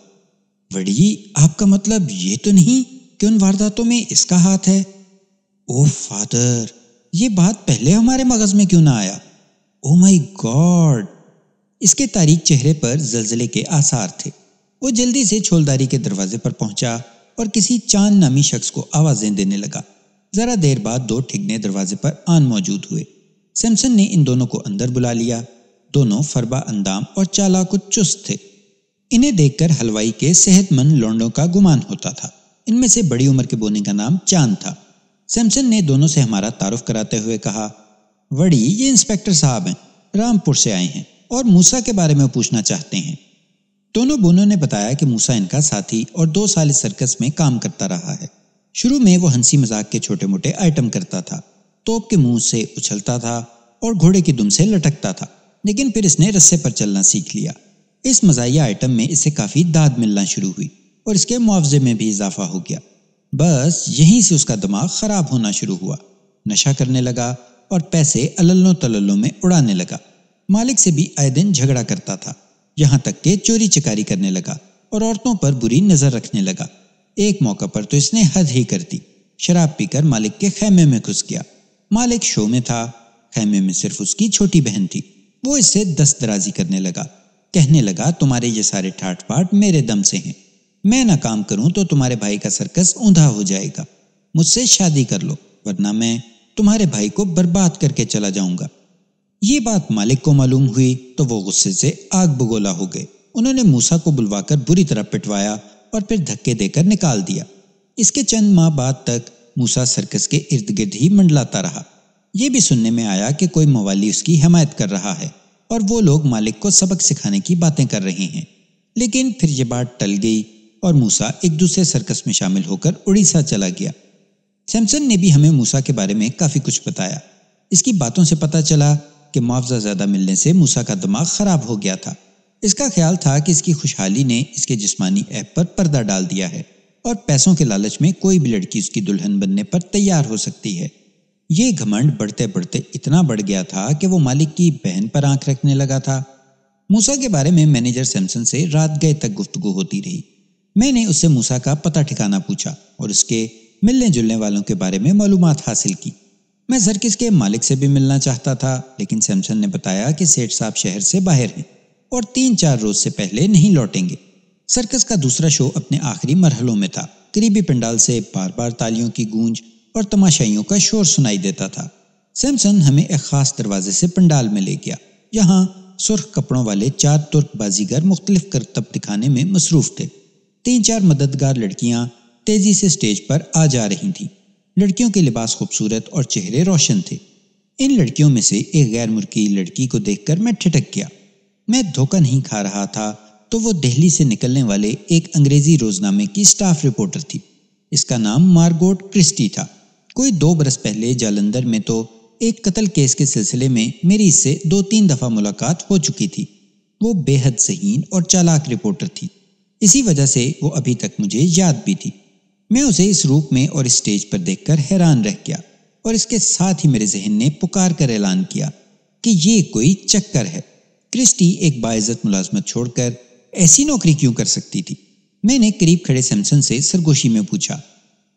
वड़ी आपका मतलब ये तो नहीं कि उन वारदातों में इसका हाथ है ओ फादर ये बात पहले हमारे मगज में क्यों ना आया ओ माई गॉड इसके तारीख चेहरे पर जलजले के आसार थे वो जल्दी से छोलदारी के दरवाजे पर पहुंचा और किसी चांद नामी शख्स को आवाजें देने लगा जरा देर बाद दो ठिगने दरवाजे पर आन मौजूद हुए सैमसन ने इन दोनों को अंदर बुला लिया दोनों फरबा अंदाम और चाला को चुस्त थे इन्हें देखकर हलवाई के सेहतमंद लौंडों का गुमान होता था इनमें से बड़ी उम्र के बोने का नाम चांद था सैमसन ने दोनों से हमारा तारुफ कराते हुए कहा वड़ी ये इंस्पेक्टर साहब हैं रामपुर से आए हैं और मूसा के बारे में पूछना चाहते हैं दोनों तो बोनों ने बताया कि मूसा इनका साथी और दो साल इस सर्कस में काम करता रहा है शुरू में वो हंसी मजाक के छोटे मोटे आइटम करता था तोप के मुंह से उछलता था और घोड़े की दुम से लटकता था लेकिन फिर इसने रस्से पर चलना सीख लिया इस मजाया आइटम में इसे काफ़ी दाद मिलना शुरू हुई और इसके मुआवजे में भी इजाफा हो गया बस यहीं से उसका दिमाग ख़राब होना शुरू हुआ नशा करने लगा और पैसे अलल्लो तलल्लों में उड़ाने लगा मालिक से भी आए दिन झगड़ा करता था यहाँ तक के चोरी चकारी करने लगा और औरतों पर बुरी नजर रखने लगा एक मौका पर तो इसने हद ही कर दी शराब पीकर मालिक के खेमे में घुस गया मालिक शो में था खेमे में सिर्फ उसकी छोटी बहन थी वो इससे दस्तराजी करने लगा कहने लगा तुम्हारे ये सारे ठाट पाट मेरे दम से हैं मैं ना काम करूं तो तुम्हारे भाई का सर्कस ऊंधा हो जाएगा मुझसे शादी कर लो वरना मैं तुम्हारे भाई को बर्बाद करके चला जाऊंगा ये बात मालिक को मालूम हुई तो वो गुस्से से आग बगोला हो गए उन्होंने मूसा को बुलवाकर बुरी तरह पिटवाया और फिर धक्के देकर निकाल दिया इसके चंद माह बाद तक मूसा सर्कस के इर्द गिर्द ही मंडलाता रहा यह भी सुनने में आया कि कोई मवाली उसकी हमायत कर रहा है और वो लोग मालिक को सबक सिखाने की बातें कर रहे हैं लेकिन फिर ये बात टल गई और मूसा एक दूसरे सर्कस में शामिल होकर उड़ीसा चला गया सैमसन ने भी हमें मूसा के बारे में काफ़ी कुछ बताया इसकी बातों से पता चला कि मुआवजा ज़्यादा मिलने से मूसा का दिमाग ख़राब हो गया था इसका ख्याल था कि इसकी खुशहाली ने इसके जिस्मानी ऐप पर पर्दा डाल दिया है और पैसों के लालच में कोई भी लड़की उसकी दुल्हन बनने पर तैयार हो सकती है ये घमंड बढ़ते बढ़ते इतना बढ़ गया था कि वो मालिक की बहन पर आंख रखने लगा था मूसा के बारे में मैनेजर सैमसन से रात गए तक गुफ्तगु होती रही मैंने उससे मूसा का पता ठिकाना पूछा और उसके मिलने जुलने वालों के बारे में मालूम हासिल की मैं जरकिस के मालिक से भी मिलना चाहता था लेकिन सैमसन ने बताया कि सेठ साहब शहर से बाहर हैं और तीन चार रोज से पहले नहीं लौटेंगे सर्कस का दूसरा शो अपने आखिरी मरहलों में था करीबी पंडाल से बार बार तालियों की गूंज और तमाशाइयों का शोर सुनाई देता था सैमसन हमें एक खास दरवाजे से पंडाल में ले गया यहाँ सुर्ख कपड़ों वाले चार तुर्क बाजीगर मुख्तलिफ करतब दिखाने में मसरूफ थे तीन चार मददगार लड़कियां तेजी से स्टेज पर आ जा रही थीं लड़कियों के लिबास खूबसूरत और चेहरे रोशन थे इन लड़कियों में से एक गैर मुल्की लड़की को देखकर मैं ठिटक गया मैं धोखा नहीं खा रहा था तो वो दिल्ली से निकलने वाले एक अंग्रेजी रोजनामे की स्टाफ रिपोर्टर थी इसका नाम मार्गोट क्रिस्टी था कोई दो बरस पहले जालंधर में तो एक कत्ल केस के सिलसिले में मेरी इससे दो तीन दफ़ा मुलाकात हो चुकी थी वो बेहद सहीन और चालाक रिपोर्टर थी इसी वजह से वो अभी तक मुझे याद भी थी मैं उसे इस रूप में और स्टेज पर देखकर हैरान रह गया और इसके साथ ही मेरे जहन ने पुकार कर ऐलान किया कि ये कोई चक्कर है क्रिस्टी एक बाइज्जत मुलाजमत छोड़कर ऐसी नौकरी क्यों कर सकती थी मैंने करीब खड़े सैमसन से सरगोशी में पूछा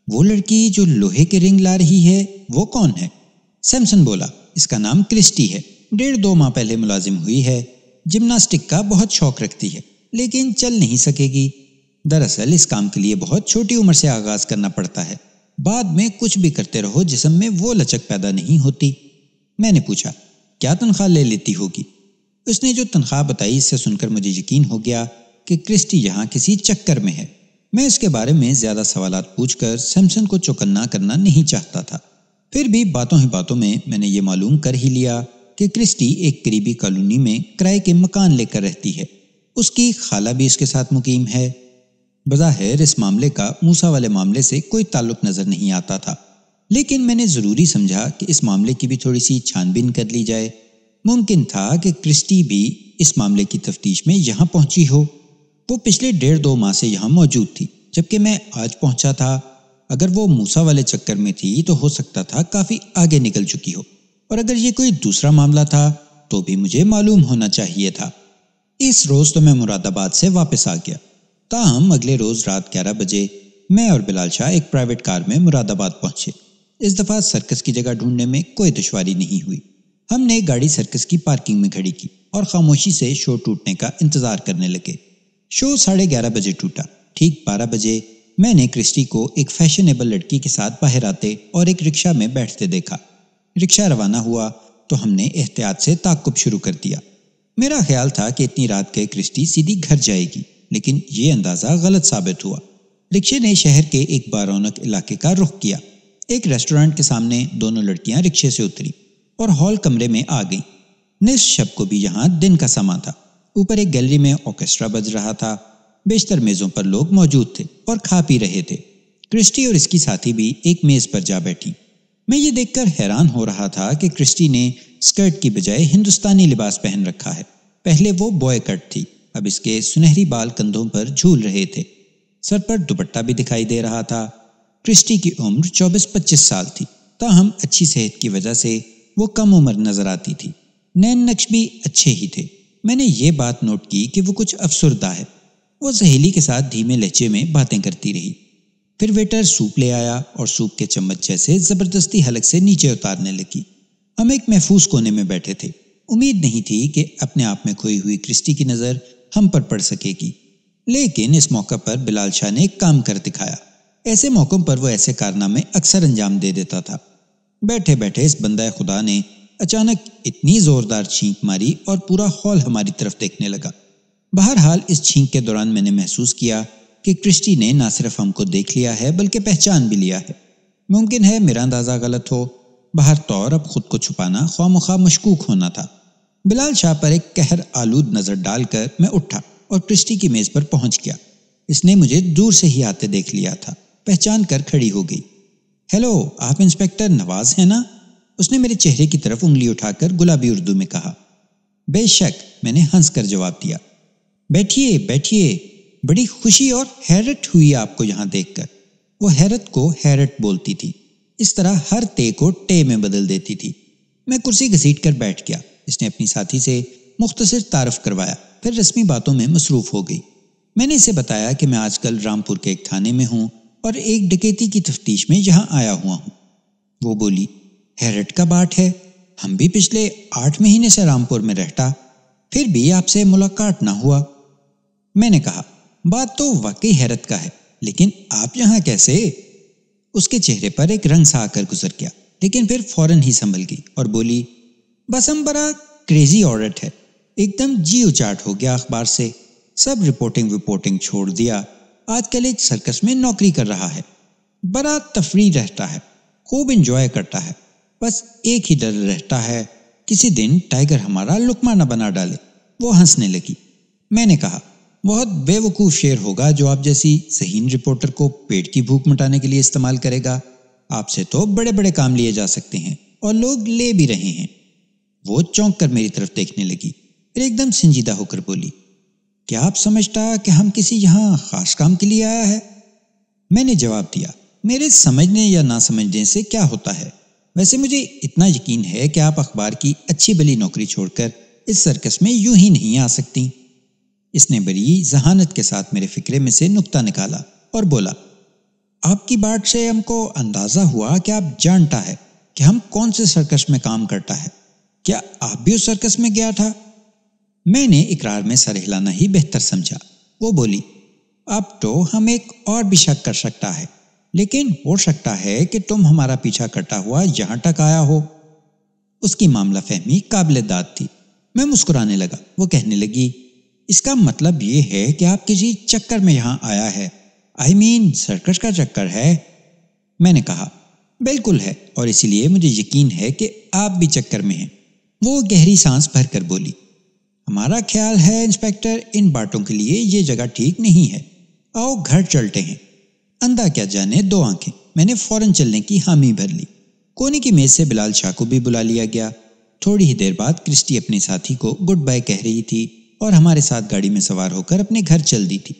वो लड़की जो लोहे के रिंग ला रही है वो कौन है सैमसन बोला इसका नाम क्रिस्टी है डेढ़ दो माह पहले मुलाजिम हुई है जिम्नास्टिक का बहुत शौक रखती है लेकिन चल नहीं सकेगी दरअसल इस काम के लिए बहुत छोटी उम्र से आगाज करना पड़ता है बाद में कुछ भी करते रहो जिसम में वो लचक पैदा नहीं होती मैंने पूछा क्या तनख्वाह ले लेती होगी उसने जो तनख्वाह बताई इससे सुनकर मुझे यकीन हो गया कि क्रिस्टी यहाँ किसी चक्कर में है मैं इसके बारे में ज्यादा सवाल पूछकर सैमसन को चौकन्ना करना नहीं चाहता था फिर भी बातों ही बातों में मैंने ये मालूम कर ही लिया कि क्रिस्टी एक करीबी कॉलोनी में किराए के मकान लेकर रहती है उसकी खाला भी इसके साथ मुकीम है बज़ाहिर इस मामले का मूसा वाले मामले से कोई ताल्लुक नज़र नहीं आता था लेकिन मैंने ज़रूरी समझा कि इस मामले की भी थोड़ी सी छानबीन कर ली जाए मुमकिन था कि क्रिस्टी भी इस मामले की तफ्तीश में यहाँ पहुँची हो वो पिछले डेढ़ दो माह से यहाँ मौजूद थी जबकि मैं आज पहुँचा था अगर वो मूसा वाले चक्कर में थी तो हो सकता था काफ़ी आगे निकल चुकी हो और अगर ये कोई दूसरा मामला था तो भी मुझे मालूम होना चाहिए था इस रोज़ तो मैं मुरादाबाद से वापस आ गया ताहम अगले रोज रात ग्यारह बजे मैं और बिलाल शाह एक प्राइवेट कार में मुरादाबाद पहुंचे इस दफा सर्कस की जगह ढूंढने में कोई दुश्वारी नहीं हुई हमने गाड़ी सर्कस की पार्किंग में खड़ी की और खामोशी से शो टूटने का इंतजार करने लगे शो साढ़े ग्यारह बजे टूटा ठीक बारह बजे मैंने क्रिस्टी को एक फैशनेबल लड़की के साथ बाहर आते और एक रिक्शा में बैठते देखा रिक्शा रवाना हुआ तो हमने एहतियात से ताकुब शुरू कर दिया मेरा ख्याल था कि इतनी रात गए क्रिस्टी सीधी घर जाएगी लेकिन ये अंदाज़ा गलत साबित हुआ रिक्शे ने शहर के एक बारौनक इलाके का रुख किया एक रेस्टोरेंट के सामने दोनों लड़कियां रिक्शे से उतरी और हॉल कमरे में आ गईं निस शब को भी यहाँ दिन का समा था ऊपर एक गैलरी में ऑर्केस्ट्रा बज रहा था बेशतर मेज़ों पर लोग मौजूद थे और खा पी रहे थे क्रिस्टी और इसकी साथी भी एक मेज़ पर जा बैठी मैं ये देखकर हैरान हो रहा था कि क्रिस्टी ने स्कर्ट की बजाय हिंदुस्तानी लिबास पहन रखा है पहले वो बॉय कट थी अब इसके सुनहरी बाल कंधों पर झूल रहे थे सर पर दुपट्टा भी दिखाई दे रहा था क्रिस्टी की उम्र 24-25 साल थी ताहम अच्छी सेहत की वजह से वो कम उम्र नजर आती थी नैन नक्श भी अच्छे ही थे मैंने ये बात नोट की कि वो कुछ अफसरदा है वो सहेली के साथ धीमे लहजे में बातें करती रही फिर वेटर सूप ले आया और सूप के चम्मच जैसे जबरदस्ती हलक से नीचे उतारने लगी हम एक महफूज कोने में बैठे थे उम्मीद नहीं थी कि अपने आप में खोई हुई क्रिस्टी की नज़र हम पर पड़ सकेगी लेकिन इस मौके पर बिलाल शाह ने एक काम कर दिखाया ऐसे मौक़ों पर वो ऐसे कारनामे अक्सर अंजाम दे देता था बैठे बैठे इस बंदा खुदा ने अचानक इतनी ज़ोरदार छींक मारी और पूरा हॉल हमारी तरफ देखने लगा बहरहाल इस छींक के दौरान मैंने महसूस किया कि क्रिस्टी ने ना सिर्फ हमको देख लिया है बल्कि पहचान भी लिया है मुमकिन है मेरा अंदाज़ा गलत हो बाहर तौर अब खुद को छुपाना ख्वा मशकूक होना था बिलाल शाह पर एक कहर आलूद नजर डालकर मैं उठा और क्रिस्टी की मेज पर पहुंच गया इसने मुझे दूर से ही आते देख लिया था पहचान कर खड़ी हो गई हेलो आप इंस्पेक्टर नवाज हैं ना उसने मेरे चेहरे की तरफ उंगली उठाकर गुलाबी उर्दू में कहा बेशक मैंने हंस कर जवाब दिया बैठिए बैठिए बड़ी खुशी और हैरत हुई आपको यहां देखकर वो हैरत को हैरत बोलती थी इस तरह हर ते को टे में बदल देती थी मैं कुर्सी घसीट कर बैठ गया इसने अपनी साथी से मुख्तसर तारफ करवाया फिर रस्मी बातों में मसरूफ हो गई मैंने इसे बताया कि मैं आजकल रामपुर के एक थाने में हूँ और एक डकैती की तफ्तीश में यहाँ आया हुआ हूँ वो बोली हैरट का बाट है हम भी पिछले आठ महीने से रामपुर में रहता फिर भी आपसे मुलाकात ना हुआ मैंने कहा बात तो वाकई हैरत का है लेकिन आप यहाँ कैसे उसके चेहरे पर एक रंग सा आकर गुजर गया लेकिन फिर फौरन ही संभल गई और बोली बसम बड़ा क्रेजी औरत है एकदम जी उचाट हो गया अखबार से सब रिपोर्टिंग विपोर्टिंग छोड़ दिया आजकल एक सर्कस में नौकरी कर रहा है बड़ा तफरी रहता है खूब इंजॉय करता है बस एक ही डर रहता है किसी दिन टाइगर हमारा लुकमा न बना डाले वो हंसने लगी मैंने कहा बहुत बेवकूफ़ शेर होगा जो आप जैसी जहीन रिपोर्टर को पेट की भूख मिटाने के लिए इस्तेमाल करेगा आपसे तो बड़े बड़े काम लिए जा सकते हैं और लोग ले भी रहे हैं वो चौंक कर मेरी तरफ देखने लगी फिर एकदम संजीदा होकर बोली क्या आप समझता कि हम किसी यहां खास काम के लिए आया है मैंने जवाब दिया मेरे समझने या ना समझने से क्या होता है वैसे मुझे इतना यकीन है कि आप अखबार की अच्छी बली नौकरी छोड़कर इस सर्कस में यूं ही नहीं आ सकती इसने बड़ी जहानत के साथ मेरे फिक्रे में से नुकता निकाला और बोला आपकी बात से हमको अंदाज़ा हुआ कि आप जानता है कि हम कौन से सर्कस में काम करता है क्या आप भी उस सर्कस में गया था मैंने इकरार में सर हिलाना ही बेहतर समझा वो बोली अब तो हम एक और भी शक कर सकता है लेकिन हो सकता है कि तुम हमारा पीछा करता हुआ यहां तक आया हो उसकी मामला फहमी काबिल दाद थी मैं मुस्कुराने लगा वो कहने लगी इसका मतलब ये है कि आप किसी चक्कर में यहां आया है आई मीन सर्कस का चक्कर है मैंने कहा बिल्कुल है और इसीलिए मुझे यकीन है कि आप भी चक्कर में हैं वो गहरी सांस भरकर बोली हमारा ख्याल है इंस्पेक्टर इन बाटों के लिए ये जगह ठीक नहीं है आओ घर चलते हैं अंधा क्या जाने दो आंखें मैंने फौरन चलने की हामी भर ली कोने की मेज से बिलाल शाह को भी बुला लिया गया थोड़ी ही देर बाद क्रिस्टी अपने साथी को गुड बाय कह रही थी और हमारे साथ गाड़ी में सवार होकर अपने घर चल दी थी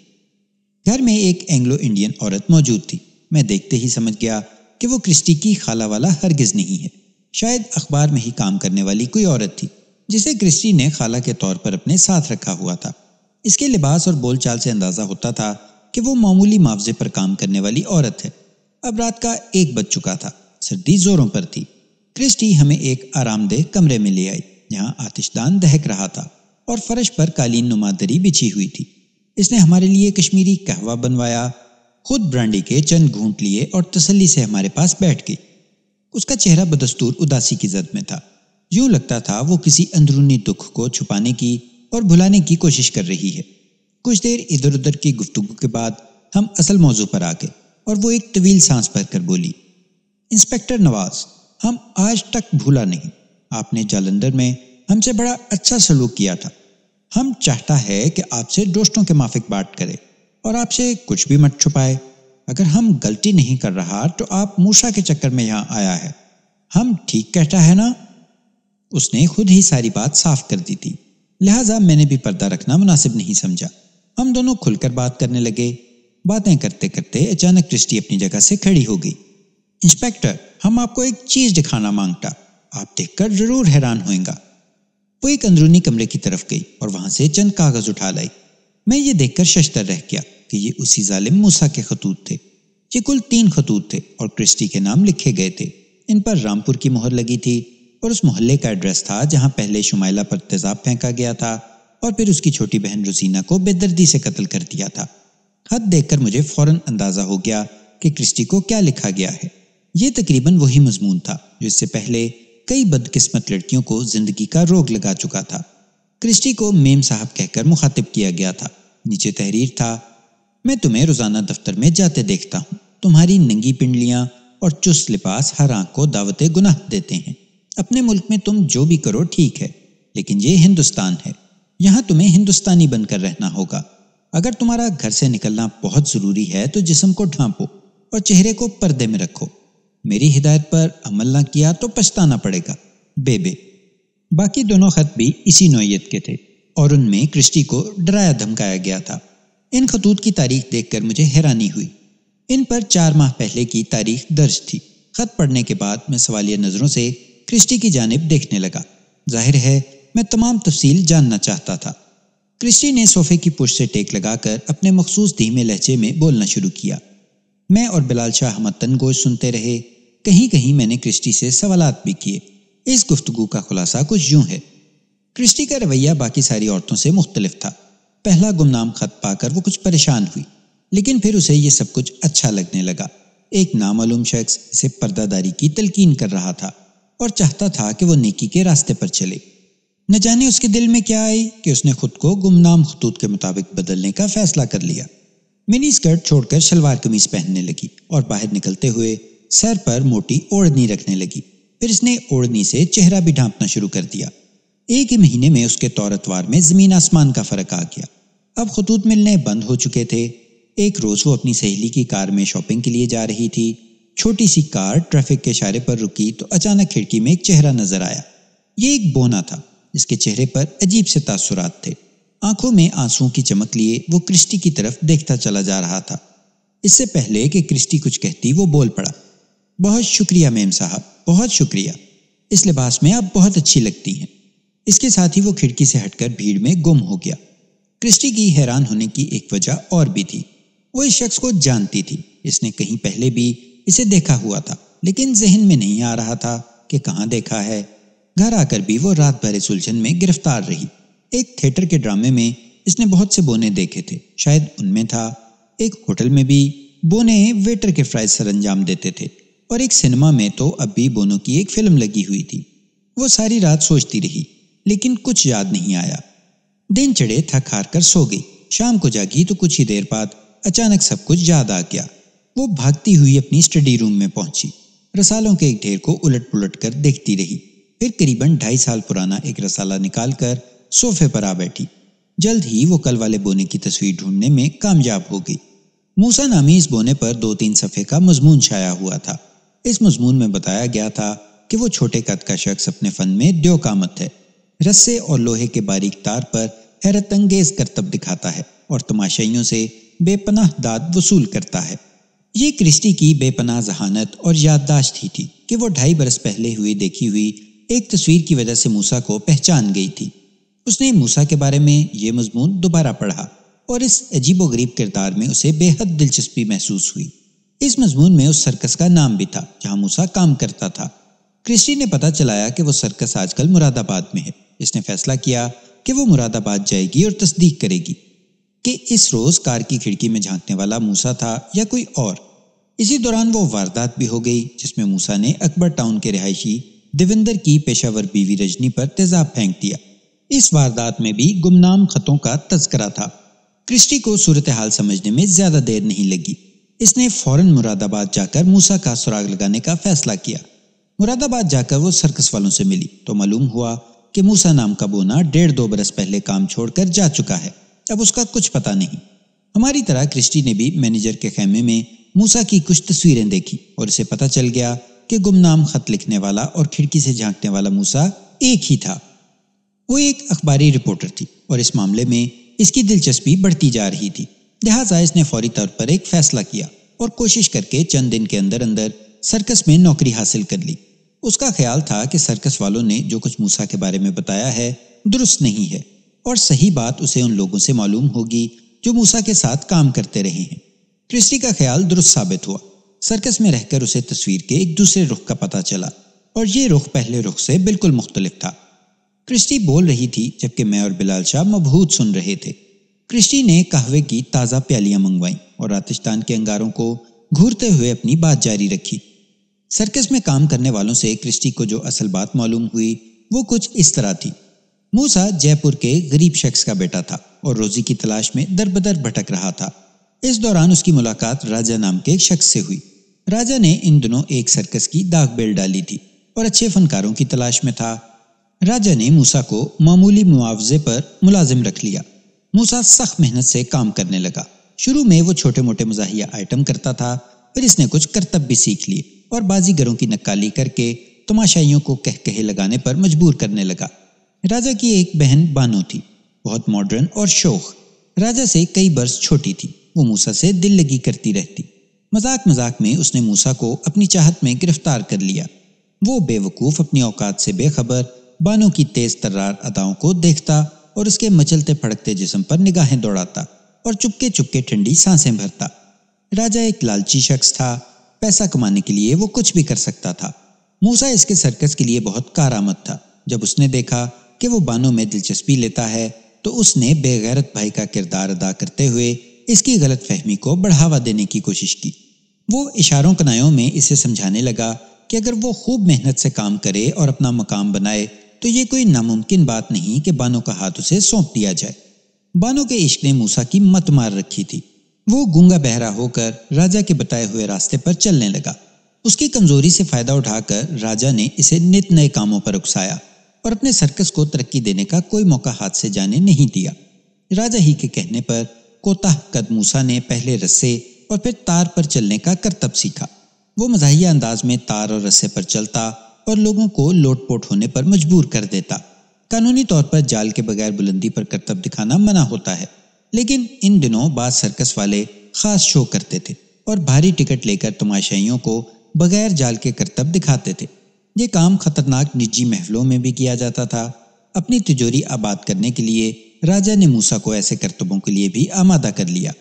घर में एक एंग्लो इंडियन औरत मौजूद थी मैं देखते ही समझ गया कि वो क्रिस्टी की खाला वाला हरगिज नहीं है शायद अखबार में ही काम करने वाली कोई औरत थी जिसे क्रिस्टी ने खाला के तौर पर अपने साथ रखा हुआ था इसके लिबास और बोलचाल से अंदाजा होता था कि वो मामूली मुआवजे पर काम करने वाली औरत है अब रात का एक बज चुका था सर्दी जोरों पर थी क्रिस्टी हमें एक आरामदेह कमरे में ले आई जहाँ आतिशदान दहक रहा था और फर्श पर कालीन नुमादरी बिछी हुई थी इसने हमारे लिए कश्मीरी कहवा बनवाया खुद ब्रांडी के चंद घूंट लिए और तसल्ली से हमारे पास बैठ गई उसका चेहरा बदस्तूर उदासी की जद में था यूं लगता था वो किसी अंदरूनी दुख को छुपाने की और भुलाने की कोशिश कर रही है कुछ देर इधर उधर की गुफ्तगु के बाद हम असल मौजू पर आ गए और वो एक तवील सांस भर कर बोली इंस्पेक्टर नवाज हम आज तक भूला नहीं आपने जालंधर में हमसे बड़ा अच्छा सलूक किया था हम चाहता है कि आपसे दोस्तों के माफिक बात करें और आपसे कुछ भी मत छुपाए अगर हम गलती नहीं कर रहा तो आप मूसा के चक्कर में यहां आया है हम ठीक कहता है ना उसने खुद ही सारी बात साफ कर दी थी लिहाजा मैंने भी पर्दा रखना मुनासिब नहीं समझा हम दोनों खुलकर बात करने लगे बातें करते करते अचानक क्रिस्टी अपनी जगह से खड़ी हो गई इंस्पेक्टर हम आपको एक चीज दिखाना मांगता आप देखकर जरूर हैरान होएगा वो एक अंदरूनी कमरे की तरफ गई और वहां से चंद कागज उठा लाई मैं ये देखकर शशतर रह गया कि ये उसी जालिम मूसा के खतूत थे ये कुल तीन खतूत थे और क्रिस्टी के नाम लिखे गए थे इन पर रामपुर की मोहर लगी थी और उस मोहल्ले का एड्रेस था जहां पहले शुमाइला पर तेजाब फेंका गया था और फिर उसकी छोटी बहन रुसीना को बेदर्दी से कत्ल कर दिया था खत देखकर मुझे फौरन अंदाजा हो गया कि क्रिस्टी को क्या लिखा गया है ये तकरीबन वही मजमून था जो इससे पहले कई बदकिस्मत लड़कियों को जिंदगी का रोग लगा चुका था क्रिस्टी को मेम साहब कहकर मुखातिब किया गया था नीचे तहरीर था मैं तुम्हें रोजाना दफ्तर में जाते देखता हूँ तुम्हारी नंगी पिंडलियां और चुस्त लिपास हर आंख को दावत गुनाह देते हैं अपने मुल्क में तुम जो भी करो ठीक है लेकिन ये हिंदुस्तान है यहाँ तुम्हें हिंदुस्तानी बनकर रहना होगा अगर तुम्हारा घर से निकलना बहुत ज़रूरी है तो जिसम को ढांपो और चेहरे को पर्दे में रखो मेरी हिदायत पर अमल ना किया तो पछताना पड़ेगा बेबे बाकी दोनों खत भी इसी नोयत के थे और उनमें क्रिस्टी को डराया धमकाया गया था इन खतूत की तारीख देखकर मुझे हैरानी हुई इन पर चार माह पहले की तारीख दर्ज थी खत पढ़ने के बाद मैं सवालिया नज़रों से क्रिस्टी की जानब देखने लगा जाहिर है मैं तमाम तफसील जानना चाहता था क्रिस्टी ने सोफे की पुश से टेक लगाकर अपने मखसूस धीमे लहजे में बोलना शुरू किया मैं और बिलाल शाह मतन गोश सुनते रहे कहीं कहीं मैंने क्रिस्टी से सवाल भी किए इस गुफ्तगु का खुलासा कुछ यूं है क्रिस्टी का रवैया बाकी सारी औरतों से मुख्तलिफ था पहला गुमनाम खत पाकर वो कुछ परेशान हुई लेकिन फिर उसे ये सब कुछ अच्छा लगने लगा एक नामालूम शख्स इसे पर्दादारी की तलकीन कर रहा था और चाहता था कि वो नेकी के रास्ते पर चले न जाने उसके दिल में क्या आई कि उसने खुद को गुमनाम खतूत के मुताबिक बदलने का फैसला कर लिया मिनी स्कर्ट छोड़कर शलवार कमीज पहनने लगी और बाहर निकलते हुए सर पर मोटी ओढ़नी रखने लगी फिर इसने ओढ़नी से चेहरा भी ढांपना शुरू कर दिया एक ही महीने में उसके तौरतवार में जमीन आसमान का फर्क आ गया अब खतूत मिलने बंद हो चुके थे एक रोज वो अपनी सहेली की कार में शॉपिंग के लिए जा रही थी छोटी सी कार ट्रैफिक के इशारे पर रुकी तो अचानक खिड़की में एक चेहरा नजर आया ये एक बोना था जिसके चेहरे पर अजीब से तासुरात थे आंखों में आंसुओं की चमक लिए वो क्रिस्टी की तरफ देखता चला जा रहा था इससे पहले कि क्रिस्टी कुछ कहती वो बोल पड़ा बहुत शुक्रिया मेम साहब बहुत शुक्रिया इस लिबास में आप बहुत अच्छी लगती हैं इसके साथ ही वो खिड़की से हटकर भीड़ में गुम हो गया क्रिस्टी की हैरान होने की एक वजह और भी थी वो इस शख्स को जानती थी इसने कहीं पहले भी इसे देखा हुआ था लेकिन जहन में नहीं आ रहा था कि कहाँ देखा है घर आकर भी वो रात भर इस उलझन में गिरफ्तार रही एक थिएटर के ड्रामे में इसने बहुत से बोने देखे थे शायद उनमें था एक होटल में भी बोने वेटर के फ्राइज सर अंजाम देते थे और एक सिनेमा में तो अब भी बोनो की एक फिल्म लगी हुई थी वो सारी रात सोचती रही लेकिन कुछ याद नहीं आया दिन चढ़े थक हार कर सो गई शाम को जागी तो कुछ ही देर बाद अचानक सब कुछ याद आ गया वो भागती हुई अपनी स्टडी रूम में पहुंची रसालों के एक ढेर को उलट पुलट कर देखती रही फिर करीबन ढाई साल पुराना एक रसाला निकालकर सोफे पर आ बैठी जल्द ही वो कल वाले बोने की तस्वीर ढूंढने में कामयाब हो गई मूसा नामी इस बोने पर दो तीन सफ़े का मजमून छाया हुआ था इस मजमून में बताया गया था कि वो छोटे कद का शख्स अपने फन में द्योकामत है रस्से और लोहे के बारीक तार पर अंगेज करतब दिखाता है और तमाशाइयों से बेपनाह दाद वसूल करता है ये क्रिस्टी की बेपनाह जहानत और याददाश्त थी थी कि वो ढाई बरस पहले हुई देखी हुई एक तस्वीर की वजह से मूसा को पहचान गई थी उसने मूसा के बारे में ये मजमून दोबारा पढ़ा और इस अजीबो गरीब किरदार में उसे बेहद दिलचस्पी महसूस हुई इस मजमून में उस सर्कस का नाम भी था जहाँ मूसा काम करता था क्रिस्टी ने पता चलाया कि वो सर्कस आजकल मुरादाबाद में है इसने फैसला किया कि वो मुरादाबाद जाएगी और तस्दीक करेगी कि इस रोज कार की खिड़की में झांकने वाला मूसा था या कोई और इसी दौरान वो वारदात भी हो गई जिसमें मूसा ने अकबर टाउन के रिहायशी देविंदर की पेशावर बीवी रजनी पर तेजाब फेंक दिया इस वारदात में भी गुमनाम खतों का तस्करा था क्रिस्टी को सूरत हाल समझने में ज्यादा देर नहीं लगी इसने फौरन मुरादाबाद जाकर मूसा का सुराग लगाने का फैसला किया मुरादाबाद जाकर वो सर्कस वालों से मिली तो मालूम हुआ कि मूसा नाम का बोना डेढ़ दो बरस पहले काम छोड़कर जा चुका है अब उसका कुछ पता नहीं हमारी तरह क्रिस्टी ने भी मैनेजर के खेमे में मूसा की कुछ तस्वीरें देखी और इसे पता चल गया कि गुमनाम खत लिखने वाला और खिड़की से झांकने वाला मूसा एक ही था वो एक अखबारी रिपोर्टर थी और इस मामले में इसकी दिलचस्पी बढ़ती जा रही थी लिहाजा इसने फौरी तौर पर एक फैसला किया और कोशिश करके चंद दिन के अंदर अंदर सर्कस में नौकरी हासिल कर ली उसका ख्याल था कि सर्कस वालों ने जो कुछ मूसा के बारे में बताया है दुरुस्त नहीं है और सही बात उसे उन लोगों से मालूम होगी जो मूसा के साथ काम करते रहे हैं क्रिस्टी का ख्याल दुरुस्त साबित हुआ सर्कस में रहकर उसे तस्वीर के एक दूसरे रुख का पता चला और ये रुख पहले रुख से बिल्कुल मुख्तलिफ था क्रिस्टी बोल रही थी जबकि मैं और बिलाल शाह मबहूत सुन रहे थे क्रिस्टी ने कहवे की ताज़ा प्यालियां मंगवाईं और रातिश्तान के अंगारों को घूरते हुए अपनी बात जारी रखी सर्कस में काम करने वालों से क्रिस्टी को जो असल बात मालूम हुई वो कुछ इस तरह थी मूसा जयपुर के गरीब शख्स का बेटा था और रोजी की तलाश में दर बदर भटक रहा था इस दौरान उसकी मुलाकात राजा नाम के एक शख्स से हुई राजा ने इन दिनों एक सर्कस की दाग बेल डाली थी और अच्छे फनकारों की तलाश में था राजा ने मूसा को मामूली मुआवजे पर मुलाजिम रख लिया मूसा सख्त मेहनत से काम करने लगा शुरू में वो छोटे मोटे मजाहिया आइटम करता था फिर इसने कुछ करतब भी सीख लिए और बाजीगरों की नक्काली करके तमाशाइयों को कह कहे लगाने पर मजबूर करने लगा राजा की एक बहन बानो थी बहुत मॉडर्न और शोख राजा से कई बरस छोटी थी वो मूसा से दिल लगी करती रहती मजाक मजाक में उसने मूसा को अपनी चाहत में गिरफ्तार कर लिया वो बेवकूफ़ अपनी औकात से बेखबर बानो की तेज तर्रार अदाओं को देखता और उसके मचलते फड़कते जिसम पर निगाहें दौड़ाता और चुपके चुपके ठंडी सांसें भरता राजा एक लालची शख्स था पैसा कमाने के लिए वो कुछ भी कर सकता था मूसा इसके सर्कस के लिए बहुत कारामद था जब उसने देखा कि वो बानों में दिलचस्पी लेता है तो उसने बेगैरत भाई का किरदार अदा करते हुए इसकी गलत फहमी को बढ़ावा देने की कोशिश की वो इशारों कनायों में इसे समझाने लगा कि अगर वो खूब मेहनत से काम करे और अपना मकाम बनाए तो ये कोई नामुमकिन बात नहीं कि बानो का हाथ उसे सौंप दिया जाए बानो के इश्क ने मूसा की मत मार रखी थी वो गूंगा बहरा होकर राजा के बताए हुए रास्ते पर चलने लगा उसकी कमजोरी से फायदा उठाकर राजा ने इसे नित नए कामों पर उकसाया और अपने सर्कस को तरक्की देने का कोई मौका हाथ से जाने नहीं दिया राजा ही के कहने पर कोताह कदमूसा ने पहले रस्से और फिर तार पर चलने का करतब सीखा वो मजाहिया अंदाज में तार और रस्से पर चलता और लोगों को लोटपोट होने पर मजबूर कर देता कानूनी तौर पर जाल के बगैर बुलंदी पर करतब दिखाना मना होता है लेकिन इन दिनों बाद सर्कस वाले खास शो करते थे और भारी टिकट लेकर तमाशाइयों को बगैर जाल के करतब दिखाते थे ये काम खतरनाक निजी महफलों में भी किया जाता था अपनी तिजोरी आबाद करने के लिए राजा ने मूसा को ऐसे करतबों के लिए भी आमादा कर लिया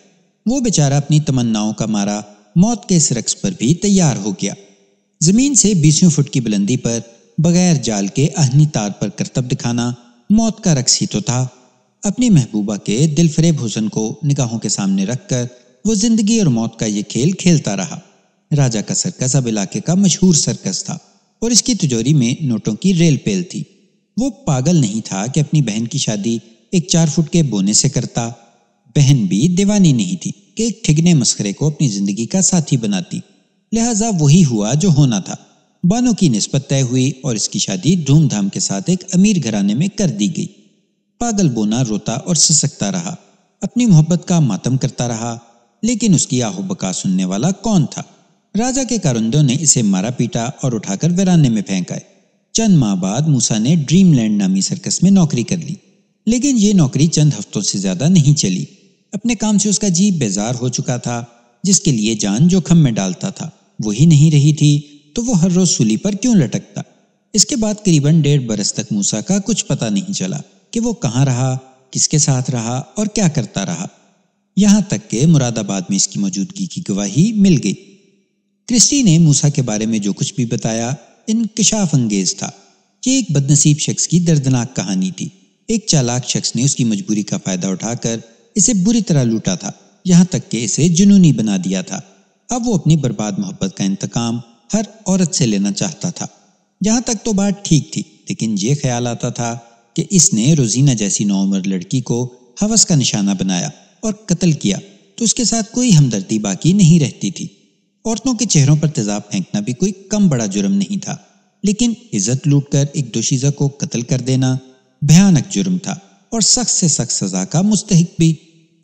वो बेचारा अपनी तमन्नाओं का मारा मौत के इस रक्स पर भी तैयार हो गया जमीन से बीसों फुट की बुलंदी पर बगैर जाल के अहनी तार पर करतब दिखाना मौत का रक्स ही तो था अपनी महबूबा के दिल फरेब हुसन को निगाहों के सामने रखकर वो जिंदगी और मौत का ये खेल खेलता रहा राजा का सर्कस अब इलाके का मशहूर सर्कस था और इसकी तिजोरी में नोटों की रेल पेल थी वो पागल नहीं था कि अपनी बहन की शादी एक चार फुट के बोने से करता बहन भी दीवानी नहीं थी कि एक ठिगने मस्करे को अपनी जिंदगी का साथी बनाती लिहाजा वही हुआ जो होना था बानो की नस्बत तय हुई और इसकी शादी धूमधाम के साथ एक अमीर घराने में कर दी गई पागल बोना रोता और सिसकता रहा अपनी मोहब्बत का मातम करता रहा लेकिन उसकी आहोबका सुनने वाला कौन था राजा के कारुंदों ने इसे मारा पीटा और उठाकर वराने में फेंकाए चंद माह बाद मूसा ने ड्रीमलैंड नामी सर्कस में नौकरी कर ली लेकिन ये नौकरी चंद हफ्तों से ज्यादा नहीं चली अपने काम से उसका जी बेजार हो चुका था जिसके लिए जान जोखम में डालता था वही नहीं रही थी तो वो हर रोज सूली पर क्यों लटकता इसके बाद करीबन डेढ़ बरस तक मूसा का कुछ पता नहीं चला कि वो कहाँ रहा किसके साथ रहा और क्या करता रहा यहां तक के मुरादाबाद में इसकी मौजूदगी की गवाही मिल गई क्रिस्टी ने मूसा के बारे में जो कुछ भी बताया इनकशाफ अंगेज था ये एक बदनसीब शख्स की दर्दनाक कहानी थी एक चालाक शख्स ने उसकी मजबूरी का फायदा उठाकर इसे बुरी तरह लूटा था यहाँ तक के इसे जुनूनी बना दिया था अब वो अपनी बर्बाद मोहब्बत का इंतकाम हर औरत से लेना चाहता था यहां तक तो बात ठीक थी लेकिन ये ख्याल आता था कि इसने रोजीना जैसी नौमर लड़की को हवस का निशाना बनाया और कत्ल किया तो उसके साथ कोई हमदर्दी बाकी नहीं रहती थी औरतों के चेहरों पर तेजाब फेंकना भी कोई कम बड़ा जुर्म नहीं था लेकिन इज्जत लूट कर एक दोशीजा को कत्ल कर देना भयानक जुर्म था और सख्त से सख्त सजा का मुस्तक भी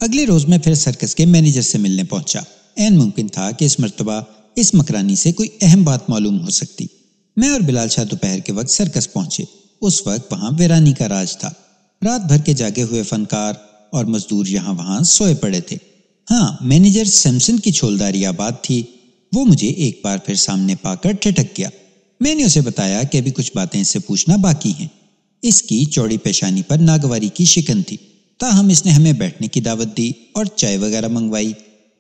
अगले रोज में फिर सर्कस के मैनेजर से मिलने पहुंचा एन मुमकिन था कि इस मरतबा इस मकरानी से कोई अहम बात मालूम हो सकती मैं और बिलाल शाह दोपहर के वक्त सर्कस पहुंचे उस वक्त वहां वीरानी का राज था रात भर के जागे हुए फनकार और मजदूर यहां वहां सोए पड़े थे हाँ मैनेजर सैमसन की छोलदारी आबाद थी वो मुझे एक बार फिर सामने पाकर ठिठक गया मैंने उसे बताया कि अभी कुछ बातें इससे पूछना बाकी हैं इसकी चौड़ी पेशानी पर नागवारी की शिकन थी ताहम इसने हमें बैठने की दावत दी और चाय वगैरह मंगवाई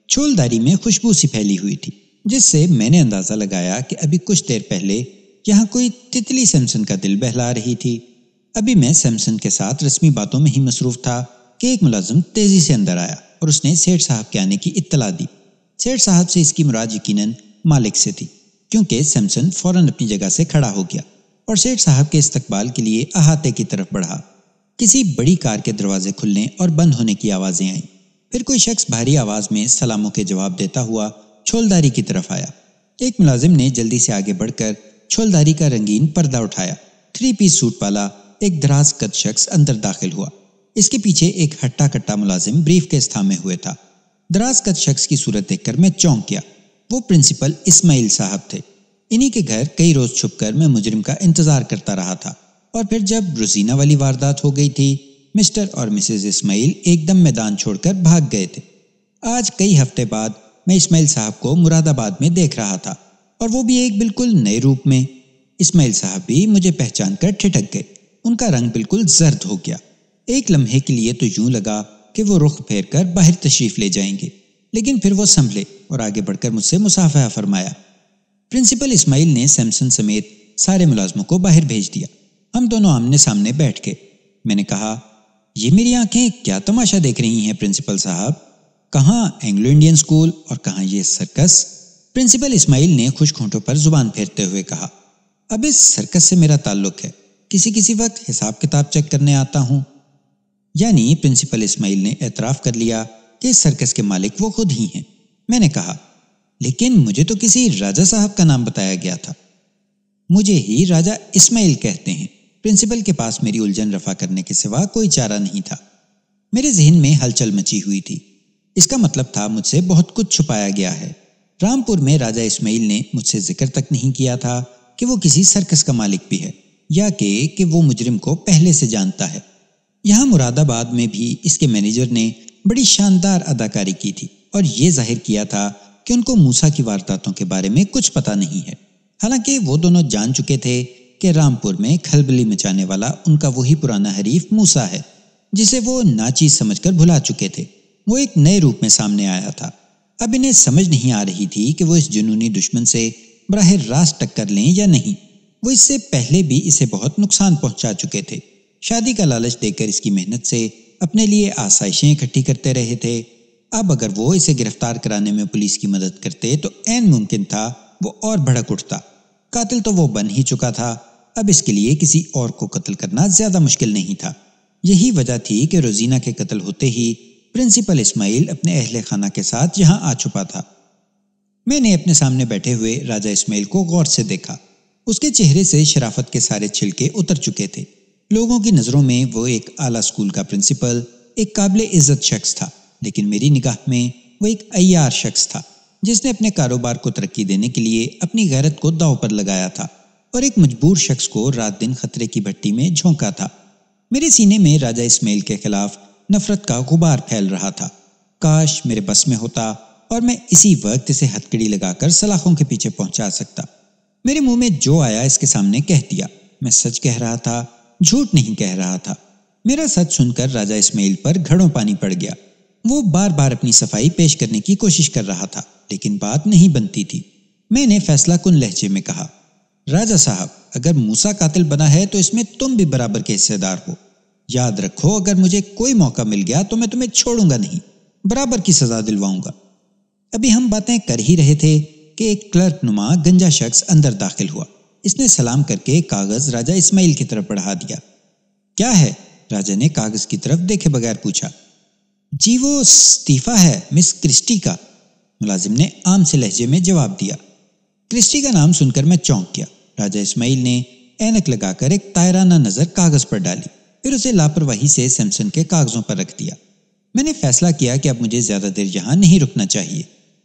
छोलदारी में खुशबू सी फैली हुई थी जिससे मैंने अंदाज़ा लगाया कि अभी कुछ देर पहले यहाँ कोई तितली सैमसन का दिल बहला रही थी अभी मैं सैमसन के साथ रस्मी बातों में ही मसरूफ था कि एक मुलाजम तेजी से अंदर आया और उसने सेठ साहब के आने की इत्तला दी सेठ साहब से इसकी मुराद यकीन मालिक से थी क्योंकि सैमसन फौरन अपनी जगह से खड़ा हो गया और सेठ साहब के इस्तकबाल के लिए अहाते की तरफ बढ़ा किसी बड़ी कार के दरवाजे खुलने और बंद होने की आवाज़ें आईं फिर कोई शख्स भारी आवाज़ में सलामों के जवाब देता हुआ छोलदारी की तरफ आया एक मुलाजिम ने जल्दी से आगे बढ़कर छोलदारी का रंगीन पर्दा उठाया थ्री पीस सूट वाला एक दराज कद शख्स अंदर दाखिल हुआ इसके पीछे एक हट्टा कट्टा मुलाजिम ब्रीफ केस थामे हुए था दराज कद शख्स की सूरत देखकर मैं चौंक गया वो प्रिंसिपल इस्माइल साहब थे इन्हीं के घर कई रोज छुपकर मैं मुजरिम का इंतजार करता रहा था और फिर जब रोजीना वाली वारदात हो गई थी मिस्टर और मिसेज इस्माइल एकदम मैदान छोड़कर भाग गए थे आज कई हफ्ते बाद मैं इस्माइल साहब को मुरादाबाद में देख रहा था और वो भी एक बिल्कुल नए रूप में इस्माइल साहब भी मुझे पहचान कर ठिठक गए उनका रंग बिल्कुल जर्द हो गया एक लम्हे के लिए तो यूं लगा कि वो रुख फेर कर बाहर तशरीफ ले जाएंगे लेकिन फिर वो संभले और आगे बढ़कर मुझसे मुसाफा फरमाया प्रिंसिपल इस्माइल ने सैमसन समेत सारे मुलाजमों को बाहर भेज दिया हम दोनों आमने सामने बैठ गए मैंने कहा ये मेरी आंखें क्या तमाशा देख रही हैं प्रिंसिपल साहब कहाँ एंग्लो इंडियन स्कूल और कहाँ ये सर्कस प्रिंसिपल इस्माइल ने खुश खूंटों पर जुबान फेरते हुए कहा अब इस सर्कस से मेरा ताल्लुक है किसी किसी वक्त हिसाब किताब चेक करने आता हूँ यानी प्रिंसिपल इस्माइल ने एतराफ़ कर लिया कि इस सर्कस के मालिक वो खुद ही हैं मैंने कहा लेकिन मुझे तो किसी राजा साहब का नाम बताया गया था मुझे ही राजा इस्माइल कहते हैं प्रिंसिपल के पास मेरी उलझन रफा करने के सिवा कोई चारा नहीं था मेरे जहन में हलचल मची हुई थी इसका मतलब था मुझसे बहुत कुछ छुपाया गया है रामपुर में राजा इस्माइल ने मुझसे जिक्र तक नहीं किया था कि वो किसी सर्कस का मालिक भी है या कि कि वो मुजरिम को पहले से जानता है यहाँ मुरादाबाद में भी इसके मैनेजर ने बड़ी शानदार अदाकारी की थी और ये जाहिर किया था कि उनको मूसा की वारदातों के बारे में कुछ पता नहीं है हालांकि वो दोनों जान चुके थे कि रामपुर में खलबली मचाने वाला उनका वही पुराना हरीफ मूसा है जिसे वो नाची समझकर भुला चुके थे वो एक नए रूप में सामने आया था अब इन्हें समझ नहीं आ रही थी कि वो इस जुनूनी दुश्मन से बराह रास्त टक्कर लें या नहीं वो इससे पहले भी इसे बहुत नुकसान पहुंचा चुके थे शादी का लालच देकर इसकी मेहनत से अपने लिए आसाइशें इकट्ठी करते रहे थे अब अगर वो इसे गिरफ्तार कराने में पुलिस की मदद करते तो ऐन मुमकिन था वो और भड़क उठता कातिल तो वो बन ही चुका था अब इसके लिए किसी और को कत्ल करना ज्यादा मुश्किल नहीं था यही वजह थी कि रोजीना के कत्ल होते ही प्रिंसिपल इस्माइल अपने अहल खाना के साथ यहाँ आ छुपा था मैंने अपने सामने बैठे हुए राजा इस्माइल को गौर से देखा उसके चेहरे से शराफत के सारे छिलके उतर चुके थे लोगों की नज़रों में वो एक आला स्कूल का प्रिंसिपल एक काबिल इज्जत शख्स था लेकिन मेरी निगाह में वो एक अयार शख्स था जिसने अपने कारोबार को तरक्की देने के लिए अपनी गैरत को दाव पर लगाया था और एक मजबूर शख्स को रात दिन खतरे की भट्टी में झोंका था मेरे सीने में राजा इस्माइल के खिलाफ नफरत का गुबार फैल रहा था काश मेरे बस में होता और मैं इसी वक्त इसे हथकड़ी लगाकर सलाखों के पीछे पहुंचा सकता मेरे मुंह में जो आया इसके सामने कह दिया मैं सच कह रहा था झूठ नहीं कह रहा था मेरा सच सुनकर राजा इस्माइल पर घड़ों पानी पड़ गया वो बार बार अपनी सफाई पेश करने की कोशिश कर रहा था लेकिन बात नहीं बनती थी मैंने फैसला कुन लहजे में कहा राजा साहब अगर मूसा कातिल बना है तो इसमें तुम भी बराबर के हिस्सेदार हो याद रखो अगर मुझे कोई मौका मिल गया तो मैं तुम्हें छोड़ूंगा नहीं बराबर की सजा दिलवाऊंगा अभी हम बातें कर ही रहे थे कि एक क्लर्क नुमा गंजा शख्स अंदर दाखिल हुआ इसने सलाम करके कागज राजा इस्माइल की तरफ बढ़ा दिया क्या है राजा ने कागज की तरफ देखे बगैर पूछा जी वो इस्तीफा है मिस क्रिस्टी का मुलाजिम ने आम से लहजे में जवाब दिया क्रिस्टी का नाम सुनकर मैं चौंक गया राजा इस्माइल ने एनक लगाकर एक तायराना नजर कागज पर डाली फिर उसे लापरवाही से सैमसन के कागजों पर रख दिया मैंने फैसला किया कि अब मुझे ज्यादा देर यहां नहीं रुकना चाहिए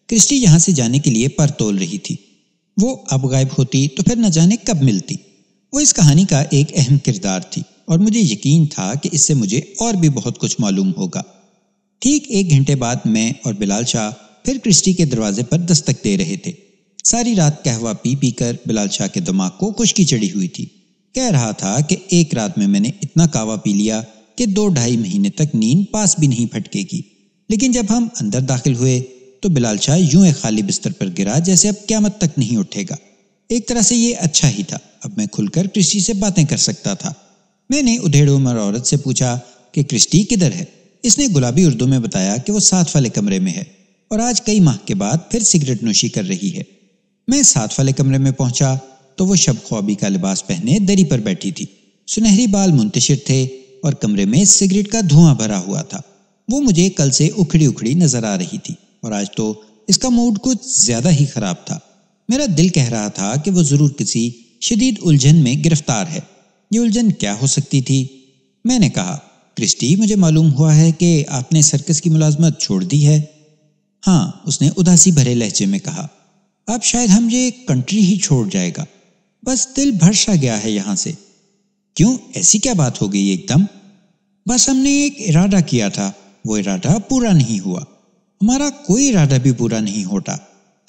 क्रिस्टी यहां से जाने के लिए पर तोल रही थी वो अब गायब होती तो फिर न जाने कब मिलती वो इस कहानी का एक अहम किरदार थी और मुझे यकीन था कि इससे मुझे और भी बहुत कुछ मालूम होगा ठीक एक घंटे बाद मैं और बिलाल शाह फिर क्रिस्टी के दरवाजे पर दस्तक दे रहे थे सारी रात कहवा पी पी कर बिलाल शाह के दिमाग को खुशकी चढ़ी हुई थी कह रहा था कि एक रात में मैंने इतना कावा पी लिया कि दो ढाई महीने तक नींद पास भी नहीं फटकेगी लेकिन जब हम अंदर दाखिल हुए तो बिलाल शाह यूं एक खाली बिस्तर पर गिरा जैसे अब क्यामत तक नहीं उठेगा एक तरह से ये अच्छा ही था अब मैं खुलकर कृषि से बातें कर सकता था मैंने उधेड़ उमर औरत से पूछा कि क्रिस्टी किधर है इसने गुलाबी उर्दू में बताया कि वो साथ वाले कमरे में है और आज कई माह के बाद फिर सिगरेट नोशी कर रही है मैं साथ वाले कमरे में पहुंचा तो वो शब ख्वाबी का लिबास पहने दरी पर बैठी थी सुनहरी बाल मुंतशिर थे और कमरे में सिगरेट का धुआं भरा हुआ था वो मुझे कल से उखड़ी उखड़ी नजर आ रही थी और आज तो इसका मूड कुछ ज्यादा ही खराब था मेरा दिल कह रहा था कि वो जरूर किसी शदीद उलझन में गिरफ्तार है ये उलझन क्या हो सकती थी मैंने कहा क्रिस्टी मुझे मालूम हुआ है कि आपने सर्कस की मुलाजमत छोड़ दी है हाँ उसने उदासी भरे लहजे में कहा अब शायद हम ये कंट्री ही छोड़ जाएगा बस दिल भर सा गया है यहां से क्यों ऐसी क्या बात हो गई एकदम बस हमने एक इरादा किया था वो इरादा पूरा नहीं हुआ हमारा कोई इरादा भी पूरा नहीं होता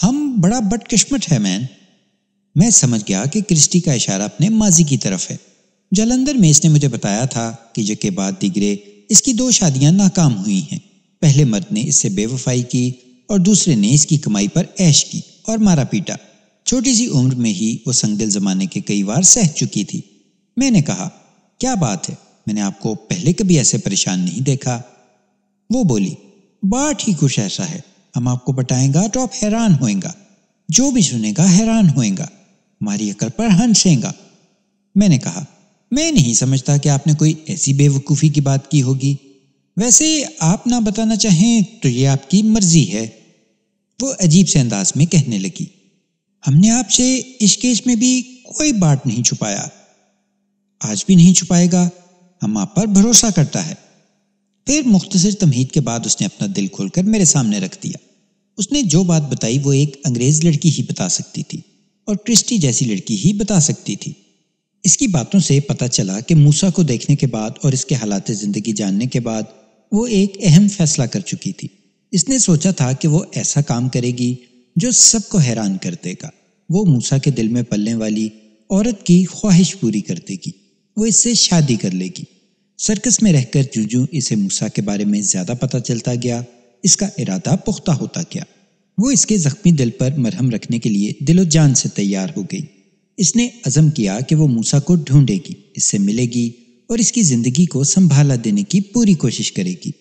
हम बड़ा बदकिस्मत है मैन मैं समझ गया कि क्रिस्टी का इशारा अपने माजी की तरफ है जलंधर में इसने मुझे बताया था कि जो के बाद दिगरे इसकी दो शादियां नाकाम हुई हैं पहले मर्द ने इससे बेवफाई की और दूसरे ने इसकी कमाई पर ऐश की और मारा पीटा छोटी सी उम्र में ही वो संगदिल जमाने के कई बार सह चुकी थी मैंने कहा क्या बात है मैंने आपको पहले कभी ऐसे परेशान नहीं देखा वो बोली बात ही कुछ ऐसा है हम आपको बताएंगा तो आप हैरान होएगा जो भी सुनेगा हैरान होएगा हमारी अकल पर हंसेगा मैंने कहा मैं नहीं समझता कि आपने कोई ऐसी बेवकूफ़ी की बात की होगी वैसे आप ना बताना चाहें तो ये आपकी मर्जी है वो अजीब से अंदाज में कहने लगी हमने आपसे इस केस में भी कोई बात नहीं छुपाया आज भी नहीं छुपाएगा हम आप पर भरोसा करता है फिर मुख्तसर तमहीद के बाद उसने अपना दिल खोलकर मेरे सामने रख दिया उसने जो बात बताई वो एक अंग्रेज लड़की ही बता सकती थी और क्रिस्टी जैसी लड़की ही बता सकती थी इसकी बातों से पता चला कि मूसा को देखने के बाद और इसके हालात ज़िंदगी जानने के बाद वो एक अहम फैसला कर चुकी थी इसने सोचा था कि वो ऐसा काम करेगी जो सबको हैरान कर देगा वो मूसा के दिल में पलने वाली औरत की ख्वाहिश पूरी कर देगी वो इससे शादी कर लेगी सर्कस में रहकर जू जू इसे मूसा के बारे में ज़्यादा पता चलता गया इसका इरादा पुख्ता होता गया वो इसके ज़ख्मी दिल पर मरहम रखने के लिए दिलो जान से तैयार हो गई इसने अज़म किया कि वो मूसा को ढूंढेगी इससे मिलेगी और इसकी ज़िंदगी को संभाला देने की पूरी कोशिश करेगी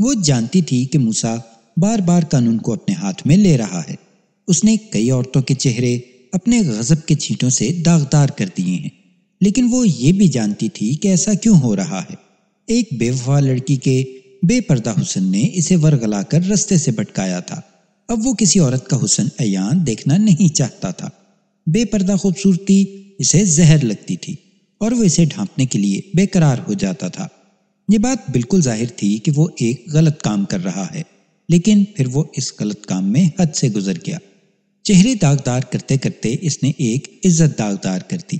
वो जानती थी कि मूसा बार बार कानून को अपने हाथ में ले रहा है उसने कई औरतों के चेहरे अपने गजब के छींटों से दागदार कर दिए हैं लेकिन वो ये भी जानती थी कि ऐसा क्यों हो रहा है एक बेवफा लड़की के बेपर्दा हुसन ने इसे वरगला कर रस्ते से भटकाया था अब वो किसी औरत का हुसन अयान देखना नहीं चाहता था बेपर्दा खूबसूरती इसे जहर लगती थी और वो इसे ढांपने के लिए बेकरार हो जाता था ये बात बिल्कुल जाहिर थी कि वो एक गलत काम कर रहा है लेकिन फिर वो इस गलत काम में हद से गुजर गया चेहरे दागदार करते करते इसने एक इज्जत दागदार कर दी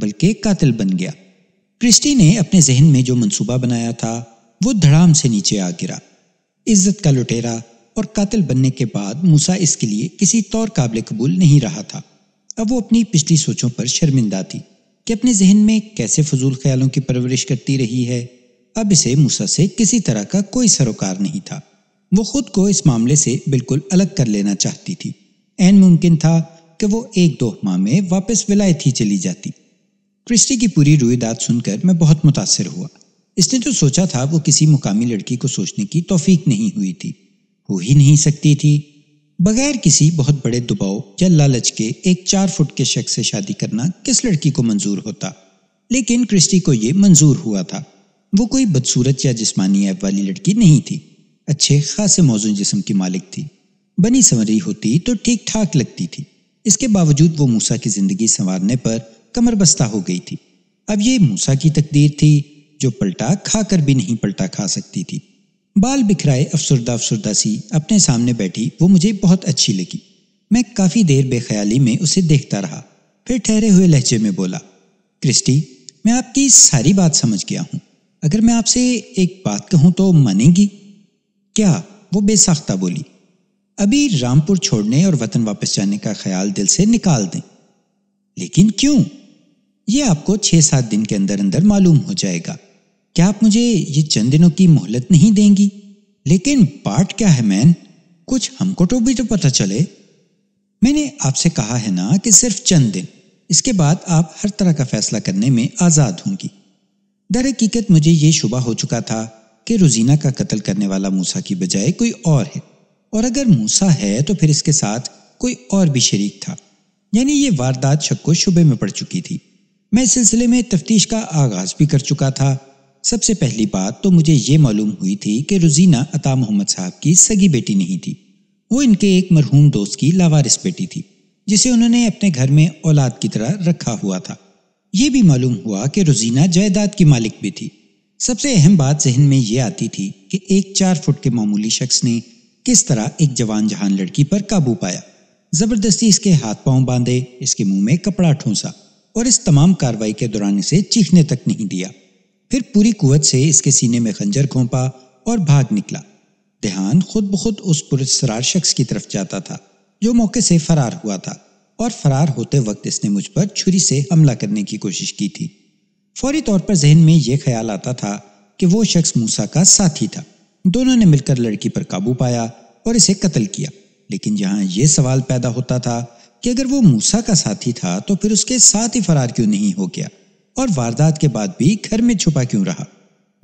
बल्कि कातिल बन गया क्रिस्टी ने अपने जहन में जो मंसूबा बनाया था वो धड़ाम से नीचे आ गिरा इज्जत का लुटेरा और कातिल बनने के बाद मूसा इसके लिए किसी तौर काबिल कबूल नहीं रहा था अब वो अपनी पिछली सोचों पर शर्मिंदा थी कि अपने जहन में कैसे फजूल ख्यालों की परवरिश करती रही है अब इसे मूसा से किसी तरह का कोई सरोकार नहीं था वो खुद को इस मामले से बिल्कुल अलग कर लेना चाहती थी एन मुमकिन था कि वो एक दो माह में वापस विलायत ही चली जाती क्रिस्टी की पूरी रुईदात सुनकर मैं बहुत मुतासर हुआ इसने जो सोचा था वो किसी मुकामी लड़की को सोचने की तोफीक नहीं हुई थी हो ही नहीं सकती थी बगैर किसी बहुत बड़े दबाव या लालच के एक चार फुट के शख्स से शादी करना किस लड़की को मंजूर होता लेकिन क्रिस्टी को ये मंजूर हुआ था वो कोई बदसूरत या जिस्मानी ऐप वाली लड़की नहीं थी अच्छे खासे मौजूद जिसम की मालिक थी बनी संवरी होती तो ठीक ठाक लगती थी इसके बावजूद वो मूसा की जिंदगी संवारने पर कमर बस्ता हो गई थी अब ये मूसा की तकदीर थी जो पलटा खाकर भी नहीं पलटा खा सकती थी बाल बिखराए अफसरदा अफसरदा सी अपने सामने बैठी वो मुझे बहुत अच्छी लगी मैं काफ़ी देर बेख्याली में उसे देखता रहा फिर ठहरे हुए लहजे में बोला क्रिस्टी मैं आपकी सारी बात समझ गया हूँ अगर मैं आपसे एक बात कहूँ तो मानेंगी क्या वो बेसाख्ता बोली अभी रामपुर छोड़ने और वतन वापस जाने का ख्याल दिल से निकाल दें लेकिन क्यों ये आपको छह सात दिन के अंदर अंदर मालूम हो जाएगा क्या आप मुझे ये चंद दिनों की मोहलत नहीं देंगी लेकिन पार्ट क्या है मैन कुछ हमको तो भी तो पता चले मैंने आपसे कहा है ना कि सिर्फ चंद दिन इसके बाद आप हर तरह का फैसला करने में आज़ाद होंगी दर हकीकत मुझे ये शुबा हो चुका था कि रुजीना का कत्ल करने वाला मूसा की बजाय कोई और है और अगर मूसा है तो फिर इसके साथ कोई और भी शरीक था यानी ये वारदात शक को शुबे में पड़ चुकी थी मैं इस सिलसिले में तफ्तीश का आगाज भी कर चुका था सबसे पहली बात तो मुझे ये मालूम हुई थी कि रुजीना अता मोहम्मद साहब की सगी बेटी नहीं थी वो इनके एक मरहूम दोस्त की लावारिस बेटी थी जिसे उन्होंने अपने घर में औलाद की तरह रखा हुआ था ये भी मालूम हुआ कि रुजीना जायदाद की मालिक भी थी सबसे अहम बात जहन में ये आती थी कि एक चार फुट के मामूली शख्स ने किस तरह एक जवान जहान लड़की पर काबू पाया जबरदस्ती इसके हाथ पांव बांधे इसके मुंह में कपड़ा ठूंसा और इस तमाम कार्रवाई के दौरान इसे चीखने तक नहीं दिया फिर पूरी कुवत से इसके सीने में खंजर खोपा और भाग निकला देहान खुद ब खुद उस पुरस्ार शख्स की तरफ जाता था जो मौके से फरार हुआ था और फरार होते वक्त इसने मुझ पर छुरी से हमला करने की कोशिश की थी फौरी तौर पर जहन में यह ख्याल आता था कि वो शख्स मूसा का साथी था दोनों ने मिलकर लड़की पर काबू पाया और इसे कत्ल किया लेकिन जहां यह सवाल पैदा होता था कि अगर वो मूसा का साथी था तो फिर उसके साथ ही फरार क्यों नहीं हो गया और वारदात के बाद भी घर में छुपा क्यों रहा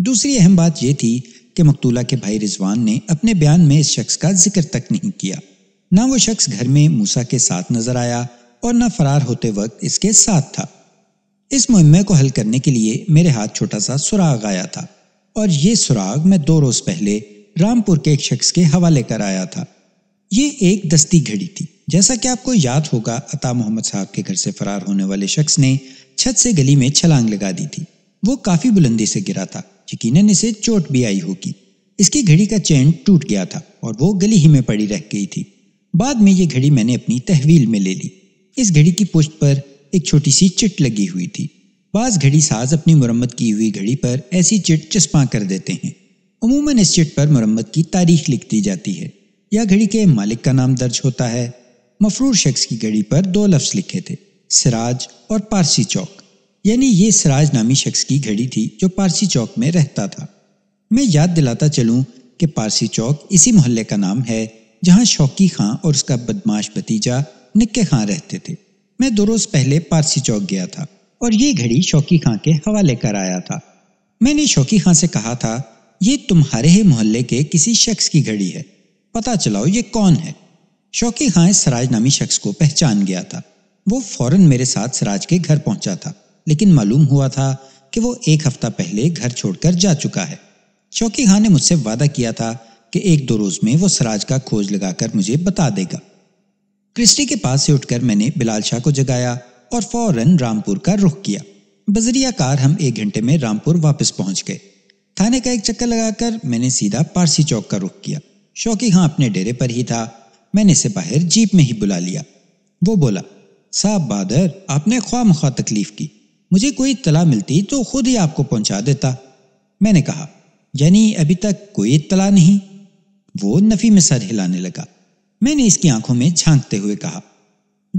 दूसरी अहम बात यह थी कि मकतूला के भाई रिजवान ने अपने बयान में इस शख्स का जिक्र तक नहीं किया ना वो शख्स घर में मूसा के साथ नजर आया और ना फरार होते वक्त इसके साथ था इस मुहिमे को हल करने के लिए मेरे हाथ छोटा सा सुराग आया था और ये सुराग मैं दो रोज पहले रामपुर के एक शख्स के हवाले कर आया था ये एक दस्ती घड़ी थी जैसा कि आपको याद होगा अता मोहम्मद साहब के घर से फरार होने वाले शख्स ने छत से गली में छलांग लगा दी थी वो काफी बुलंदी से गिरा था यकीन इसे चोट भी आई होगी इसकी घड़ी का चैन टूट गया था और वो गली ही में पड़ी रह गई थी बाद में ये घड़ी मैंने अपनी तहवील में ले ली इस घड़ी की पुष्ट पर एक छोटी सी चिट लगी हुई थी बाज घड़ी साज अपनी मुरम्मत की हुई घड़ी पर ऐसी चिट चस्पा कर देते हैं उमूमन इस चिट पर मुरम्मत की तारीख लिख दी जाती है या घड़ी के मालिक का नाम दर्ज होता है मफरूर शख्स की घड़ी पर दो लफ्ज़ लिखे थे सिराज और पारसी चौक यानी ये सिराज नामी शख्स की घड़ी थी जो पारसी चौक में रहता था मैं याद दिलाता चलूँ कि पारसी चौक इसी मोहल्ले का नाम है जहाँ शौकी खां और उसका बदमाश भतीजा निक्के खां रहते थे मैं दो रोज़ पहले पारसी चौक गया था और ये घड़ी शौकी खां के हवाले कर आया था मैंने शौकी खां से कहा था ये तुम्हारे ही मोहल्ले के किसी शख्स की घड़ी है पता चलाओ ये कौन है शौकी खां इस सराज नामी शख्स को पहचान गया था वो फौरन मेरे साथ सराज के घर पहुंचा था लेकिन मालूम हुआ था कि वो एक हफ्ता पहले घर छोड़कर जा चुका है शौकी खां ने मुझसे वादा किया था कि एक दो रोज में वो सराज का खोज लगाकर मुझे बता देगा क्रिस्टी के पास से उठकर मैंने बिलाल शाह को जगाया और फौरन रामपुर का रुख किया बजरिया कार हम एक घंटे में रामपुर वापस पहुंच गए थाने का एक चक्कर लगाकर मैंने सीधा पारसी चौक का रुख किया शौकी हाँ अपने डेरे पर ही था मैंने इसे बाहर जीप में ही बुला लिया वो बोला साहब बहादुर आपने ख्वा मख्वा तकलीफ की मुझे कोई इतला मिलती तो खुद ही आपको पहुंचा देता मैंने कहा यानी अभी तक कोई इतला नहीं वो नफी में सर हिलाने लगा मैंने इसकी आंखों में झांकते हुए कहा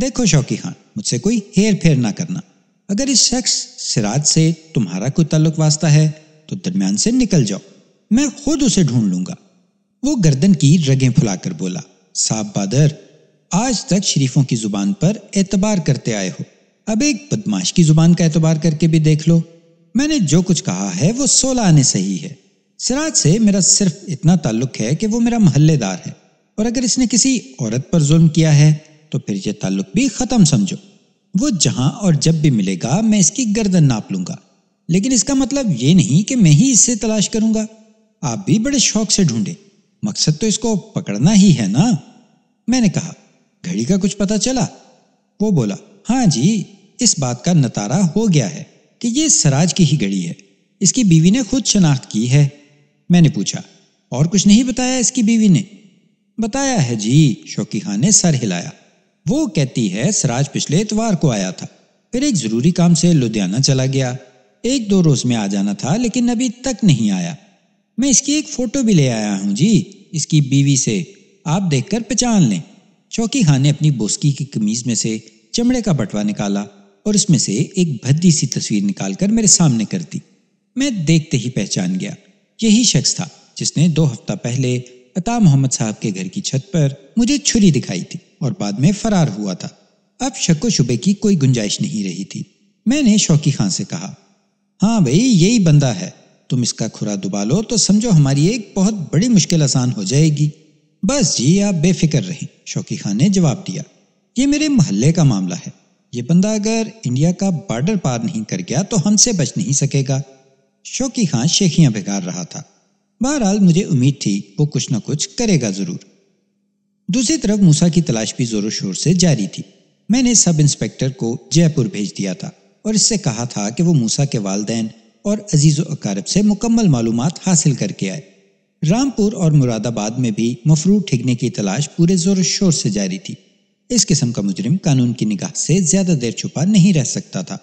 देखो शौकी खान हाँ, मुझसे कोई हेर फेर ना करना अगर इस शख्स सिराज से तुम्हारा कोई ताल्लुक वास्ता है तो दरमियान से निकल जाओ मैं खुद उसे ढूंढ लूंगा वो गर्दन की रगें फुलाकर बोला साहब बादर आज तक शरीफों की जुबान पर एतबार करते आए हो अब एक बदमाश की जुबान का एतबार करके भी देख लो मैंने जो कुछ कहा है वो सोलह आने सही है सिराज से मेरा सिर्फ इतना ताल्लुक है कि वो मेरा मोहल्लेदार है और अगर इसने किसी औरत पर जुल्म किया है तो फिर यह ताल्लुक भी ख़त्म समझो वो जहां और जब भी मिलेगा मैं इसकी गर्दन नाप लूंगा लेकिन इसका मतलब ये नहीं कि मैं ही इससे तलाश करूंगा आप भी बड़े शौक से ढूंढे मकसद तो इसको पकड़ना ही है ना मैंने कहा घड़ी का कुछ पता चला वो बोला हाँ जी इस बात का नतारा हो गया है कि ये सराज की ही घड़ी है इसकी बीवी ने खुद शनाख्त की है मैंने पूछा और कुछ नहीं बताया इसकी बीवी ने बताया है जी शौकी खान ने सर हिलाया वो कहती है सराज पिछले इतवार को आया था फिर एक जरूरी काम से लुधियाना चला गया एक दो रोज में आ जाना था लेकिन अभी तक नहीं आया मैं इसकी एक फोटो भी ले आया हूँ जी इसकी बीवी से आप देखकर पहचान लें चौकी खान ने अपनी बोस्की की कमीज में से चमड़े का बटवा निकाला और उसमें से एक भद्दी सी तस्वीर निकालकर मेरे सामने कर दी मैं देखते ही पहचान गया यही शख्स था जिसने दो हफ्ता पहले अता मोहम्मद साहब के घर की छत पर मुझे छुरी दिखाई थी और बाद में फरार हुआ था अब शक्को शुबे की कोई गुंजाइश नहीं रही थी मैंने शौकी खान से कहा हाँ भाई यही बंदा है तुम इसका खुरा दुबा लो तो समझो हमारी एक बहुत बड़ी मुश्किल आसान हो जाएगी बस जी आप बेफिक्र रहें शौकी खान ने जवाब दिया ये मेरे मोहल्ले का मामला है ये बंदा अगर इंडिया का बॉर्डर पार नहीं कर गया तो हमसे बच नहीं सकेगा शौकी खान शेखियां बेकार रहा था बहरहाल मुझे उम्मीद थी वो कुछ ना कुछ करेगा जरूर दूसरी तरफ मूसा की तलाश भी जोरों शोर से जारी थी मैंने सब इंस्पेक्टर को जयपुर भेज दिया था और इससे कहा था कि वो मूसा के वालदेन और अजीज़ अकारब से मुकम्मल मालूम हासिल करके आए रामपुर और मुरादाबाद में भी मफरू ठिकने की तलाश पूरे जोर शोर से जारी थी इस किस्म का मुजरिम कानून की निगाह से ज़्यादा देर छुपा नहीं रह सकता था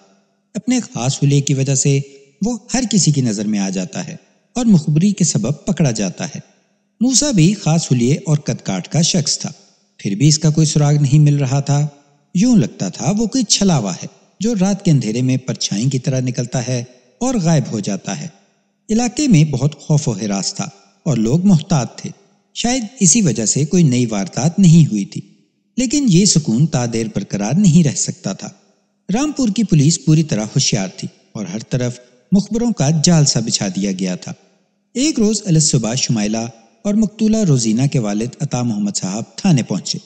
अपने खास हुए की वजह से वो हर किसी की नज़र में आ जाता है और मुखबरी के सबब पकड़ा जाता है मूसा भी खास हुलिये और कदकाट का शख्स था फिर भी इसका कोई सुराग नहीं मिल रहा था यूं लगता था वो कोई छलावा है जो रात के अंधेरे में परछाई की तरह निकलता है और गायब हो जाता है इलाके में बहुत खौफ व हिरास था और लोग मोहतात थे शायद इसी वजह से कोई नई वारदात नहीं हुई थी लेकिन ये सुकून तादेर बरकरार नहीं रह सकता था रामपुर की पुलिस पूरी तरह होशियार थी और हर तरफ मुखबरों का जाल सा बिछा दिया गया था एक रोज अलसुबा शुमाइला और मकतूला रोजीना के वालिद अता मोहम्मद साहब थाने पहुंचे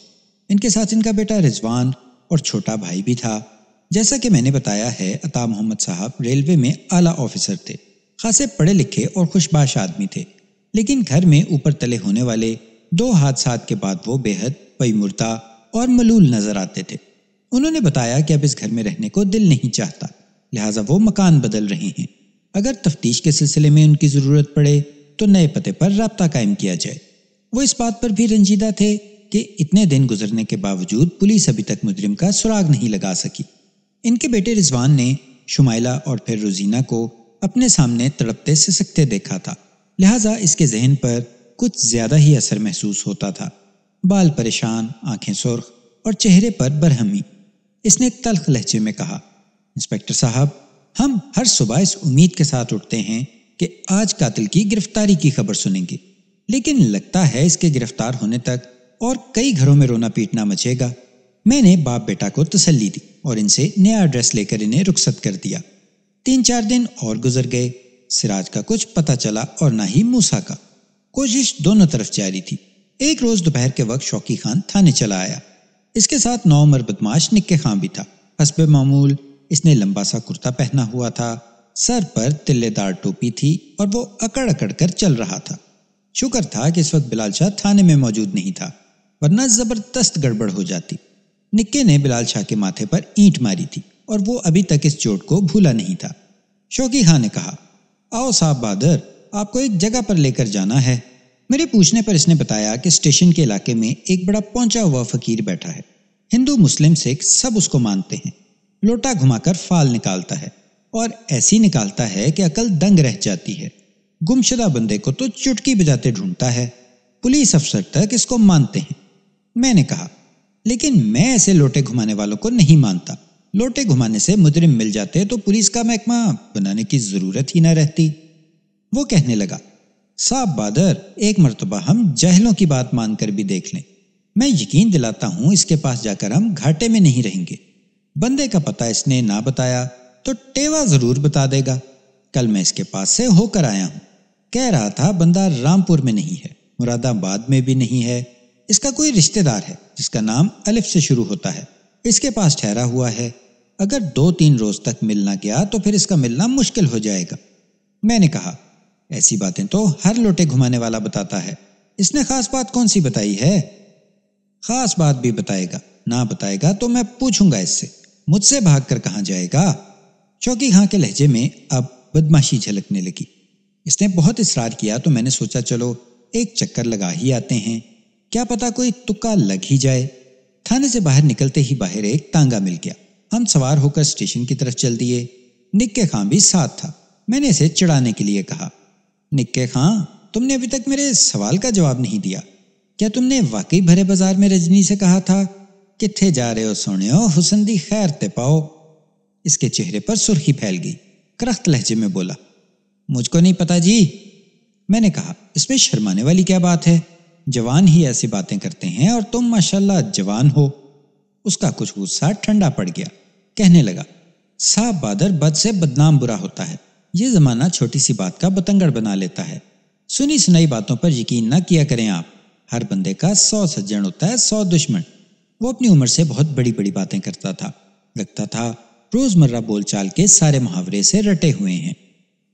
इनके साथ इनका बेटा रिजवान और छोटा भाई भी था जैसा कि मैंने बताया है अता मोहम्मद साहब रेलवे में आला ऑफिसर थे खासे पढ़े लिखे और खुशबाश आदमी थे लेकिन घर में ऊपर तले होने वाले दो हादसा के बाद वो बेहद पैमुर्ता और मलूल नजर आते थे उन्होंने बताया कि अब इस घर में रहने को दिल नहीं चाहता लिहाजा वो मकान बदल रहे हैं अगर तफ्तीश के सिलसिले में उनकी ज़रूरत पड़े तो नए पते पर रबता कायम किया जाए वो इस बात पर भी रंजीदा थे कि इतने दिन गुजरने के बावजूद पुलिस अभी तक मुजरिम का सुराग नहीं लगा सकी इनके बेटे रिजवान ने शुमाइला और फिर रोजीना को अपने सामने तड़पते सिसकते देखा था लिहाजा इसके जहन पर कुछ ज़्यादा ही असर महसूस होता था बाल परेशान आंखें सुर्ख और चेहरे पर बरहमी इसने तलख लहजे में कहा इंस्पेक्टर साहब हम हर सुबह इस उम्मीद के साथ उठते हैं कि आज कातिल की गिरफ्तारी की खबर सुनेंगे लेकिन लगता है इसके गिरफ्तार होने तक और कई घरों में रोना पीटना मचेगा मैंने बाप बेटा को तसल्ली दी और इनसे नया एड्रेस लेकर इन्हें रुखसत कर दिया तीन चार दिन और गुजर गए सिराज का कुछ पता चला और ना ही मूसा का कोशिश दोनों तरफ जारी थी एक रोज दोपहर के वक्त शौकी खान थाने चला आया इसके साथ नौ उमर बदमाश निक्के खां भी था हसब मामूल इसने लंबा सा कुर्ता पहना हुआ था सर पर तिल्लेदार टोपी थी और वो अकड़ अकड़ कर चल रहा था शुक्र था कि इस वक्त बिलाल शाह थाने में मौजूद नहीं था वरना जबरदस्त गड़बड़ हो जाती निक्के ने बिलाल शाह के माथे पर ईंट मारी थी और वो अभी तक इस चोट को भूला नहीं था शौकी खां ने कहा आओ साहब बहादुर आपको एक जगह पर लेकर जाना है मेरे पूछने पर इसने बताया कि स्टेशन के इलाके में एक बड़ा पहुंचा हुआ फकीर बैठा है हिंदू मुस्लिम सिख सब उसको मानते हैं लोटा घुमाकर फाल निकालता है और ऐसी निकालता है कि अकल दंग रह जाती है गुमशुदा बंदे को तो चुटकी बजाते ढूंढता है पुलिस अफसर तक इसको मानते हैं मैंने कहा लेकिन मैं ऐसे लोटे घुमाने वालों को नहीं मानता लोटे घुमाने से मुजरिम मिल जाते तो पुलिस का महकमा बनाने की जरूरत ही ना रहती वो कहने लगा साहब बादर एक मरतबा हम जहलों की बात मानकर भी देख लें मैं यकीन दिलाता हूं इसके पास जाकर हम घाटे में नहीं रहेंगे बंदे का पता इसने ना बताया तो टेवा जरूर बता देगा कल मैं इसके पास से होकर आया हूं कह रहा था बंदा रामपुर में नहीं है मुरादाबाद में भी नहीं है इसका कोई रिश्तेदार है जिसका नाम अलिफ से शुरू होता है इसके पास ठहरा हुआ है अगर दो तीन रोज तक मिलना गया तो फिर इसका मिलना मुश्किल हो जाएगा मैंने कहा ऐसी बातें तो हर लोटे घुमाने वाला बताता है इसने खास बात कौन सी बताई है खास बात भी बताएगा ना बताएगा तो मैं पूछूंगा इससे मुझसे भागकर कहां जाएगा चौकी खां के लहजे में अब बदमाशी झलकने लगी इसने बहुत इसरार किया तो मैंने सोचा चलो एक चक्कर लगा ही आते हैं क्या पता कोई तुक्का लग ही जाए थाने से बाहर निकलते ही बाहर एक तांगा मिल गया हम सवार होकर स्टेशन की तरफ चल दिए निक्के खां भी साथ था मैंने इसे चिड़ाने के लिए कहा निक्के खां तुमने अभी तक मेरे सवाल का जवाब नहीं दिया क्या तुमने वाकई भरे बाजार में रजनी से कहा था ਕਿੱਥੇ ਜਾ ਰਹੇ ਹੋ ਸੋਹਣਿਓ हुसन दी खैर ते पाओ इसके चेहरे पर सुर्खी फैल गई करख्त लहजे में बोला मुझको नहीं पता जी मैंने कहा इसमें शर्माने वाली क्या बात है जवान ही ऐसी बातें करते हैं और तुम माशाल्लाह जवान हो उसका कुछ गुस्सा ठंडा पड़ गया कहने लगा साहब बादर बद से बदनाम बुरा होता है ये जमाना छोटी सी बात का बतंगड़ बना लेता है सुनी सुनाई बातों पर यकीन ना किया करें आप हर बंदे का सौ सज्जन होता है सौ दुश्मन वो अपनी उम्र से बहुत बड़ी बड़ी बातें करता था लगता था रोजमर्रा बोलचाल के सारे मुहावरे से रटे हुए हैं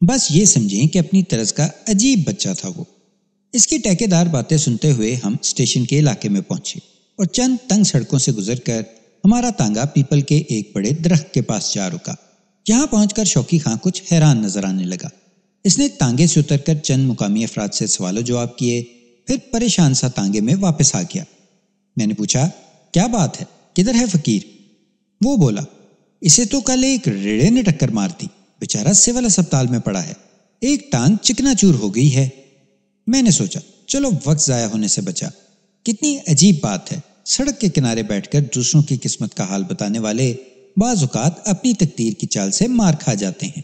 बस ये समझें कि अपनी तरस का अजीब बच्चा था वो इसकी टैकेदार बातें सुनते हुए हम स्टेशन के इलाके में पहुंचे और चंद तंग सड़कों से गुजर कर हमारा तांगा पीपल के एक बड़े दरख्त के पास जा रुका यहां पहुंचकर शौकी खां कुछ हैरान नजर आने लगा इसने तांगे से उतर कर चंद मुकामी अफराद से सवालों जवाब किए फिर परेशान सा तांगे में वापस आ गया मैंने पूछा क्या बात है किधर है फकीर वो बोला इसे तो कल एक रेड़े ने टक्कर मार दी बेचारा सिविल अस्पताल में पड़ा है एक टांग चिकनाचूर हो गई है मैंने सोचा चलो वक्त ज़ाया होने से बचा कितनी अजीब बात है सड़क के किनारे बैठकर दूसरों की किस्मत का हाल बताने वाले बाजुकात अपनी तकदीर की चाल से मार खा जाते हैं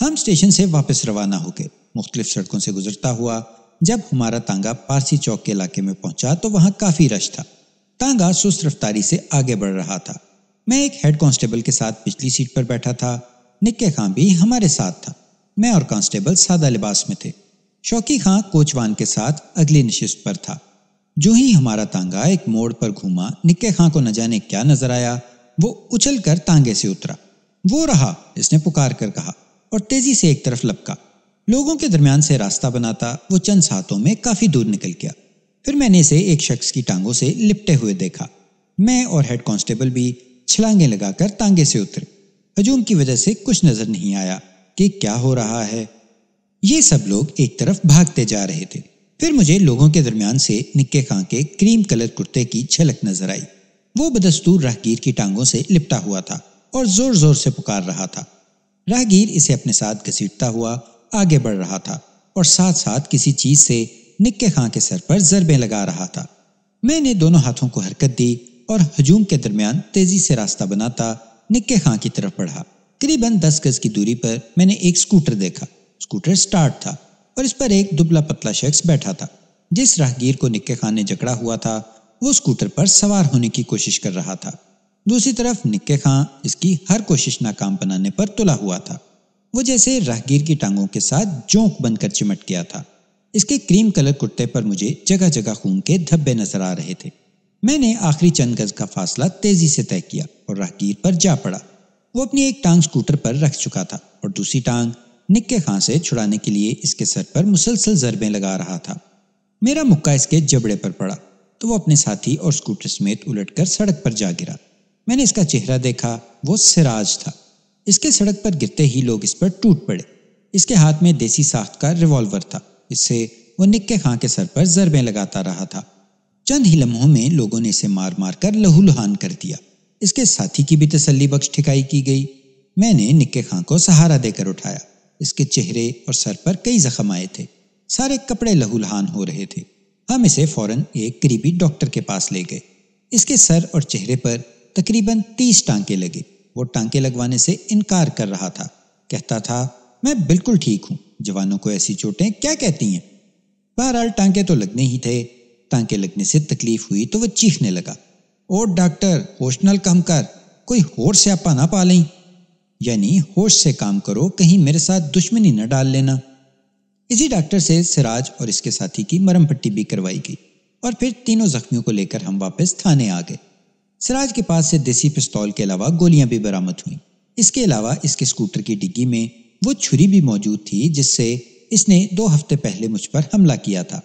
हम स्टेशन से वापस रवाना हो गए मुख्तलिफ सड़कों से गुजरता हुआ जब हमारा तांगा पारसी चौक के इलाके में पहुंचा तो वहां काफ़ी रश था तांगा सुस्त रफ्तारी से आगे बढ़ रहा था मैं एक हेड कांस्टेबल के साथ पिछली सीट पर बैठा था निक्के खां भी हमारे साथ था मैं और कांस्टेबल सादा लिबास में थे शौकी खां कोचवान के साथ अगली नशिस्त पर था जो ही हमारा तांगा एक मोड़ पर घूमा निक्के खां को न जाने क्या नजर आया वो उछल कर तांगे से उतरा वो रहा इसने पुकार कर कहा और तेजी से एक तरफ लपका लोगों के दरमियान से रास्ता बनाता वो चंद सातों में काफी दूर निकल गया फिर मैंने इसे एक शख्स की टांगों से लिपटे हुए देखा मैं और हेड कांस्टेबल भी छलांगे लगाकर तांगे से उतरे हजूम की वजह से कुछ नजर नहीं आया कि क्या हो रहा है ये सब लोग एक तरफ भागते जा रहे थे फिर मुझे लोगों के दरमियान से निक्के खां के क्रीम कलर कुर्ते की छलक नजर आई वो बदस्तूर राहगीर की टांगों से लिपटा हुआ था और जोर जोर से पुकार रहा था राहगीर इसे अपने साथ घसीटता हुआ आगे बढ़ रहा था और साथ साथ किसी चीज से निक्के खां के सर पर जरबे लगा रहा था मैंने दोनों हाथों को हरकत दी और हजूम के दरमियान तेजी से रास्ता बनाता निक्के खां की तरफ बढ़ा करीबन दस गज की दूरी पर मैंने एक स्कूटर देखा स्कूटर स्टार्ट था और इस पर एक दुबला पतला शख्स बैठा था जिस राहगीर को निक्के खान ने जकड़ा हुआ था वो स्कूटर पर सवार होने की कोशिश कर रहा था दूसरी तरफ निक्के खां इसकी हर कोशिश नाकाम बनाने पर तुला हुआ था वो जैसे राहगीर की टांगों के साथ जोंक बनकर चिमट गया था इसके क्रीम कलर कुर्ते पर मुझे जगह जगह खून के धब्बे नजर आ रहे थे मैंने आखिरी चंद गज का फासला तेजी से तय किया और राहगीर पर जा पड़ा वो अपनी एक टांग स्कूटर पर रख चुका था और दूसरी टांग निक्के खां से छुड़ाने के लिए इसके सर पर मुसलसल जरबें लगा रहा था मेरा मुक्का इसके जबड़े पर पड़ा तो वो अपने साथी और स्कूटर समेत उलटकर सड़क पर जा गिरा मैंने इसका चेहरा देखा वो सिराज था इसके सड़क पर गिरते ही लोग इस पर टूट पड़े इसके हाथ में देसी साख का रिवॉल्वर था इससे वो निक्के खां के सर पर जरबें लगाता रहा था चंद ही लम्हों में लोगों ने इसे मार मार कर लहूलुहान कर दिया इसके साथी की भी तसल्ली बख्श ठिकाई की गई मैंने निक्के खां को सहारा देकर उठाया इसके चेहरे और सर पर कई जख्म आए थे सारे कपड़े लहूलहान हो रहे थे हम इसे फौरन एक करीबी डॉक्टर के पास ले गए इसके सर और चेहरे पर तकरीबन तीस टांके लगे वो टांके लगवाने से इनकार कर रहा था कहता था मैं बिल्कुल ठीक हूँ जवानों को ऐसी चोटें क्या कहती हैं बहरहाल टांके तो लगने ही थे टांके लगने से तकलीफ हुई तो वह चीखने लगा ओ डॉक्टर होश नल कम कर कोई होश से आपा ना पा लें यानी होश से काम करो कहीं मेरे साथ दुश्मनी न डाल लेना इसी डॉक्टर से सिराज और इसके साथी की मरम पट्टी भी करवाई गई और फिर तीनों जख्मियों को लेकर हम वापस थाने आ गए सिराज के पास से देसी पिस्तौल के अलावा गोलियां भी बरामद हुई इसके अलावा इसके स्कूटर की डिग्गी में वो छुरी भी मौजूद थी जिससे इसने दो हफ्ते पहले मुझ पर हमला किया था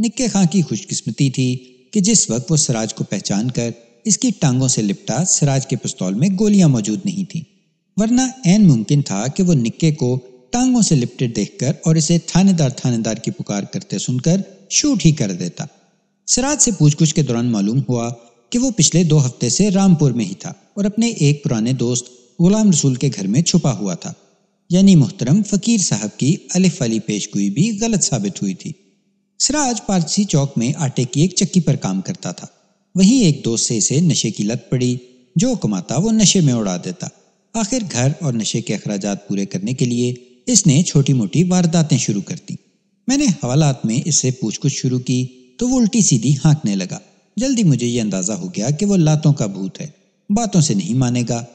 निक्के खां की खुशकिस्मती थी कि जिस वक्त वो सराज को पहचान कर इसकी टांगों से लिपटा सराज के पिस्तौल में गोलियां मौजूद नहीं थीं वरना एन मुमकिन था कि वो निक्के को टांगों से लिपटे देखकर और इसे थानेदार थानेदार की पुकार करते सुनकर शूट ही कर देता सराज से पूछ के दौरान मालूम हुआ कि वो पिछले दो हफ्ते से रामपुर में ही था और अपने एक पुराने दोस्त गुलाम रसूल के घर में छुपा हुआ था यानी मोहतरम फकीर साहब की अलिफ अली पेशगोई भी गलत साबित हुई थी सिराज पारसी चौक में आटे की एक चक्की पर काम करता था वहीं एक दोस्त से इसे नशे की लत पड़ी जो कमाता वो नशे में उड़ा देता आखिर घर और नशे के अखराज पूरे करने के लिए इसने छोटी मोटी वारदातें शुरू कर दी मैंने हवालात में इससे कुछ शुरू की तो वो उल्टी सीधी हाँकने लगा जल्दी मुझे ये अंदाज़ा हो गया कि वो लातों का भूत है बातों से नहीं मानेगा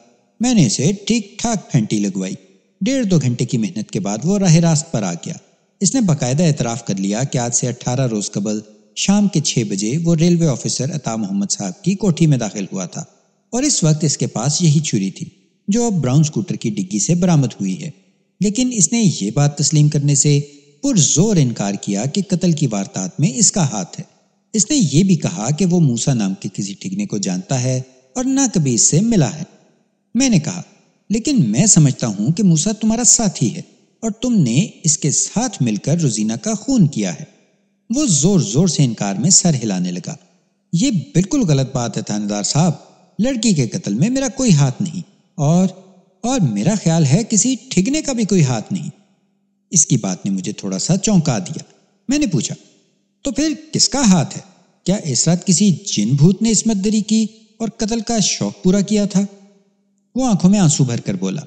मैंने इसे ठीक ठाक फेंटी लगवाई डेढ़ दो घंटे की मेहनत के बाद वो राह रास्त पर आ गया इसने बाकायदा एतराफ़ कर लिया कि आज से अट्ठारह रोज़ कबल शाम के छह बजे वो रेलवे ऑफिसर अता मोहम्मद साहब की कोठी में दाखिल हुआ था और इस वक्त इसके पास यही छुरी थी जो अब ब्राउन स्कूटर की डिग्गी से बरामद हुई है लेकिन इसने ये बात तस्लीम करने से पुरजोर इनकार किया कि कत्ल की वारदात में इसका हाथ है इसने ये भी कहा कि वो मूसा नाम के किसी ठिकने को जानता है और ना कभी इससे मिला है मैंने कहा लेकिन मैं समझता हूं कि मूसा तुम्हारा साथी है और तुमने इसके साथ मिलकर रोजीना का खून किया है वो जोर जोर से इनकार में सर हिलाने लगा ये बिल्कुल गलत बात है थानेदार साहब लड़की के कत्ल में मेरा कोई हाथ नहीं और और मेरा ख्याल है किसी ठिगने का भी कोई हाथ नहीं इसकी बात ने मुझे थोड़ा सा चौंका दिया मैंने पूछा तो फिर किसका हाथ है क्या इस रात किसी जिन भूत ने इसमत दरी की और कत्ल का शौक पूरा किया था वो आंखों में आंसू भरकर बोला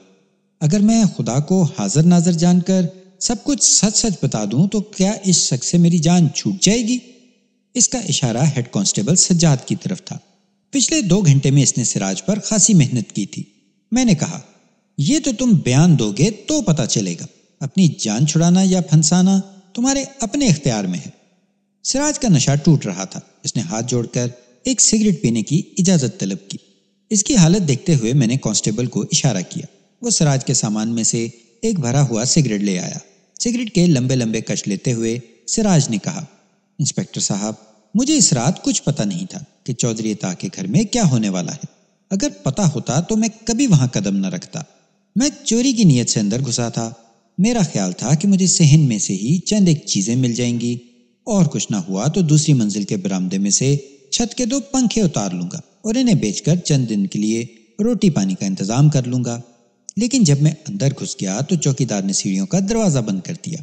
अगर मैं खुदा को हाजिर नाजर जानकर सब कुछ सच सच बता दूं तो क्या इस शख्स से मेरी जान छूट जाएगी इसका इशारा हेड कांस्टेबल सज्जाद की तरफ था पिछले दो घंटे में इसने सिराज पर खासी मेहनत की थी मैंने कहा ये तो तुम बयान दोगे तो पता चलेगा अपनी जान छुड़ाना या फंसाना तुम्हारे अपने इख्तियार में है सिराज का नशा टूट रहा था इसने हाथ जोड़कर एक सिगरेट पीने की इजाजत तलब की इसकी हालत देखते हुए मैंने कांस्टेबल को इशारा किया वो सराज के सामान में से एक भरा हुआ सिगरेट ले आया सिगरेट के लंबे लंबे कश लेते हुए सिराज ने कहा इंस्पेक्टर साहब मुझे इस रात कुछ पता नहीं था कि चौधरी ता के घर में क्या होने वाला है अगर पता होता तो मैं कभी वहां कदम न रखता मैं चोरी की नीयत से अंदर घुसा था मेरा ख्याल था कि मुझे सहन में से ही चंद एक चीजें मिल जाएंगी और कुछ ना हुआ तो दूसरी मंजिल के बरामदे में से छत के दो पंखे उतार लूंगा और इन्हें बेचकर चंद दिन के लिए रोटी पानी का इंतजाम कर लूंगा लेकिन जब मैं अंदर घुस गया तो चौकीदार ने सीढ़ियों का दरवाजा बंद कर दिया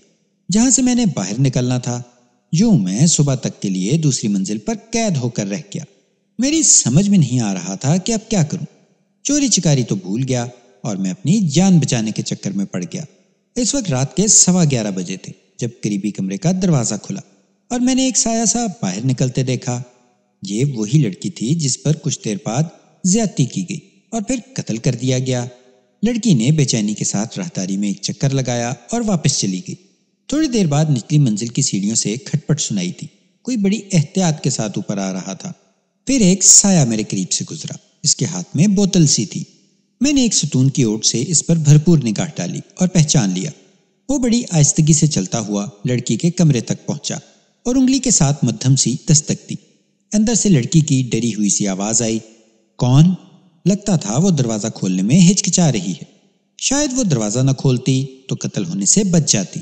जहां से मैंने बाहर निकलना था यूं मैं सुबह तक के लिए दूसरी मंजिल पर कैद होकर रह गया मेरी समझ में नहीं आ रहा था कि अब क्या करूं चोरी चिकारी तो भूल गया और मैं अपनी जान बचाने के चक्कर में पड़ गया इस वक्त रात के सवा ग्यारह बजे थे जब करीबी कमरे का दरवाजा खुला और मैंने एक साया सा बाहर निकलते देखा ये वही लड़की थी जिस पर कुछ देर बाद ज्यादती की गई और फिर कत्ल कर दिया गया लड़की ने बेचैनी के साथ राहदारी में एक चक्कर लगाया और वापस चली गई थोड़ी देर बाद निचली मंजिल की सीढ़ियों से खटपट सुनाई थी कोई बड़ी एहतियात के साथ ऊपर आ रहा था फिर एक साया मेरे करीब से गुजरा इसके हाथ में बोतल सी थी मैंने एक सुतून की ओट से इस पर भरपूर निगाह डाली और पहचान लिया वो बड़ी आयस्तगी से चलता हुआ लड़की के कमरे तक पहुंचा और उंगली के साथ मध्यम सी दस्तक दी अंदर से लड़की की डरी हुई सी आवाज आई कौन लगता था वो दरवाजा खोलने में हिचकिचा रही है शायद वो दरवाजा न खोलती तो कत्ल होने से बच जाती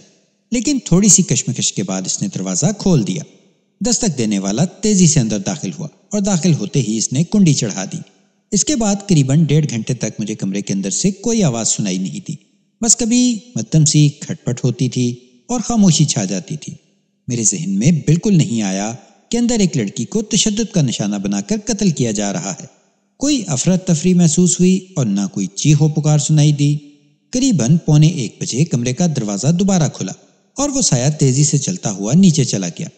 लेकिन थोड़ी सी कश्मकश के बाद इसने दरवाजा खोल दिया दस्तक देने वाला तेजी से अंदर दाखिल हुआ और दाखिल होते ही इसने कुंडी चढ़ा दी इसके बाद करीबन डेढ़ घंटे तक मुझे कमरे के अंदर से कोई आवाज सुनाई नहीं थी बस कभी मध्यम सी खटपट होती थी और खामोशी छा जाती थी मेरे जहन में बिल्कुल नहीं आया के अंदर एक लड़की को तशद का निशाना बनाकर कत्ल किया जा रहा है कोई अफरा तफरी महसूस हुई और ना कोई चीहो पुकार सुनाई दी करीबन पौने एक बजे कमरे का दरवाजा दोबारा खुला और वो साया तेजी से चलता हुआ नीचे चला गया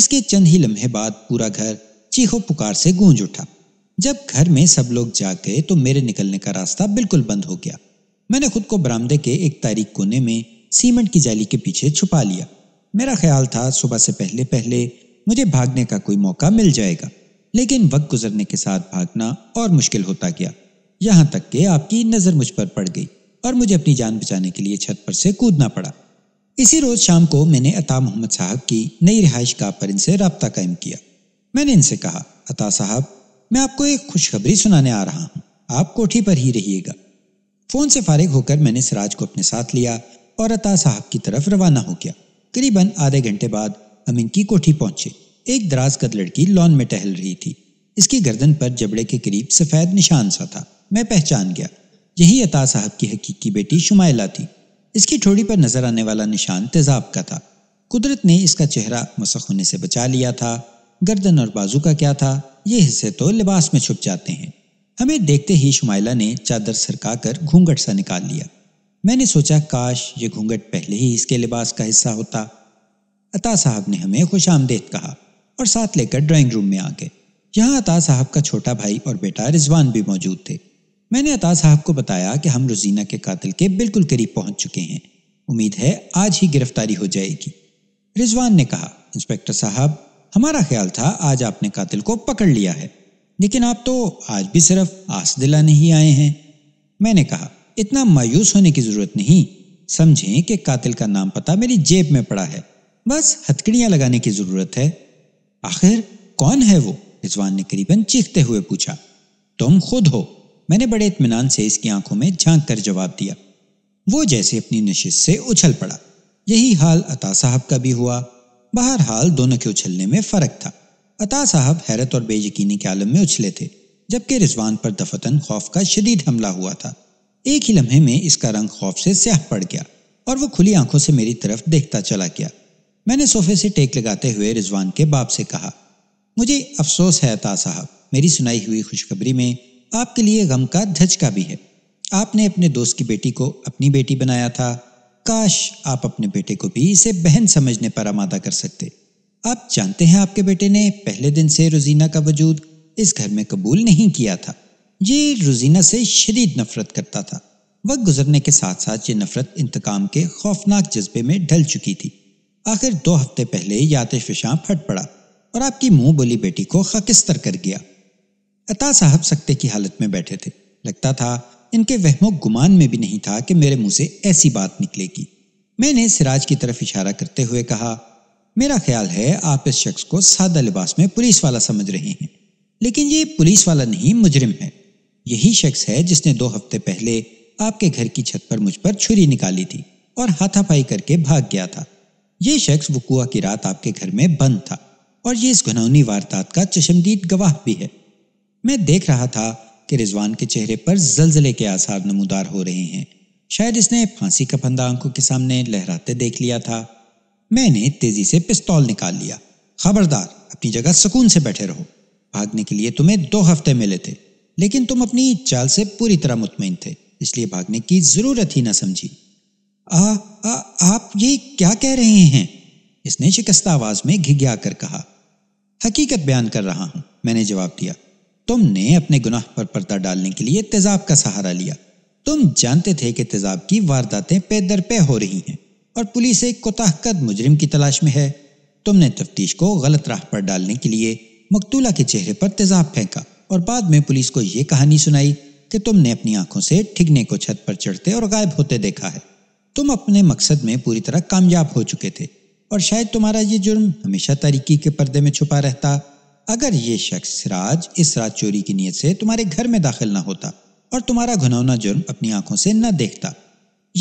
इसके चंद ही लम्हे बाद पूरा घर चीहो पुकार से गूंज उठा जब घर में सब लोग जा गए तो मेरे निकलने का रास्ता बिल्कुल बंद हो गया मैंने खुद को बरामदे के एक तारीख कोने में सीमेंट की जाली के पीछे छुपा लिया मेरा ख्याल था सुबह से पहले पहले मुझे भागने का कोई मौका मिल जाएगा लेकिन वक्त गुजरने के साथ भागना और मुश्किल होता गया यहाँ तक कि आपकी नज़र मुझ पर पड़ गई और मुझे अपनी जान बचाने के लिए छत पर से कूदना पड़ा इसी रोज़ शाम को मैंने अता मोहम्मद साहब की नई रिहाइश का पर इनसे रबता कायम किया मैंने इनसे कहा अता साहब मैं आपको एक खुशखबरी सुनाने आ रहा हूँ आप कोठी पर ही रहिएगा फ़ोन से फारिग होकर मैंने सिराज को अपने साथ लिया और अता साहब की तरफ रवाना हो गया करीबन आधे घंटे बाद अमीन की कोठी पहुंचे एक दराज कद लड़की लॉन में टहल रही थी इसकी गर्दन पर जबड़े के करीब सफेद निशान सा था मैं पहचान गया यही अता साहब की हकीकी बेटी शुमाइला थी इसकी ठोड़ी पर नजर आने वाला निशान तेजाब का था कुदरत ने इसका चेहरा मसख होने से बचा लिया था गर्दन और बाजू का क्या था ये हिस्से तो लिबास में छुप जाते हैं हमें देखते ही शुमाइला ने चादर सरका कर घूंघट सा निकाल लिया मैंने सोचा काश ये घूंघट पहले ही इसके लिबास का हिस्सा होता अता साहब ने हमें खुश आमदेद कहा और साथ लेकर ड्राइंग रूम में आ गए यहाँ अता साहब का छोटा भाई और बेटा रिजवान भी मौजूद थे मैंने अता साहब को बताया कि हम रोजीना के कातिल के बिल्कुल करीब पहुंच चुके हैं उम्मीद है आज ही गिरफ्तारी हो जाएगी रिजवान ने कहा इंस्पेक्टर साहब हमारा ख्याल था आज आपने कातिल को पकड़ लिया है लेकिन आप तो आज भी सिर्फ आस दिलाने ही आए हैं मैंने कहा इतना मायूस होने की जरूरत नहीं समझें कि कातिल का नाम पता मेरी जेब में पड़ा है बस हथकड़ियां लगाने की जरूरत है आखिर कौन है वो रिजवान ने करीबन चीखते हुए पूछा तुम खुद हो मैंने बड़े इतमान से इसकी आंखों में झांक कर जवाब दिया वो जैसे अपनी नशिश से उछल पड़ा यही हाल अता साहब का भी हुआ बाहर हाल दोनों के उछलने में फर्क था अता साहब हैरत और बेयकीनी के आलम में उछले थे जबकि रिजवान पर दफतन खौफ का शदीद हमला हुआ था एक ही लम्हे में इसका रंग खौफ से स्याह पड़ गया और वो खुली आंखों से मेरी तरफ देखता चला गया मैंने सोफे से टेक लगाते हुए रिजवान के बाप से कहा मुझे अफसोस है अता साहब मेरी सुनाई हुई खुशखबरी में आपके लिए गम का धचका भी है आपने अपने दोस्त की बेटी को अपनी बेटी बनाया था काश आप अपने बेटे को भी इसे बहन समझने पर आमादा कर सकते आप जानते हैं आपके बेटे ने पहले दिन से रोजीना का वजूद इस घर में कबूल नहीं किया था ये रोजीना से शदीद नफरत करता था वक्त गुजरने के साथ साथ ये नफरत इंतकाम के खौफनाक जज्बे में ढल चुकी थी आखिर दो हफ्ते पहले ही आतिश फट पड़ा और आपकी मुंह बोली बेटी को खकिस्तर कर गया अता साहब सकते की हालत में बैठे थे लगता था इनके वहमो गुमान में भी नहीं था कि मेरे मुंह से ऐसी बात निकलेगी मैंने सिराज की तरफ इशारा करते हुए कहा मेरा ख्याल है आप इस शख्स को सादा लिबास में पुलिस वाला समझ रहे हैं लेकिन ये पुलिस वाला नहीं मुजरिम है यही शख्स है जिसने दो हफ्ते पहले आपके घर की छत पर मुझ पर छुरी निकाली थी और हाथापाई करके भाग गया था ये शख्स वकुआ की रात आपके घर में बंद था और ये इस घनौनी वारदात का चशमदीद गवाह भी है मैं देख रहा था कि रिजवान के चेहरे पर जलजले के आसार नमूदार हो रहे हैं शायद इसने फांसी का फंदा आंखों के सामने लहराते देख लिया था मैंने तेजी से पिस्तौल निकाल लिया खबरदार अपनी जगह सुकून से बैठे रहो भागने के लिए तुम्हें दो हफ्ते मिले थे लेकिन तुम अपनी चाल से पूरी तरह मुतमिन थे इसलिए भागने की जरूरत ही ना समझी आ, आ, आप ये क्या कह रहे हैं इसने शिकस्त आवाज में घिघिया कर कहा हकीकत बयान कर रहा हूं मैंने जवाब दिया तुमने अपने गुनाह पर पर्दा डालने के लिए तेजाब का सहारा लिया तुम जानते थे कि तेजाब की वारदातें पे दर पे हो रही हैं और पुलिस एक कोताहकद मुजरिम की तलाश में है तुमने तफ्तीश को गलत राह पर डालने के लिए मकतूला के चेहरे पर तेजाब फेंका और बाद में पुलिस को यह कहानी सुनाई कि तुमने अपनी आंखों से ठिगने को छत पर चढ़ते और गायब होते देखा है तुम अपने मकसद में पूरी तरह कामयाब हो चुके थे और शायद तुम्हारा ये जुर्म हमेशा तारीकी के पर्दे में छुपा रहता अगर ये शख्स राज इस रात चोरी की नीयत से तुम्हारे घर में दाखिल ना होता और तुम्हारा घनौना जुर्म अपनी आंखों से न देखता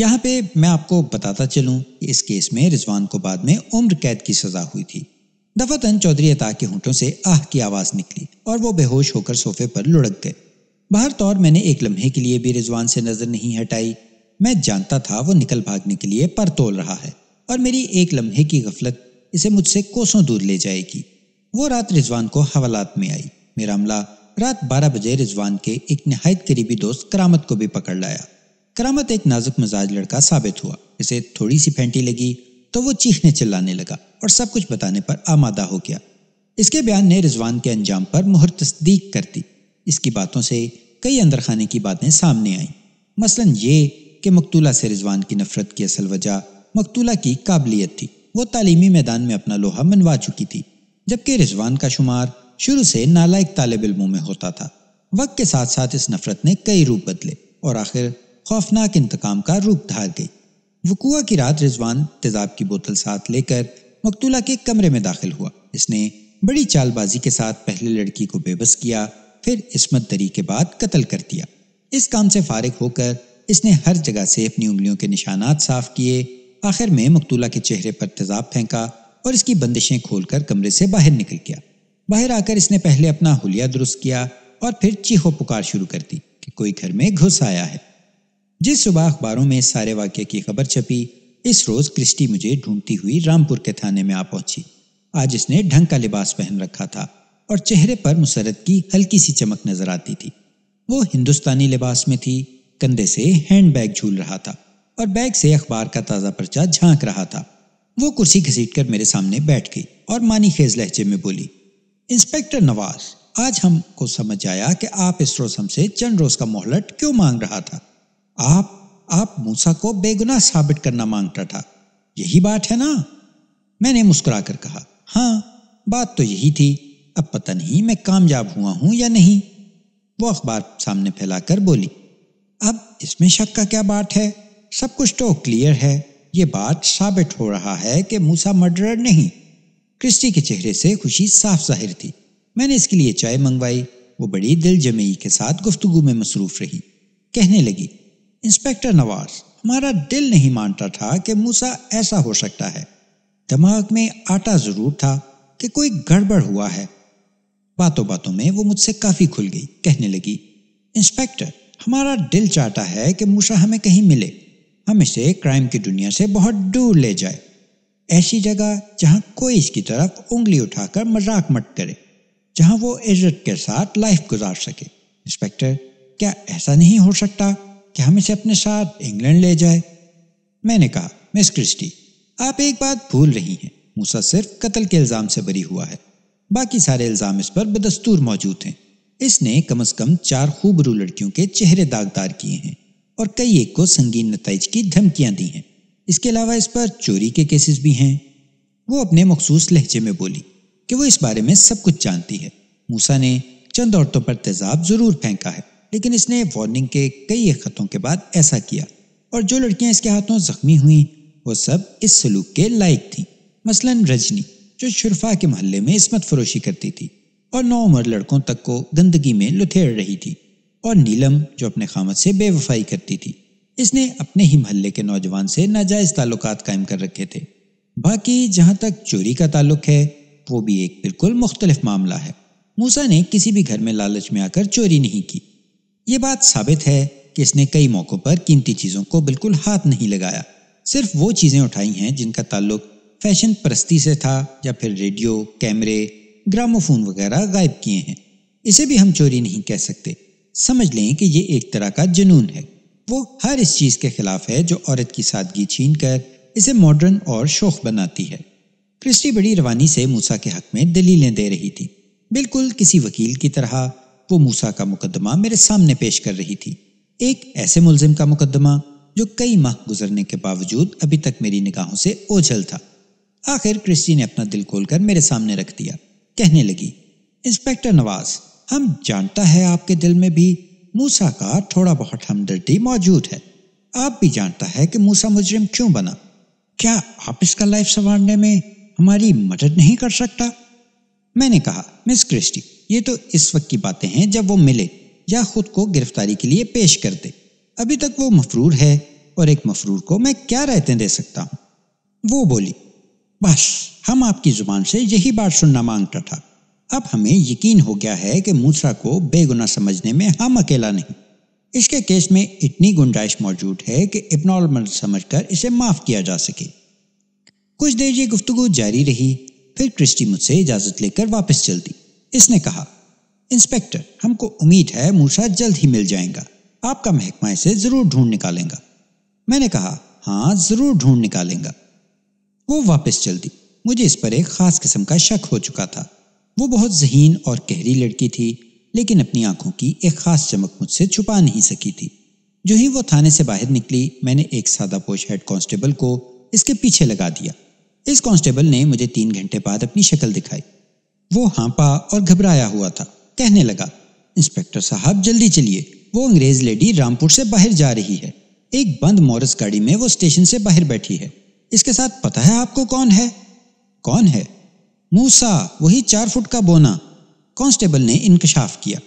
यहाँ पे मैं आपको बताता चलूँ कि इस केस में रिजवान को बाद में उम्र कैद की सजा हुई थी दफातन चौधरी अता के होंठों से आह की आवाज़ निकली और वो बेहोश होकर सोफे पर लुढ़क गए बाहर तौर मैंने एक लम्हे के लिए भी रिजवान से नज़र नहीं हटाई मैं जानता था वो निकल भागने के लिए पर तोल रहा है और मेरी एक लम्हे की गफलत इसे मुझसे कोसों दूर ले जाएगी वो रात रिजवान को हवालात में आई मेरा अमला रात 12 बजे रिजवान के एक नहायत करीबी दोस्त करामत को भी पकड़ लाया करामत एक नाजुक मिजाज लड़का साबित हुआ इसे थोड़ी सी फेंटी लगी तो वो चीखने चिल्लाने लगा और सब कुछ बताने पर आमादा हो गया इसके बयान ने रिजवान के अंजाम पर मुहर तस्दीक कर दी इसकी बातों से कई अंदरखाने की बातें सामने आईं मसलन ये कि मकतूला से रिजवान की नफरत की असल वजह मकतूला की काबिलियत थी वो तालीमी मैदान में अपना लोहा मनवा चुकी थी जबकि रिजवान का शुमार शुरू से नालायक तालब इलमों में होता था वक्त के साथ साथ इस नफरत ने कई रूप बदले और आखिर खौफनाक इंतकाम का रूप धार गई वकुआ की रात रिजवान तेजाब की बोतल साथ लेकर मकतूला के कमरे में दाखिल हुआ इसने बड़ी चालबाजी के साथ पहले लड़की को बेबस किया फिर इसमत दरी के बाद कत्ल कर दिया इस काम से फारिग होकर इसने हर जगह से अपनी उंगलियों के निशानात साफ किए आखिर में मकतूला के चेहरे पर तेजाब फेंका और इसकी बंदिशें खोलकर कमरे से बाहर निकल गया बाहर आकर इसने पहले अपना हुलिया दुरुस्त किया और फिर चीहो पुकार शुरू कर दी कि कोई घर में घुस आया है जिस सुबह अखबारों में सारे वाक्य की खबर छपी इस रोज क्रिस्टी मुझे ढूंढती हुई रामपुर के थाने में आ पहुंची आज इसने ढंग का लिबास पहन रखा था और चेहरे पर मुसरत की हल्की सी चमक नजर आती थी वो हिंदुस्तानी लिबास में थी कंधे से हैंड बैग झूल रहा था और बैग से अखबार का ताज़ा पर्चा झांक रहा था वो कुर्सी घसीट कर मेरे सामने बैठ गई और मानी खेज लहजे में बोली इंस्पेक्टर नवाज आज हमको समझ आया कि आप इस रोज हमसे चंद रोज का मोहलट क्यों मांग रहा था आप आप मूसा को बेगुनाह साबित करना मांगता था यही बात है ना मैंने मुस्कुरा कर कहा हाँ बात तो यही थी अब पता नहीं मैं कामयाब हुआ हूं या नहीं वो अखबार सामने फैलाकर बोली अब इसमें शक का क्या बात है सब कुछ तो क्लियर है ये बात साबित हो रहा है कि मूसा मर्डरर नहीं क्रिस्टी के चेहरे से खुशी साफ जाहिर थी मैंने इसके लिए चाय मंगवाई वो बड़ी दिल जमी के साथ गुफ्तगु में मसरूफ रही कहने लगी इंस्पेक्टर नवाज हमारा दिल नहीं मानता था कि मूसा ऐसा हो सकता है दिमाग में आटा जरूर था कि कोई गड़बड़ हुआ है बातों बातों में वो मुझसे काफ़ी खुल गई कहने लगी इंस्पेक्टर हमारा दिल चाहता है कि मूसा हमें कहीं मिले हम इसे क्राइम की दुनिया से बहुत दूर ले जाए ऐसी जगह जहां कोई इसकी तरफ उंगली उठाकर मजाक मत करे जहां वो इज्जत के साथ लाइफ गुजार सके इंस्पेक्टर क्या ऐसा नहीं हो सकता कि हम इसे अपने साथ इंग्लैंड ले जाए मैंने कहा मिस क्रिस्टी आप एक बात भूल रही हैं मूसा सिर्फ कत्ल के इल्ज़ाम से बरी हुआ है बाकी सारे इल्ज़ाम इस पर बदस्तूर मौजूद हैं इसने कम अज कम चार खूबरू लड़कियों के चेहरे दागदार किए हैं और कई एक को संगीन नतज की धमकियां दी हैं इसके अलावा इस पर चोरी के केसेस भी हैं वो अपने मखसूस लहजे में बोली कि वो इस बारे में सब कुछ जानती है मूसा ने चंद औरतों पर तेजाब जरूर फेंका है लेकिन इसने वार्निंग के कई खतों के बाद ऐसा किया और जो लड़कियां इसके हाथों जख्मी हुई वो सब इस सलूक के लायक थी मसलन रजनी जो शुरफा के महल्ले में इसमत फरोशी करती थी और नौमर लड़कों तक को गंदगी में लुथेड़ रही थी और नीलम जो अपने खामत से बेवफाई करती थी इसने अपने ही महल्ले के नौजवान से नाजायज ताल्लुक कायम कर रखे थे बाकी जहाँ तक चोरी का ताल्लुक है वो भी एक बिल्कुल मुख्तलिफ मामला है मूसा ने किसी भी घर में लालच में आकर चोरी नहीं की ये बात साबित है कि इसने कई मौक़ों पर कीमती चीज़ों को बिल्कुल हाथ नहीं लगाया सिर्फ वो चीज़ें उठाई हैं जिनका ताल्लुक फैशन परस्ती से था या फिर रेडियो कैमरे ग्रामोफोन वगैरह गायब किए हैं इसे भी हम चोरी नहीं कह सकते समझ लें कि ये एक तरह का जुनून है वो हर इस चीज़ के खिलाफ है जो औरत की सादगी छीन कर इसे मॉडर्न और शोख बनाती है क्रिस्टी बड़ी रवानी से मूसा के हक में दलीलें दे रही थी बिल्कुल किसी वकील की तरह वो मूसा का मुकदमा मेरे सामने पेश कर रही थी एक ऐसे मुलजिम का मुकदमा जो कई माह गुजरने के बावजूद अभी तक मेरी निगाहों से ओझल था आखिर क्रिस्टी ने अपना दिल खोलकर मेरे सामने रख दिया कहने लगी इंस्पेक्टर नवाज हम जानता है आपके दिल में भी मूसा का थोड़ा बहुत हमदर्दी मौजूद है आप भी जानता है कि मूसा मुजरिम क्यों बना क्या आप इसका लाइफ संवारने में हमारी मदद नहीं कर सकता मैंने कहा मिस क्रिस्टी ये तो इस वक्त की बातें हैं जब वो मिले या खुद को गिरफ्तारी के लिए पेश कर दे अभी तक वो मफरूर है और एक मफरूर को मैं क्या रहते दे सकता हूं वो बोली बस हम आपकी जुबान से यही बात सुनना मांगता था अब हमें यकीन हो गया है कि मूसा को बेगुना समझने में हम अकेला नहीं इसके केस में इतनी गुंजाइश मौजूद है कि इबनॉर्मल समझकर इसे माफ किया जा सके कुछ देर ये गुफ्तगु जारी रही फिर क्रिस्टी मुझसे इजाजत लेकर वापस चल दी इसने कहा इंस्पेक्टर हमको उम्मीद है मूसा जल्द ही मिल जाएगा आपका महकमा इसे जरूर ढूंढ निकालेगा मैंने कहा हाँ जरूर ढूंढ निकालेगा वो वापस चल दी मुझे इस पर एक खास किस्म का शक हो चुका था वो बहुत जहीन और गहरी लड़की थी लेकिन अपनी आंखों की एक खास चमक मुझसे छुपा नहीं सकी थी जो ही वो थाने से बाहर निकली मैंने एक सादा पोश हेड कांस्टेबल को इसके पीछे लगा दिया इस कांस्टेबल ने मुझे तीन घंटे बाद अपनी शक्ल दिखाई वो हाँपा और घबराया हुआ था कहने लगा इंस्पेक्टर साहब जल्दी चलिए वो अंग्रेज लेडी रामपुर से बाहर जा रही है एक बंद मोरस गाड़ी में वो स्टेशन से बाहर बैठी है इसके साथ पता है आपको कौन है कौन है मूसा वही चार फुट का बोना कांस्टेबल ने इंकशाफ किया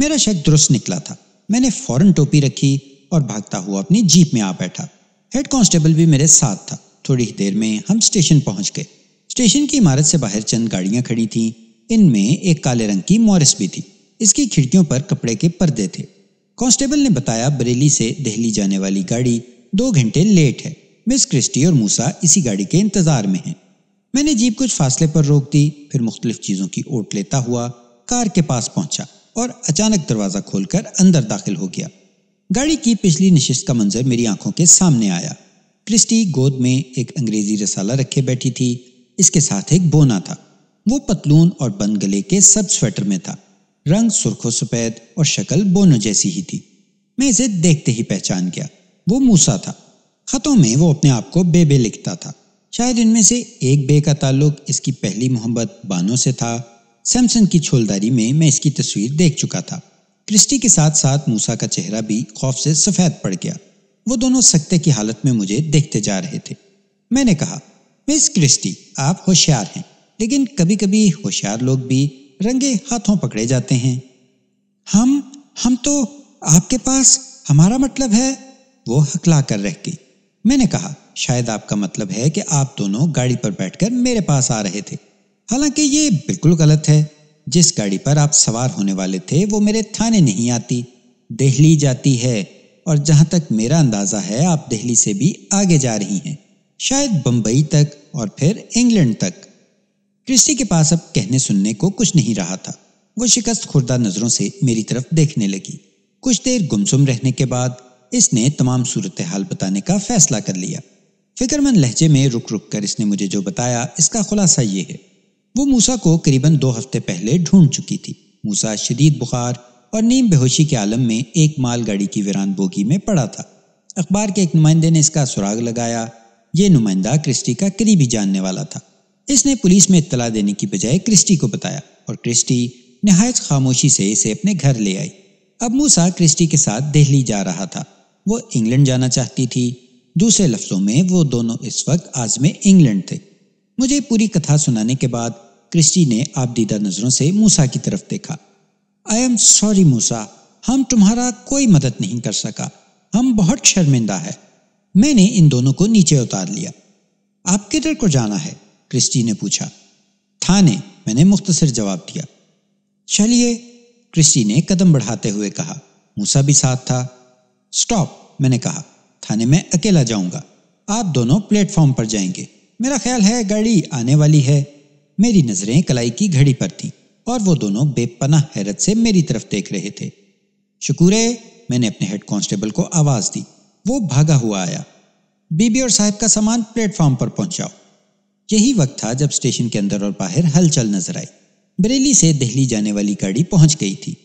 मेरा शक दुरुस्त निकला था मैंने फौरन टोपी रखी और भागता हुआ अपनी जीप में आ बैठा हेड कांस्टेबल भी मेरे साथ था थोड़ी ही देर में हम स्टेशन पहुंच गए स्टेशन की इमारत से बाहर चंद गाड़ियां खड़ी थीं इनमें एक काले रंग की मॉरिस भी थी इसकी खिड़कियों पर कपड़े के पर्दे थे कांस्टेबल ने बताया बरेली से दिल्ली जाने वाली गाड़ी दो घंटे लेट है मिस क्रिस्टी और मूसा इसी गाड़ी के इंतजार में हैं मैंने जीप कुछ फासले पर रोक दी फिर मुख्तलिफ चीज़ों की ओट लेता हुआ कार के पास पहुंचा और अचानक दरवाज़ा खोलकर अंदर दाखिल हो गया गाड़ी की पिछली नशिस्त का मंजर मेरी आंखों के सामने आया क्रिस्टी गोद में एक अंग्रेजी रसाला रखे बैठी थी इसके साथ एक बोना था वो पतलून और बंद गले के सब स्वेटर में था रंग सुर्खो सफेद और शक्ल बोनो जैसी ही थी मैं इसे देखते ही पहचान गया वो मूसा था खतों में वो अपने आप को बेबे लिखता था शायद इनमें से एक बे का ताल्लुक इसकी पहली मोहब्बत बानो से था सैमसन की छोलदारी में मैं इसकी तस्वीर देख चुका था क्रिस्टी के साथ साथ मूसा का चेहरा भी खौफ से सफेद पड़ गया वो दोनों सख्ते की हालत में मुझे देखते जा रहे थे मैंने कहा मिस क्रिस्टी आप होशियार हैं लेकिन कभी कभी होशियार लोग भी रंगे हाथों पकड़े जाते हैं हम हम तो आपके पास हमारा मतलब है वो हकला कर रह गई मैंने कहा शायद आपका मतलब है कि आप दोनों गाड़ी पर बैठकर मेरे पास आ रहे थे हालांकि ये बिल्कुल गलत है जिस गाड़ी पर आप सवार होने वाले थे वो मेरे थाने नहीं आती दिल्ली जाती है और जहां तक मेरा अंदाज़ा है आप दिल्ली से भी आगे जा रही हैं शायद बंबई तक और फिर इंग्लैंड तक क्रिस्टी के पास अब कहने सुनने को कुछ नहीं रहा था वो शिकस्त खुर्दा नज़रों से मेरी तरफ देखने लगी कुछ देर गुमसुम रहने के बाद इसने तमाम सूरत हाल बताने का फैसला कर लिया फिक्रमंद लहजे में रुक रुक कर इसने मुझे जो बताया इसका खुलासा ये है वो मूसा को करीबन दो हफ्ते पहले ढूंढ चुकी थी मूसा शदीद बुखार और नीम बेहोशी के आलम में एक मालगाड़ी की वीरान बोगी में पड़ा था अखबार के एक नुमाइंदे ने इसका सुराग लगाया ये नुमाइंदा क्रिस्टी का करीबी जानने वाला था इसने पुलिस में इतला देने की बजाय क्रिस्टी को बताया और क्रिस्टी नहायत खामोशी से इसे अपने घर ले आई अब मूसा क्रिस्टी के साथ दिल्ली जा रहा था वो इंग्लैंड जाना चाहती थी दूसरे लफ्जों में वो दोनों इस वक्त में इंग्लैंड थे मुझे पूरी कथा सुनाने के बाद क्रिस्टी ने आपदीदा नजरों से मूसा की तरफ देखा आई एम सॉरी मूसा हम तुम्हारा कोई मदद नहीं कर सका हम बहुत शर्मिंदा है मैंने इन दोनों को नीचे उतार लिया आप किधर को जाना है क्रिस्टी ने पूछा थाने मैंने मुख्तसर जवाब दिया चलिए क्रिस्टी ने कदम बढ़ाते हुए कहा मूसा भी साथ था स्टॉप मैंने कहा थाने में अकेला जाऊंगा आप दोनों प्लेटफॉर्म पर जाएंगे मेरा ख्याल है गाड़ी आने वाली है मेरी नजरें कलाई की घड़ी पर थी और वो दोनों बेपनाह हैरत से मेरी तरफ देख रहे थे शुक्र है मैंने अपने हेड कांस्टेबल को आवाज दी वो भागा हुआ आया बीबी और साहब का सामान प्लेटफॉर्म पर पहुंचाओ यही वक्त था जब स्टेशन के अंदर और बाहर हलचल नजर आई बरेली से दिल्ली जाने वाली गाड़ी पहुंच गई थी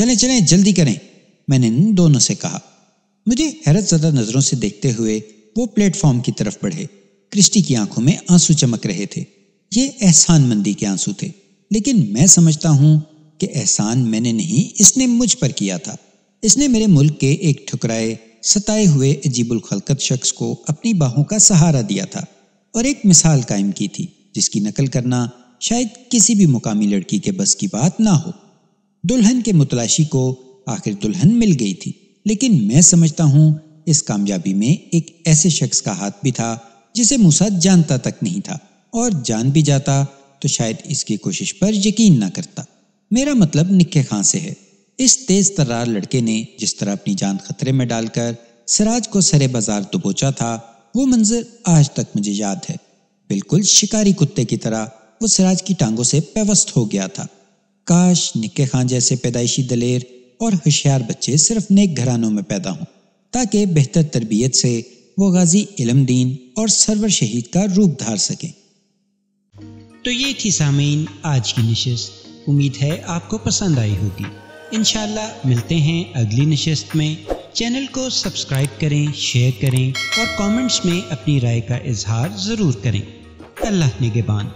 चले चले जल्दी करें मैंने इन दोनों से कहा मुझे हैरत ज़दा नज़रों से देखते हुए वो प्लेटफॉर्म की तरफ बढ़े क्रिस्टी की आंखों में आंसू चमक रहे थे ये एहसान मंदी के आंसू थे लेकिन मैं समझता हूँ कि एहसान मैंने नहीं इसने मुझ पर किया था इसने मेरे मुल्क के एक ठुकराए सताए हुए अजीबुल खलकत शख्स को अपनी बाहों का सहारा दिया था और एक मिसाल कायम की थी जिसकी नकल करना शायद किसी भी मुकामी लड़की के बस की बात ना हो दुल्हन के मुतलाशी को आखिर दुल्हन मिल गई थी लेकिन मैं समझता हूं इस कामयाबी में एक ऐसे शख्स का हाथ भी था जिसे मूसा जानता तक नहीं था और जान भी जाता तो शायद इसकी कोशिश पर यकीन ना करता मेरा मतलब निक्के खां से है इस तेज तरार लड़के ने जिस तरह अपनी जान खतरे में डालकर सिराज को सरे बाजार दबोचा तो था वो मंजर आज तक मुझे याद है बिल्कुल शिकारी कुत्ते की तरह वो सिराज की टांगों से पेवस्त हो गया था काश निक्के खां जैसे पैदाइशी दलेर और होशियार बच्चे सिर्फ नेक घरानों में पैदा हों ताकि बेहतर तरबियत से वो गाजी इलम दीन और सरवर शहीद का रूप धार सकें तो ये थी सामीन आज की नशस्त उम्मीद है आपको पसंद आई होगी इन मिलते हैं अगली नशस्त में चैनल को सब्सक्राइब करें शेयर करें और कमेंट्स में अपनी राय का इजहार ज़रूर करें अल्लाह निगेबान